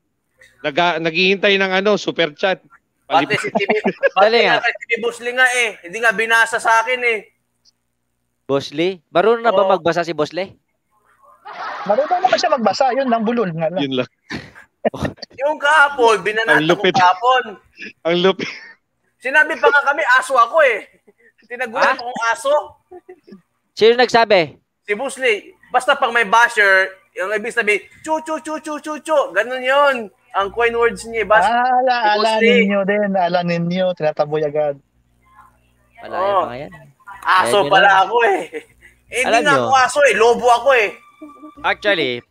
[SPEAKER 3] Nag, naghihintay ng ano, super chat. Pati si TV, pati nga kay
[SPEAKER 5] TV Busli nga eh. Hindi nga binasa sa akin eh.
[SPEAKER 6] Bosley?
[SPEAKER 1] Baro na ba magbasa si Bosley?
[SPEAKER 6] Marunong naman siya magbasa. Yun nang bulol nga lang. Yun lang.
[SPEAKER 5] yung kahapon, binanata ko kahapon. Ang lupit. Sinabi pa nga kami, aso ako eh. Tinagulan ah? akong aso.
[SPEAKER 1] Sino nagsabi?
[SPEAKER 5] Si Busley. Basta pang may basher, yung ibig sabi, chu chu chu chu chu chu. Ganun yon Ang coin words niya. Basta, ala, si ala ninyo
[SPEAKER 6] din. Ala ninyo. Tinataboy agad.
[SPEAKER 5] Wala oh. yan. Aso Kaya pala ako eh. Eh, hindi nga ako aso eh. Lobo ako eh.
[SPEAKER 1] Actually,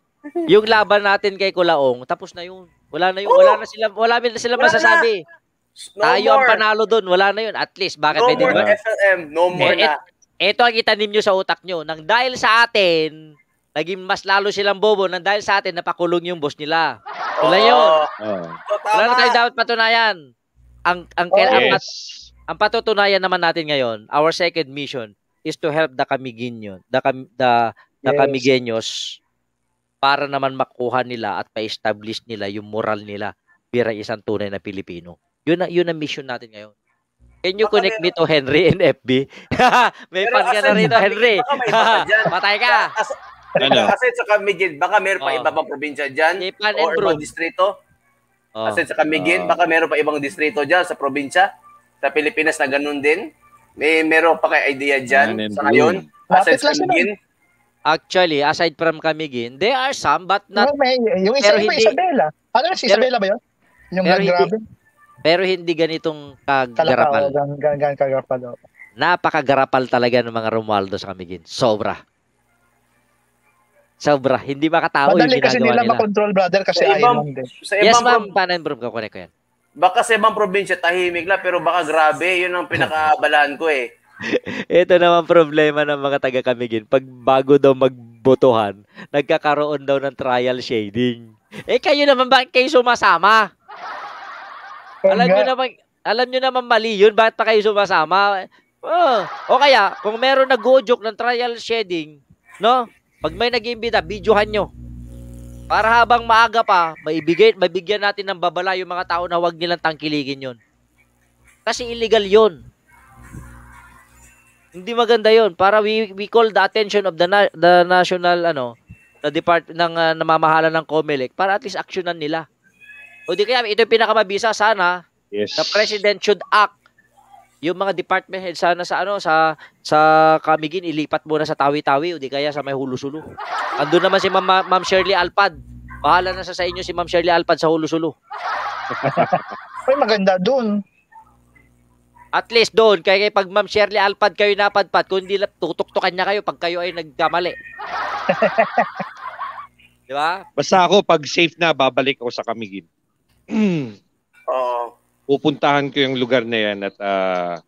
[SPEAKER 1] yung laban natin kay Kulaong, tapos na yun. wala na yun. oh! wala na sila wala na sila wala masasabi. Na. No Tayo more. ang panalo doon, wala na yun. At least bakit no may more diba? FLM, no eh, more eh, na. Ito ang itanim nyo sa utak nyo. Nang dahil sa atin, naging mas lalo silang bobo nang dahil sa atin napakulong yung boss nila. Wala oh, yun. Oh. Wala na tayo dapat patunayan. Ang ang, oh, ang, yes. ang, patutunayan naman natin ngayon, our second mission is to help the Kamiginyon, the, the yes. na Kamigenyos para naman makuha nila at pa establish nila yung moral nila bilang isang tunay na Pilipino. Yun ang yun ang mission natin ngayon. Can you baka connect meron, me to Henry in FB? may fan ka na rito, Henry.
[SPEAKER 5] Patay ka. ano? Kasi sa Camigin, baka meron pa oh. iba pang probinsya dyan Japan or ibang distrito.
[SPEAKER 2] Oh. Kasi sa Camigin, oh.
[SPEAKER 5] baka meron pa ibang distrito dyan sa probinsya. Sa Pilipinas na ganun din. May meron pa kay idea dyan sa ngayon. Kasi sa Camigin,
[SPEAKER 1] Actually, aside from Kamigin, there are some but not... No,
[SPEAKER 6] may, yung isa hindi, Isabela. Ano si Isabela ba yun? Yung pero hindi,
[SPEAKER 1] pero hindi ganitong kagarapal.
[SPEAKER 6] Talaga, kagarapal.
[SPEAKER 1] Napakagarapal talaga ng mga Romualdo sa Kamigin. Sobra. Sobra. Hindi makatao Madali yung ginagawa nila. Madali kasi nila, makontrol,
[SPEAKER 6] brother, kasi sa ibang, din. Sa ibang yes,
[SPEAKER 1] ma'am. Pro- Panan, bro, ko, ko yan.
[SPEAKER 5] Baka sa ibang probinsya, tahimik lang, pero baka grabe. Yun ang pinakabalaan ko eh
[SPEAKER 1] ito naman problema ng mga taga Kamigin. Pag bago daw magbotohan, nagkakaroon daw ng trial shading. Eh kayo naman bakit kayo sumasama? alam niyo naman, alam niyo naman mali 'yun. Bakit pa kayo sumasama? Oh, o kaya kung meron nag-joke ng trial shading, no? Pag may nag-iimbita, videohan nyo. Para habang maaga pa, maibigay, mabigyan natin ng babala yung mga tao na huwag nilang tangkiligin yun. Kasi illegal yun. Hindi maganda 'yon. Para we we call the attention of the na, the national ano, the department ng uh, namamahala ng COMELEC para at least aksyonan nila. O di kaya ito yung pinakamabisa sana yes. the president should act yung mga department head sana sa ano sa sa Kamigin ilipat muna sa Tawi-Tawi o di kaya sa may hulusulo Andun naman si Ma'am Ma Shirley Alpad. Bahala na sa, sa inyo si Ma'am Shirley Alpad sa hulusulo
[SPEAKER 6] ay maganda doon.
[SPEAKER 1] At least doon, kay, kay pag Ma'am Shirley Alpad kayo napadpad, kundi tutuktukan niya kayo pag kayo ay nagkamali.
[SPEAKER 3] Di ba? Basta ako, pag safe na, babalik ako sa Kamigin. Oo. Pupuntahan ko yung lugar na yan at uh,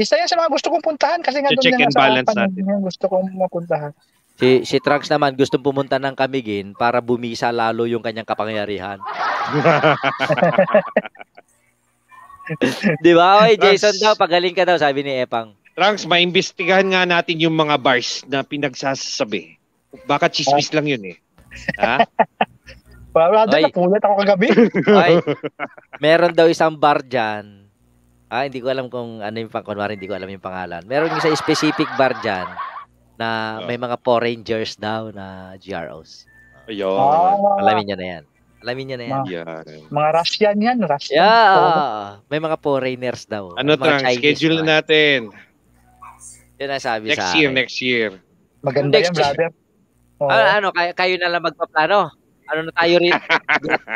[SPEAKER 3] isa
[SPEAKER 6] yan sa mga gusto kong puntahan kasi nga doon yung sa natin. gusto kong mapuntahan.
[SPEAKER 3] Si si Trunks
[SPEAKER 1] naman gustong pumunta ng Kamigin para bumisa lalo yung kanyang kapangyarihan.
[SPEAKER 3] Di ba? Oy, Jason Trunks. daw, pagaling ka daw, sabi ni Epang. Trunks, maimbestigahan nga natin yung mga bars na pinagsasabi. Baka chismis lang yun eh. Ha?
[SPEAKER 6] Parada, Oy. napulat ako kagabi. Oy,
[SPEAKER 1] meron daw isang bar dyan. Ah, hindi ko alam kung ano yung pang, kunwari, hindi ko alam yung pangalan. Meron isang specific bar dyan na may oh. mga Power Rangers daw na GROs. Ayun. Ah. Alamin nyo na yan. Alamin niya na yan. Mga, yeah. mga Russian yan, Russian. Yeah. Oh. May mga foreigners daw. Ano tang schedule
[SPEAKER 3] na natin. Yan ang sabi next sa year, akin. Next year, Maganda next yan, brother.
[SPEAKER 6] Oh. Ah, ano,
[SPEAKER 1] kayo, kayo na lang magpaplano. Ano na tayo rin?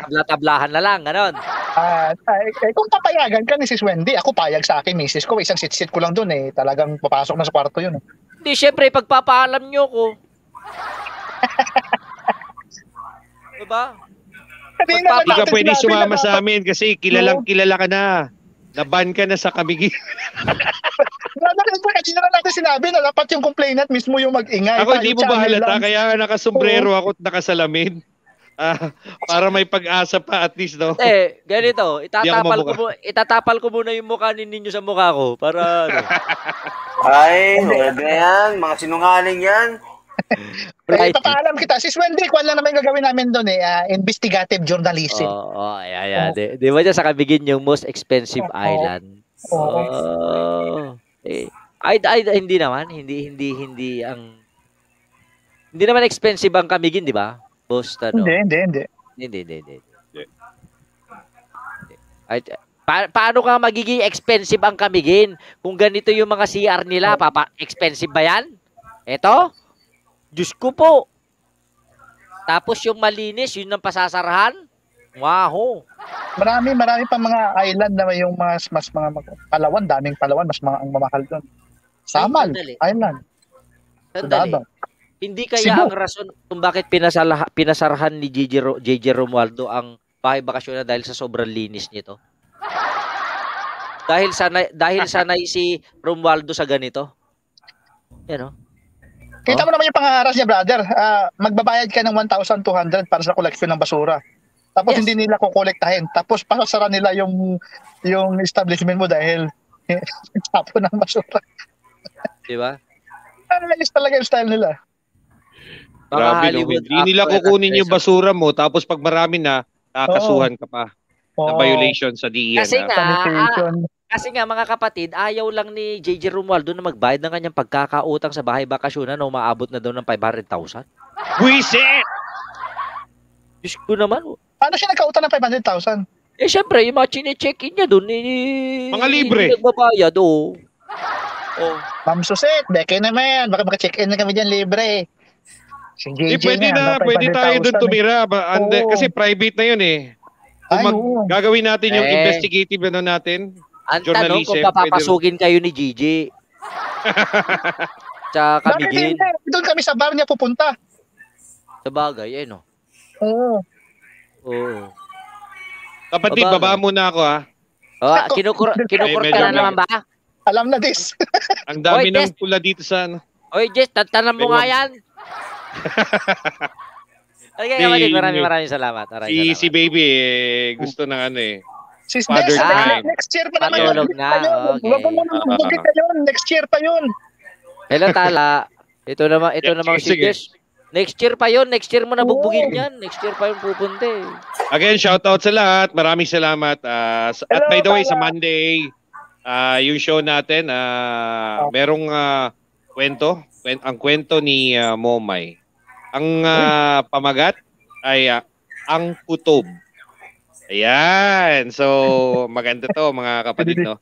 [SPEAKER 1] Tabla-tablahan na lang,
[SPEAKER 6] ganon. Ah, eh, kung papayagan ka ni Sis Wendy, ako payag sa akin, Mrs. ko. Isang sit-sit ko lang doon eh. Talagang papasok na sa kwarto yun. Eh.
[SPEAKER 1] Hindi, syempre, pagpapaalam nyo ko. diba? Kanina Hindi ka pwede sumama sa amin
[SPEAKER 3] kasi kilalang kilala ka na. Naban ka na sa kamigi. Kanina
[SPEAKER 6] na natin sinabi na dapat yung complainant mismo yung mag-ingay. Ako hindi mo ba halata? Kaya nakasombrero ako
[SPEAKER 3] at nakasalamin. Ah, para may pag-asa pa at least no. Eh,
[SPEAKER 1] ganito, itatapal ko muna, itatapal
[SPEAKER 3] ko muna yung mukha ninyo sa mukha ko para ano.
[SPEAKER 5] Ay, wala yan, mga sinungaling yan
[SPEAKER 1] right.
[SPEAKER 6] Ipapaalam kita. Si Sweldick, wala naman yung gagawin namin doon eh. Uh, investigative journalism. Oo,
[SPEAKER 1] oh, oh, yeah, yeah. Oh. Di, di ba dyan sa kabigin yung most expensive oh. island? Oh. Oh. Eh, ay, ay, hindi naman. Hindi, hindi, hindi ang... Hindi naman expensive ang kamigin, di ba? Most, ano? Hindi, hindi, hindi. Hindi, hindi, hindi. Ay, pa- paano ka magiging expensive ang kamigin kung ganito yung mga CR nila? Papa, expensive ba yan? Ito? Diyos ko po. Tapos yung malinis, yun ang pasasarahan.
[SPEAKER 6] Wow. Marami, marami pa mga island na yung mas, mas mga palawan, daming palawan, mas mga ang mamahal doon. Samal, Sandali. island. Sandali. Hindi kaya Cebu. ang rason
[SPEAKER 1] kung bakit pinasala, pinasarahan ni JJ, JJ Romualdo ang bahay bakasyon na dahil sa sobrang linis nito? dahil sanay, dahil sana si Romualdo sa ganito. Yan you oh. know?
[SPEAKER 6] Kita oh? mo naman yung pangaras niya, brother. Uh, magbabayad ka ng 1,200 para sa collection ng basura. Tapos yes. hindi nila kukolektahin. Tapos pasasara nila yung yung establishment mo dahil tapo ng basura. Di ba? Ah, ayos talaga yung style nila. Grabe, no. Hindi nila kukunin
[SPEAKER 3] yung basura mo tapos pag marami na, kakasuhan ka pa. Oh. Na violation sa DEA. Kasi nga,
[SPEAKER 1] kasi nga mga kapatid, ayaw lang ni JJ Romualdo na magbayad ng kanyang pagkakautang sa bahay bakasyonan na umaabot na daw ng 500,000.
[SPEAKER 6] Wisit! Diyos ko naman. Paano siya nagkautang ng 500,000? Eh syempre, yung mga chine-check-in niya doon. Eh, mga
[SPEAKER 1] libre. Hindi nagbabayad, Oh.
[SPEAKER 6] oh. Ma'am Suset, beke naman. Baka maka-check-in na kami dyan libre. Si
[SPEAKER 3] JJ eh, pwede na, na pwede tayo doon tumira. Ba, and, oh. Kasi private na yun eh. Kung mag- gagawin natin yung eh. investigative ano natin, ang tanong kung papapasukin kayo ni Gigi. Tsaka kami din.
[SPEAKER 6] Doon kami sa bar niya pupunta.
[SPEAKER 1] Sa bagay, eh no? Oo. Oo.
[SPEAKER 3] Kapatid, Baba, baba muna ako ha. Oh, ah, kinukor kinukor ka na naman ba? Alam na this. Ang dami Oy, ng pula dito sa ano.
[SPEAKER 1] Oy, Jess, tantanan mo nga yan.
[SPEAKER 6] okay, kapatid, maraming maraming
[SPEAKER 3] salamat. Maraming si, salamat. si baby, eh, gusto ng ano eh. Sis Father next, time. next
[SPEAKER 6] year pa naman Patulog yun. na, okay. Wag mo na ah, ah, ah. magbukit na yun. Next year pa yun.
[SPEAKER 3] Hello, Tala. Ito naman, ito yeah, naman si Gesh.
[SPEAKER 6] Next
[SPEAKER 1] year pa yon, next year mo na bugbugin yan. Next year pa yon pupunta
[SPEAKER 3] Again, shout out sa lahat. Maraming salamat. Uh, at Hello, by the way, sa Monday, uh, yung show natin, uh, merong uh, kwento. Kwen- ang kwento ni uh, Momay. Ang uh, pamagat ay uh, ang kutob. Ayan. So, maganda to mga kapatid, no?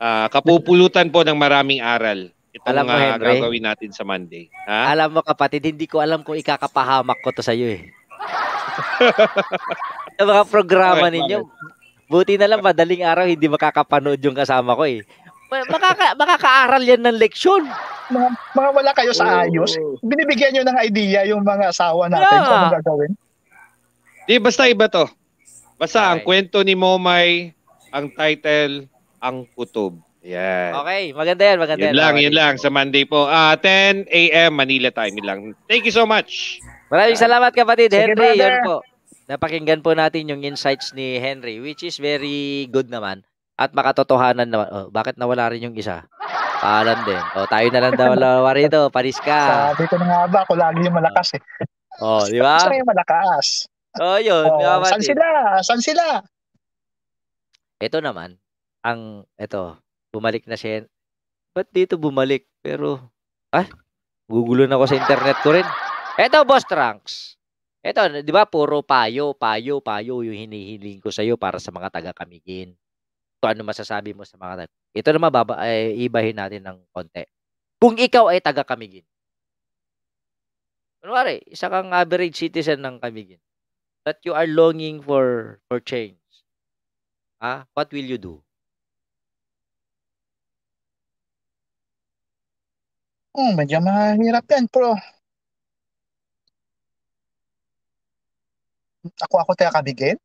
[SPEAKER 3] Uh, kapupulutan po ng maraming aral. Itong alam mo, uh, gagawin natin sa Monday. Ha? Alam mo kapatid, hindi ko alam kung
[SPEAKER 1] ikakapahamak ko to sa iyo eh. sa mga programa ninyo, buti na lang madaling araw hindi makakapanood yung kasama ko eh.
[SPEAKER 6] Makaka, makakaaral yan ng leksyon. Mga, mga wala kayo sa oh. ayos, binibigyan nyo ng idea yung mga asawa natin yeah. kung ano
[SPEAKER 3] gagawin. Di, basta iba to. Basta okay. ang kwento ni Momay, ang title, ang kutob. Yan. Okay, maganda
[SPEAKER 1] yan, maganda yan. yan. lang, yan
[SPEAKER 3] lang sa Monday po. Uh, ah, 10 a.m. Manila time, lang. Thank you so
[SPEAKER 1] much. Maraming salamat kapatid Sige, Henry, brother. yun po. Napakinggan po natin yung insights ni Henry, which is very good naman. At makatotohanan naman. Oh, bakit nawala rin yung isa? Paalam din. O, oh, tayo na lang daw lawa rito. Paris ka.
[SPEAKER 6] Sabi ko na nga ba, ako lagi yung malakas eh.
[SPEAKER 1] Oh, di ba? Gusto yung
[SPEAKER 6] malakas
[SPEAKER 1] oh, yun. Oh, saan sila? Saan sila? Ito naman, ang, ito, bumalik na siya. Ba't dito bumalik? Pero, ah, gugulo na ako sa internet ko rin. Ito, Boss Trunks. Ito, di ba, puro payo, payo, payo yung hinihiling ko sa'yo para sa mga taga-kamigin. Ito, ano masasabi mo sa mga taga Ito naman, baba, ay, ibahin natin ng konti. Kung ikaw ay taga-kamigin, Kunwari, isa kang average citizen ng Kamigin that you are longing for for change, ah, what will you do?
[SPEAKER 6] Hmm, medyo mahirap yan, bro. Ako ako taga Kamigin?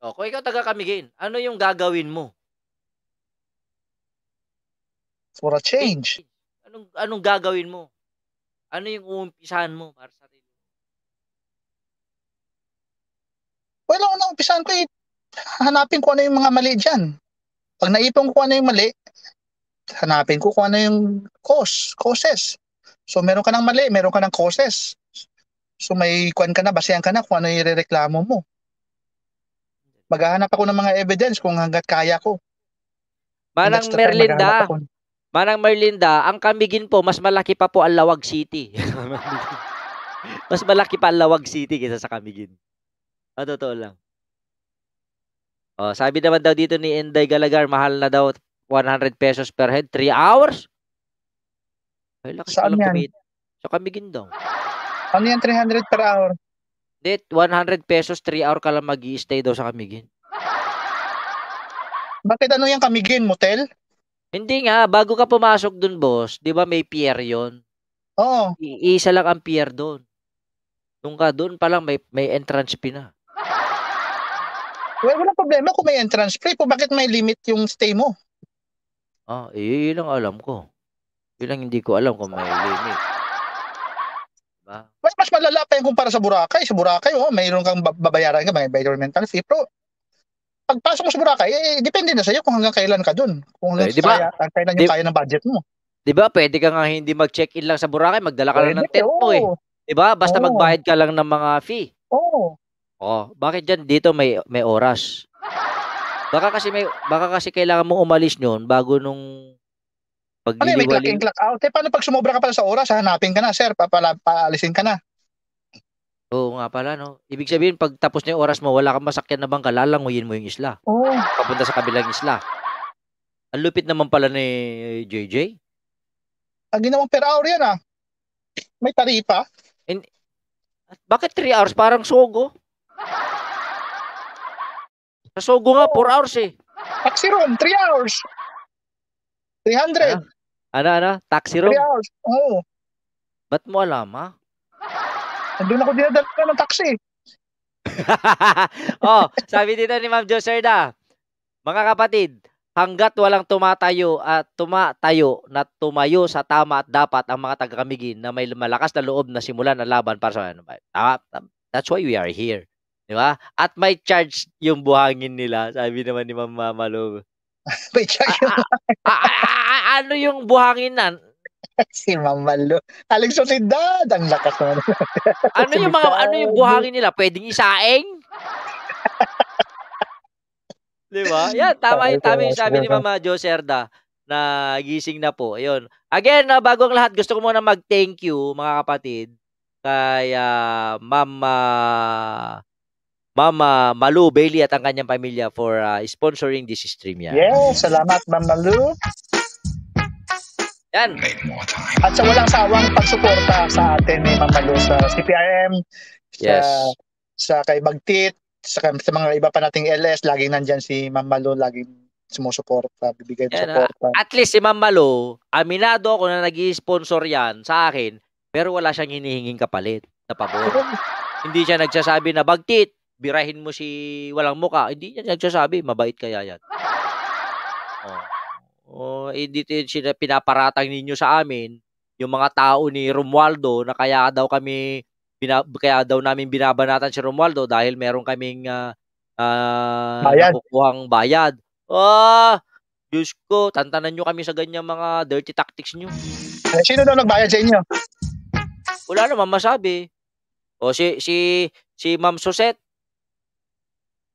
[SPEAKER 2] Oh, kung ikaw
[SPEAKER 1] taga Kamigin, ano yung gagawin mo?
[SPEAKER 6] For a change.
[SPEAKER 1] Anong anong gagawin mo? Ano yung uumpisahan mo para sa sarili?
[SPEAKER 6] Well, ako nang umpisan ko, eh. hanapin ko ano yung mga mali dyan. Pag naipon ko ano yung mali, hanapin ko kung ano yung cause, causes. So meron ka ng mali, meron ka ng causes. So may kuan ka na, basehan ka na kung ano yung reklamo mo. Maghahanap ako ng mga evidence kung hanggat kaya ko.
[SPEAKER 1] Manang Merlinda, Manang Merlinda, ang Kamigin po, mas malaki pa po ang Lawag City. mas malaki pa ang Lawag City kaysa sa Kamigin. O, ah, totoo lang. O, oh, sabi naman daw dito ni Inday Galagar, mahal na daw 100 pesos per head. 3 hours? Ay, lakas Saan lang kumita. Sa Kamigin daw. Ano yan, 300 per hour? Hindi, 100 pesos, 3 hour ka lang mag stay daw sa Kamigin. Bakit ano yan, Kamigin? Motel? Hindi nga, bago ka pumasok dun, boss, di ba may pier yon? Oo. I- isa lang ang pier doon. Nung ka doon pa lang, may, may entrance fee na.
[SPEAKER 6] Well, walang problema kung may entrance fee. po. bakit may limit yung stay mo?
[SPEAKER 1] Ah, eh, yun lang alam ko. Yun lang hindi ko alam kung may limit. Diba?
[SPEAKER 6] Mas, mas malala pa yung kumpara sa Boracay. Sa Boracay, oh, mayroon kang babayaran ka, may environmental fee. Pero pagpasok mo sa Boracay, eh, eh depende na sa'yo kung hanggang kailan ka dun. Kung hanggang eh, diba? kaya, kailan yung di- kaya ng budget mo.
[SPEAKER 1] Di ba? Pwede ka nga hindi mag-check-in lang sa Boracay, magdala ka lang ng tent mo eh. Di ba? Basta oh. magbayad ka lang ng mga fee. Oo. Oh. Oh, bakit diyan dito may may oras? Baka kasi may baka kasi kailangan mong umalis noon bago nung pag Ano, may clock in, clock
[SPEAKER 6] out. Eh, paano pag sumobra ka pala sa oras, hanapin ka na, sir, papala, paalisin ka na.
[SPEAKER 1] Oo nga pala, no? Ibig sabihin, pag tapos na yung oras mo, wala kang masakyan na bangka, lalanguyin mo yung isla. Oo. Oh. Papunta sa kabilang isla. Ang lupit naman pala ni JJ.
[SPEAKER 6] Ang ginawang per hour yan, ah. May taripa. And, bakit 3 hours? Parang sogo.
[SPEAKER 1] Sa Sogo nga, 4 hours eh. Taxi room, 3 hours. 300. Ano? ano, ano? Taxi room? 3 hours, oo. Oh. Ba't mo alam, ha?
[SPEAKER 6] Nandun ako dinadala ng taxi.
[SPEAKER 1] oh, sabi dito ni Ma'am Joserda, mga kapatid, hanggat walang tumatayo at uh, tumatayo na tumayo sa tama at dapat ang mga taga-kamigin na may malakas na loob na simulan ang laban para sa ano ba? Tama, that's why we are here. Di ba? At may charge yung buhangin nila, sabi naman ni Mama Malo. may charge yung ah, ah, ah, Ano yung buhangin na?
[SPEAKER 6] si Mama Lo. Aling susidad, ang lakas naman. ano yung mga, ano yung buhangin
[SPEAKER 1] nila? Pwedeng isaeng? Di ba? Yan, tama yung, tama yung sabi ni Mama Joserda na gising na po. Ayun. Again, na bago ang lahat, gusto ko muna mag-thank you, mga kapatid, kay uh, Ma'am Mama ah, Malu Bailey at ang kanyang pamilya for uh, sponsoring this stream yan.
[SPEAKER 6] Yes, salamat Ma'am Malu. Yan. At sa walang sawang pagsuporta sa atin ni eh, Ma'am Malu sa CPIM, yes. sa, sa kay Magtit, sa, sa mga iba pa nating LS, laging nandyan si Ma'am Malu, laging sumusuporta, bibigay ng ah. suporta.
[SPEAKER 1] At least si Ma'am Malu, aminado ako na nag sponsor yan sa akin, pero wala siyang hinihinging kapalit na pabor. Hindi siya nagsasabi na bagtit, birahin mo si walang muka, hindi niya nagsasabi, mabait kaya yan.
[SPEAKER 4] oh.
[SPEAKER 1] Oh, hindi eh, sila pinaparatang ninyo sa amin yung mga tao ni Romualdo na kaya daw kami bina, kaya daw namin binabanatan si Romualdo dahil meron kaming uh, uh, bayad. nakukuhang bayad. Oh, Diyos ko, tantanan nyo kami sa ganyan mga dirty tactics nyo.
[SPEAKER 6] Eh, sino daw nagbayad sa inyo?
[SPEAKER 1] Wala naman masabi. O si si si Ma'am Suset,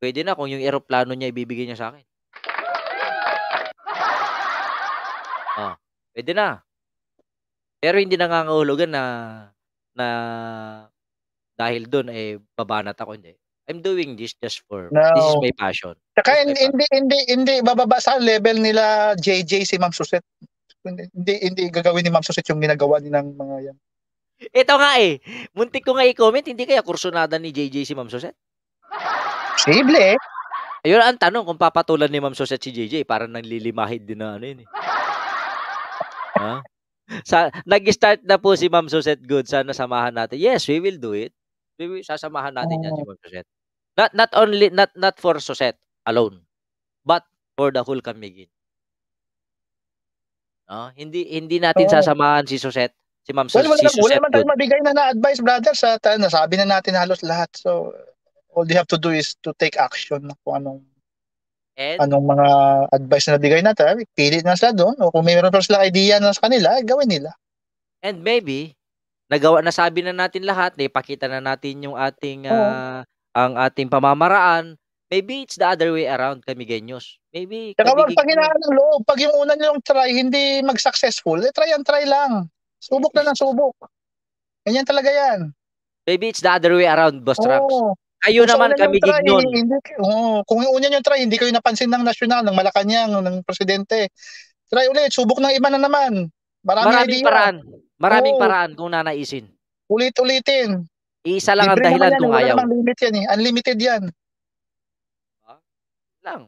[SPEAKER 1] Pwede na kung yung eroplano niya ibibigay niya sa akin. Oh, pwede na. Pero hindi nangangahulugan na na dahil doon eh babanat ako hindi. I'm doing this just for no. this is my passion.
[SPEAKER 6] Saka hindi, hindi hindi hindi bababa sa level nila JJ si Ma'am Suset. Hindi hindi gagawin ni Ma'am Suset yung ginagawa ni ng mga yan.
[SPEAKER 1] Ito nga eh, muntik ko nga i-comment, hindi kaya kursunada ni JJ si Ma'am Suset? Posible eh. Ayun ang tanong kung papatulan ni Ma'am Susie si JJ, para nang lilimahid din na ano yun eh. ha? Sa, nag-start na po si Ma'am Suset Good. Sana samahan natin. Yes, we will do it. We will, sasamahan natin yan si Ma'am Suset. Not, not only, not, not for Suset alone, but for the whole Kamigin. No? Hindi hindi
[SPEAKER 6] natin sasamahan
[SPEAKER 1] si Suset si Ma'am Susette. Well, wala, si Susette wala naman tayong
[SPEAKER 6] mabigay na na-advice, brother. Sa, nasabi na natin halos lahat. So, all they have to do is to take action kung anong And, anong mga advice na nabigay natin, pili na sila doon. O kung mayroon pa sila idea na sa kanila, gawin nila.
[SPEAKER 1] And maybe, nagawa na sabi na natin lahat, eh, pakita na natin yung ating oh. uh, ang ating pamamaraan. Maybe it's the other way around, kami genyos.
[SPEAKER 6] Maybe Saka wag pag ng loob, pag yung una nilang try hindi mag-successful, eh, try and try lang. Subok na lang subok. Ganyan talaga yan. Maybe
[SPEAKER 1] it's the other way around, Boss oh. Raps.
[SPEAKER 6] Ayun kung naman kami try, gignon. Hindi, oh, kung una nyo try, hindi kayo napansin ng nasyonal, ng Malacanang, ng presidente. Try ulit, subok ng iba na naman. Marami Maraming idea. paraan. Maraming oh. paraan
[SPEAKER 1] kung nanaisin.
[SPEAKER 6] Ulit-ulitin.
[SPEAKER 1] Iisa lang Libre ang dahilan yan, kung ayaw. Wala
[SPEAKER 6] limit yan eh. Unlimited yan. Ha?
[SPEAKER 1] Ah, lang.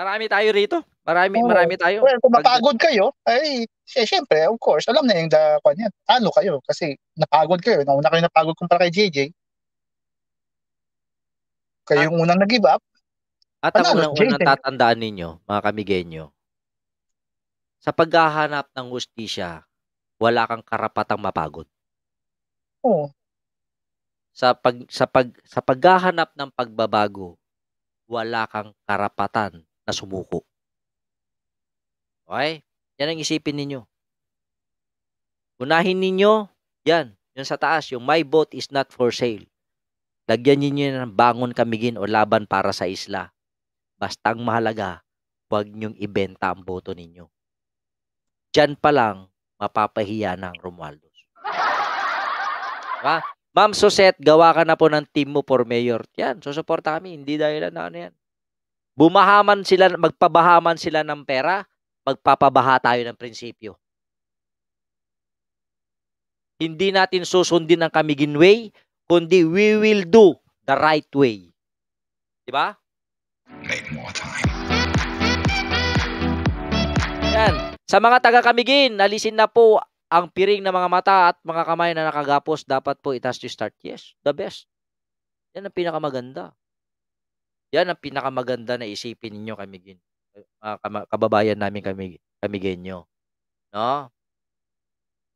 [SPEAKER 1] Marami tayo rito. Marami, oh. marami tayo. Well, kung mapagod kayo,
[SPEAKER 6] ay, eh, syempre, of course, alam na yung da, kanya, ano kayo, kasi napagod kayo, nauna kayo napagod kumpara kay JJ, kayo yung unang nag-give up. At ang unang-unang
[SPEAKER 1] tatandaan ninyo, mga kamigenyo, sa paghahanap ng hustisya, wala kang karapatang mapagod. Oo. Sa pag sa pag sa paghahanap ng pagbabago, wala kang karapatan na sumuko. Okay? Yan ang isipin ninyo. Unahin ninyo, yan, yung sa taas, yung my boat is not for sale. Lagyan ninyo ng bangon kamigin o laban para sa isla. Bastang mahalaga, huwag niyong ibenta ang boto ninyo. Diyan pa lang, mapapahiya ng Romualdo. Ha? Diba? Ma'am Sosette, gawa ka na po ng team mo for mayor. Yan, susuporta kami. Hindi dahil na ano, ano yan. Bumahaman sila, magpabahaman sila ng pera, magpapabaha tayo ng prinsipyo. Hindi natin susundin ang kamigin way, kundi we will do the right way. Di ba? Make more time. Yan. Sa mga taga-kamigin, alisin na po ang piring ng mga mata at mga kamay na nakagapos. Dapat po it has to start. Yes, the best. Yan ang pinakamaganda. Yan ang pinakamaganda na isipin ninyo, kamigin. Uh, kababayan namin kamigin nyo. No?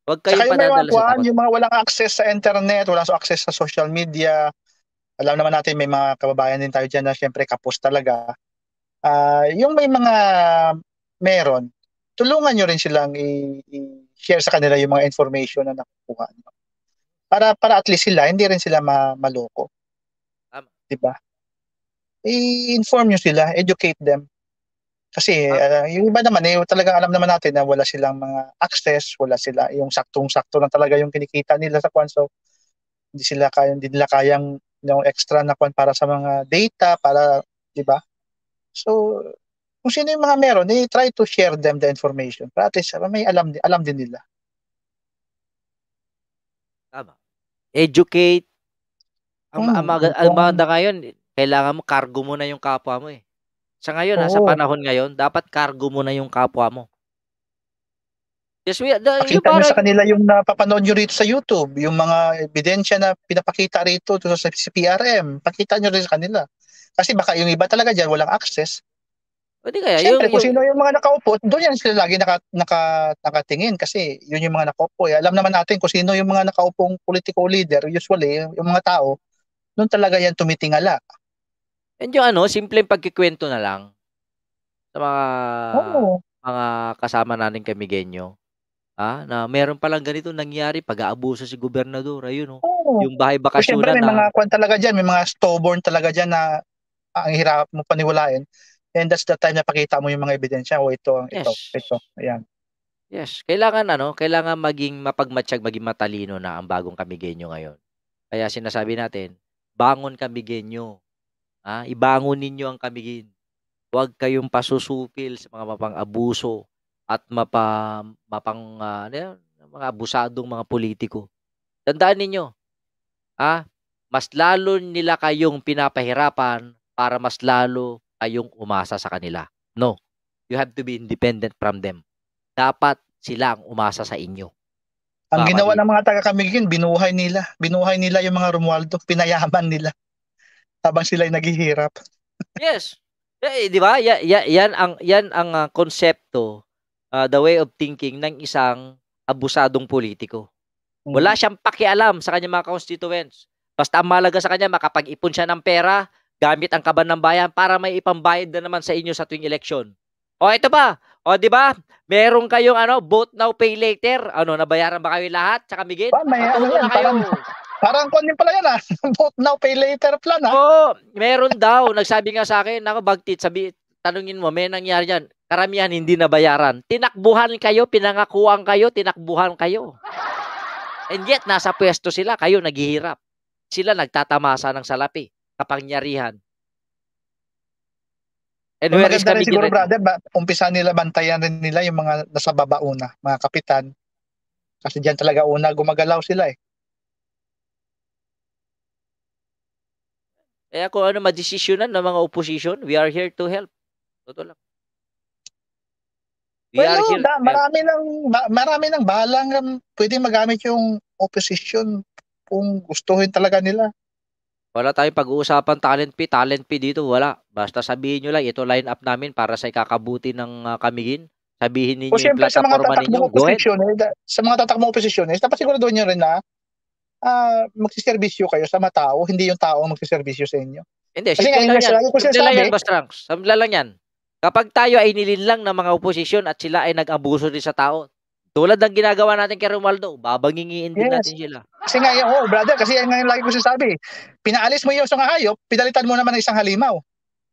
[SPEAKER 1] Huwag kayo Saka panadala yung mga, sa takot.
[SPEAKER 6] Yung mga walang access sa internet, walang access sa social media, alam naman natin may mga kababayan din tayo dyan na syempre kapos talaga. Uh, yung may mga meron, tulungan nyo rin silang i- share sa kanila yung mga information na nakukuha nyo. Para, para at least sila, hindi rin sila ma- maloko. Tama. Diba? I-inform nyo sila, educate them. Kasi uh, yung iba naman, eh, talagang alam naman natin na wala silang mga access, wala sila yung saktong-sakto lang talaga yung kinikita nila sa kwan. So, hindi sila kaya, hindi nila kayang yung extra na kwan para sa mga data, para, di ba? So, kung sino yung mga meron, eh, try to share them the information. Para at least, ah, may alam, din alam din nila.
[SPEAKER 1] Tama. Educate.
[SPEAKER 2] Ang, hmm. ang, ang, ang
[SPEAKER 1] maganda ngayon, kailangan mo, cargo mo na yung kapwa mo eh. Sa ngayon, Oo. ha, sa panahon ngayon, dapat cargo mo na yung kapwa mo.
[SPEAKER 6] Yes, we, the, Pakita parang, sa kanila yung napapanood nyo rito sa YouTube, yung mga ebidensya na pinapakita rito sa PRM, pakita nyo rin sa kanila. Kasi baka yung iba talaga dyan, walang access. Pwede kaya. Siyempre, yung, kung yung... sino yung mga nakaupo, doon yan sila lagi naka, naka, nakatingin kasi yun yung mga nakaupo. Eh. Alam naman natin kung sino yung mga nakaupong political leader, usually, yung mga tao, doon talaga yan tumitingala.
[SPEAKER 1] And yung ano, simpleng pagkikwento na lang sa mga oh. mga kasama natin kami genyo. Ha? Na meron palang ganito nangyari pag-aabuso si gobernador, ayun oh. oh. Yung bahay bakasyon na. May mga
[SPEAKER 6] kwan talaga diyan, may mga stubborn talaga diyan na ang hirap mo paniwalain. And that's the time na pakita mo yung mga ebidensya. O oh, ito, ang yes. ito, ito. Ayan.
[SPEAKER 1] Yes. Kailangan ano, kailangan maging mapagmatsyag, maging matalino na ang bagong kamigenyo ngayon. Kaya sinasabi natin, bangon kamigenyo. Ha? Ibangon ninyo ang kamigin. Huwag kayong pasusupil sa mga mapang-abuso at mapa, mapang ah, ano yan, mga abusadong mga politiko. Tandaan ninyo, ha? mas lalo nila kayong pinapahirapan para mas lalo kayong umasa sa kanila. No. You have to be independent from them. Dapat sila ang umasa sa inyo.
[SPEAKER 6] Ang Mama ginawa ng mga taga-Kamigin, binuhay nila. Binuhay nila yung mga Romualdo, pinayaman nila habang sila'y naghihirap.
[SPEAKER 1] yes. Eh, di ba? Yan, yan, yan ang yan ang uh, konsepto, uh, the way of thinking ng isang abusadong politiko. Wala mm. siyang pakialam sa kanyang mga constituents. Basta ang malaga sa kanya, makapag-ipon siya ng pera, gamit ang kaban ng bayan para may ipambayad na naman sa inyo sa tuwing election. O ito ba? O di ba? Meron kayong ano, vote now pay later. Ano, nabayaran ba kayo lahat? Tsaka Miguel? Pa, may, ano, na kayo. Parang, Parang kunin pala yan ah. Vote now, pay later plan ah. Oo, oh, meron daw. Nagsabi nga sa akin, nako bagtit, sabi, tanungin mo, may nangyari yan. Karamihan hindi nabayaran. Tinakbuhan kayo, pinangakuan kayo, tinakbuhan kayo. And yet, nasa pwesto sila, kayo naghihirap. Sila nagtatamasa ng salapi, kapangyarihan.
[SPEAKER 2] And where is kami siguro, brother,
[SPEAKER 6] ba, umpisa nila bantayan rin nila yung mga nasa baba una, mga kapitan. Kasi diyan talaga una gumagalaw sila eh.
[SPEAKER 1] Kaya eh, kung ano madesisyonan ng mga opposition, we are here to help.
[SPEAKER 2] Totoo lang.
[SPEAKER 6] We well, are no, here da, marami nang marami nang balang pwedeng magamit yung opposition kung gustuhin talaga nila.
[SPEAKER 1] Wala tayong pag-uusapan talent P, talent P dito, wala. Basta sabihin nyo lang, ito line up namin para sa ikakabuti ng uh, kamigin. Sabihin niyo yung platforma ninyo. Go eh,
[SPEAKER 6] sa mga tatakbong oposisyon, eh, dapat siguraduhin nyo rin na uh, magsiservisyo kayo sa matao, hindi yung tao ang magsiservisyo sa inyo. Hindi, Kasi ngayon lang yan. Ko sabi, lang yan, Boss
[SPEAKER 1] Trunks. lang yan. Kapag tayo ay nilinlang ng mga oposisyon at sila ay nag-abuso din sa tao, tulad ng ginagawa natin kay Romualdo, babangingiin din yes. natin sila.
[SPEAKER 6] Kasi nga, oh, brother, kasi ngayon lagi ko sinasabi, pinaalis mo yung isang hayop, pinalitan mo naman ng isang halimaw.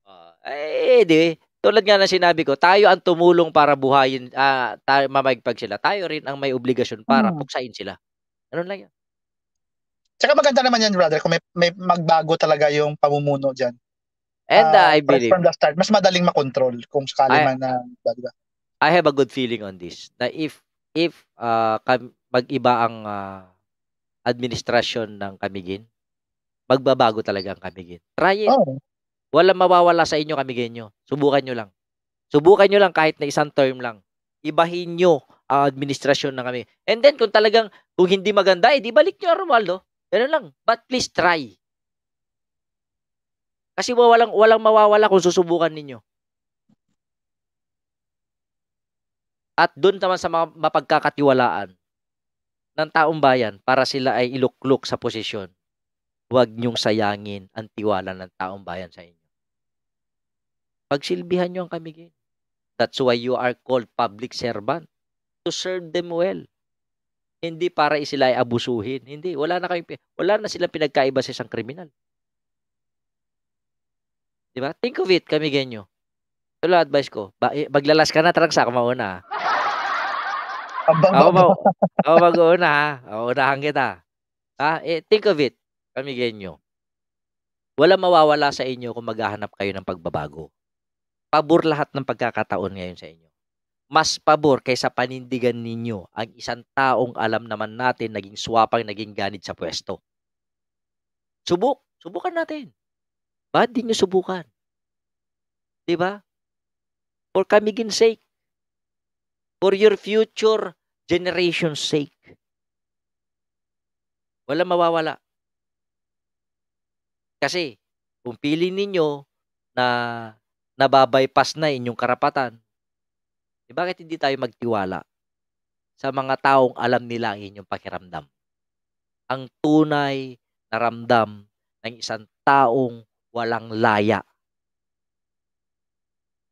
[SPEAKER 6] Uh, eh,
[SPEAKER 1] di, tulad nga ng sinabi ko, tayo ang tumulong para buhayin, uh, ah, tayo, mamayagpag sila. Tayo rin ang may
[SPEAKER 6] obligasyon para hmm. puksain sila. Ano lang yan. Tsaka maganda naman yan, brother, kung may, may magbago talaga yung pamumuno dyan.
[SPEAKER 1] And uh, I believe. From the start, mas madaling
[SPEAKER 6] makontrol kung sakali I, man na, diba?
[SPEAKER 1] I have a good feeling on this. Na if, if uh, mag-iba ang uh, administrasyon ng Kamigin, magbabago talaga ang Kamigin. Try it. Oh. Walang mawawala sa inyo Kamigin nyo. Subukan nyo lang. Subukan nyo lang kahit na isang term lang. Ibahin nyo ang administration ng kami. And then, kung talagang, kung hindi maganda, eh, di balik nyo, Romualdo. Ganun lang. But please try. Kasi walang, walang mawawala kung susubukan ninyo. At doon naman sa mga mapagkakatiwalaan ng taong bayan para sila ay iluklok sa posisyon. Huwag niyong sayangin ang tiwala ng taong bayan sa inyo. Pagsilbihan niyo ang kamigin. That's why you are called public servant. To serve them well hindi para sila ay abusuhin. Hindi, wala na kayong wala na silang pinagkaiba sa isang kriminal. 'Di ba? Think of it, kami ganyo. Wala advice ko. Ba, eh, maglalas ka na trangsa ako mauna. Abang ako ba? ako mag-una ha. Ako unahan kita. Ha? Eh, think of it, kami ganyo. Wala mawawala sa inyo kung maghahanap kayo ng pagbabago. Pabor lahat ng pagkakataon ngayon sa inyo mas pabor kaysa panindigan ninyo ang isang taong alam naman natin naging swapang naging ganid sa pwesto. Subok. Subukan natin. Ba't di nyo subukan? Di ba? For kamigin sake. For your future
[SPEAKER 2] generation's
[SPEAKER 1] sake. Wala mawawala. Kasi, kung pili ninyo na nababypass na inyong karapatan, eh, bakit hindi tayo magtiwala sa mga taong alam nila ang inyong pakiramdam? Ang tunay na ramdam ng isang taong walang laya.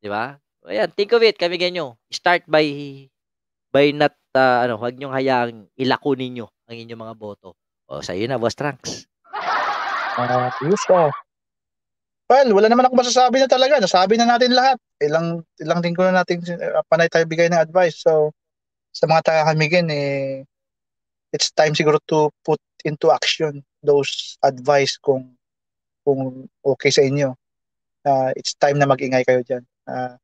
[SPEAKER 1] Di ba? Ayan, think of it, kami ganyo. Start by by not uh, ano, huwag niyo hayaang ilako ninyo ang inyong mga boto. O, sa iyo na, Boss Trunks.
[SPEAKER 6] Uh, ah, yes, Well, wala naman akong masasabi na talaga. Nasabi na natin lahat. Ilang ilang linggo na natin uh, panay tayo bigay ng advice. So, sa mga taga-Hamigin, eh, it's time siguro to put into action those advice kung kung okay sa inyo. Uh, it's time na mag-ingay kayo dyan. Uh,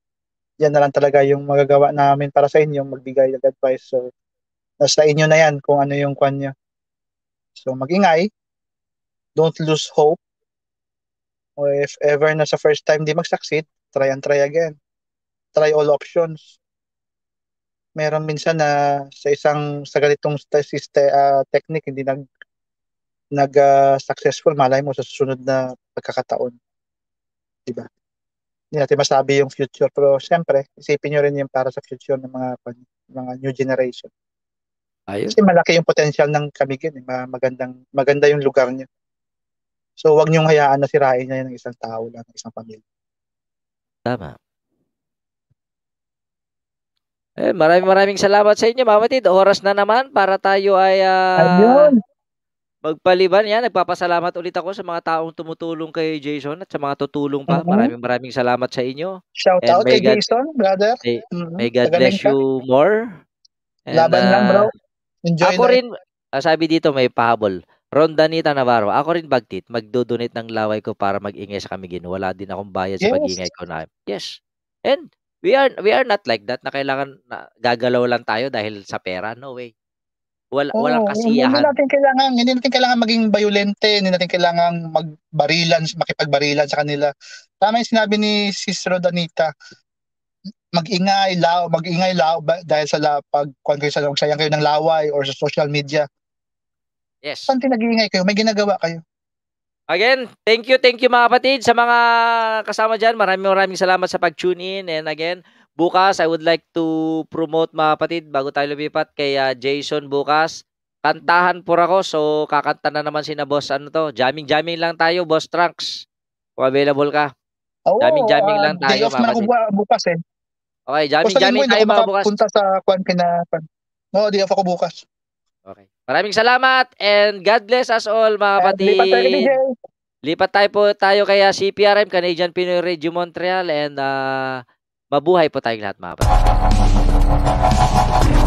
[SPEAKER 6] yan na lang talaga yung magagawa namin para sa inyo, magbigay ng advice. So, nasa inyo na yan kung ano yung kwan nyo. So, mag-ingay. Don't lose hope Or if ever na sa first time di mag-succeed, try and try again. Try all options. Meron minsan na sa isang sa ganitong siste, uh, ah, technique hindi nag nag uh, successful malay mo sa susunod na pagkakataon. 'Di ba? Hindi natin masabi yung future pero siyempre isipin niyo rin yung para sa future ng mga mga new generation. Ayun. Kasi malaki yung potential ng Kamigin, eh. magandang maganda yung lugar niya. So, wag niyong hayaan na sirain niya ng isang tao lang, ng isang pamilya. Tama. Eh,
[SPEAKER 1] maraming maraming salamat sa inyo, Mama Oras na naman para tayo ay uh, magpaliban. Yan, nagpapasalamat ulit ako sa mga taong tumutulong kay Jason at sa mga tutulong pa. Mm-hmm. Maraming maraming salamat sa inyo.
[SPEAKER 6] Shout And out kay God, Jason, brother.
[SPEAKER 1] May, mm-hmm. may God bless you
[SPEAKER 6] more. And, Laban uh, lang, ah, bro. Enjoy ako na. rin,
[SPEAKER 1] ah, sabi dito may pahabol. Rondanita Navarro, ako rin bagtit, magdodonate ng laway ko para mag-ingay sa Kamigin. Wala din akong bayad sa yes. pag-ingay ko na. Yes. And we are we are not like that na kailangan na gagalaw lang tayo dahil sa pera. No
[SPEAKER 6] way. Wala, oh, walang kasiyahan. Hindi natin kailangan, hindi natin kailangan maging violente, hindi natin kailangan magbarilan, makipagbarilan sa kanila. Tama 'yung sinabi ni Sis Rodanita. Mag-ingay, law, mag-ingay law dahil sa pag, kung ano kayo sa sayang kayo ng laway or sa social media. Yes. Saan nag-iingay kayo? May ginagawa kayo.
[SPEAKER 1] Again, thank you, thank you mga kapatid sa mga kasama dyan. Maraming maraming salamat sa pag-tune in. And again, bukas I would like to promote mga kapatid bago tayo lumipat kay uh, Jason bukas. Kantahan po ako so kakanta na naman sina boss ano to. Jamming-jamming lang tayo boss Trunks. Kung available ka. Oh, jamming-jamming uh, ah, lang tayo. Day off mga
[SPEAKER 6] kapatid. bukas eh. Okay, jamming-jamming tayo mga bukas. Punta sa kwan kina. Oo, oh, day off ako bukas.
[SPEAKER 1] Okay. Maraming salamat and God bless us all mga kapatid. Lipat tayo, DJ. Lipat tayo po tayo kay ah, CPRM, Canadian Pinoy Radio Montreal and uh, mabuhay po tayong lahat mga kapatid.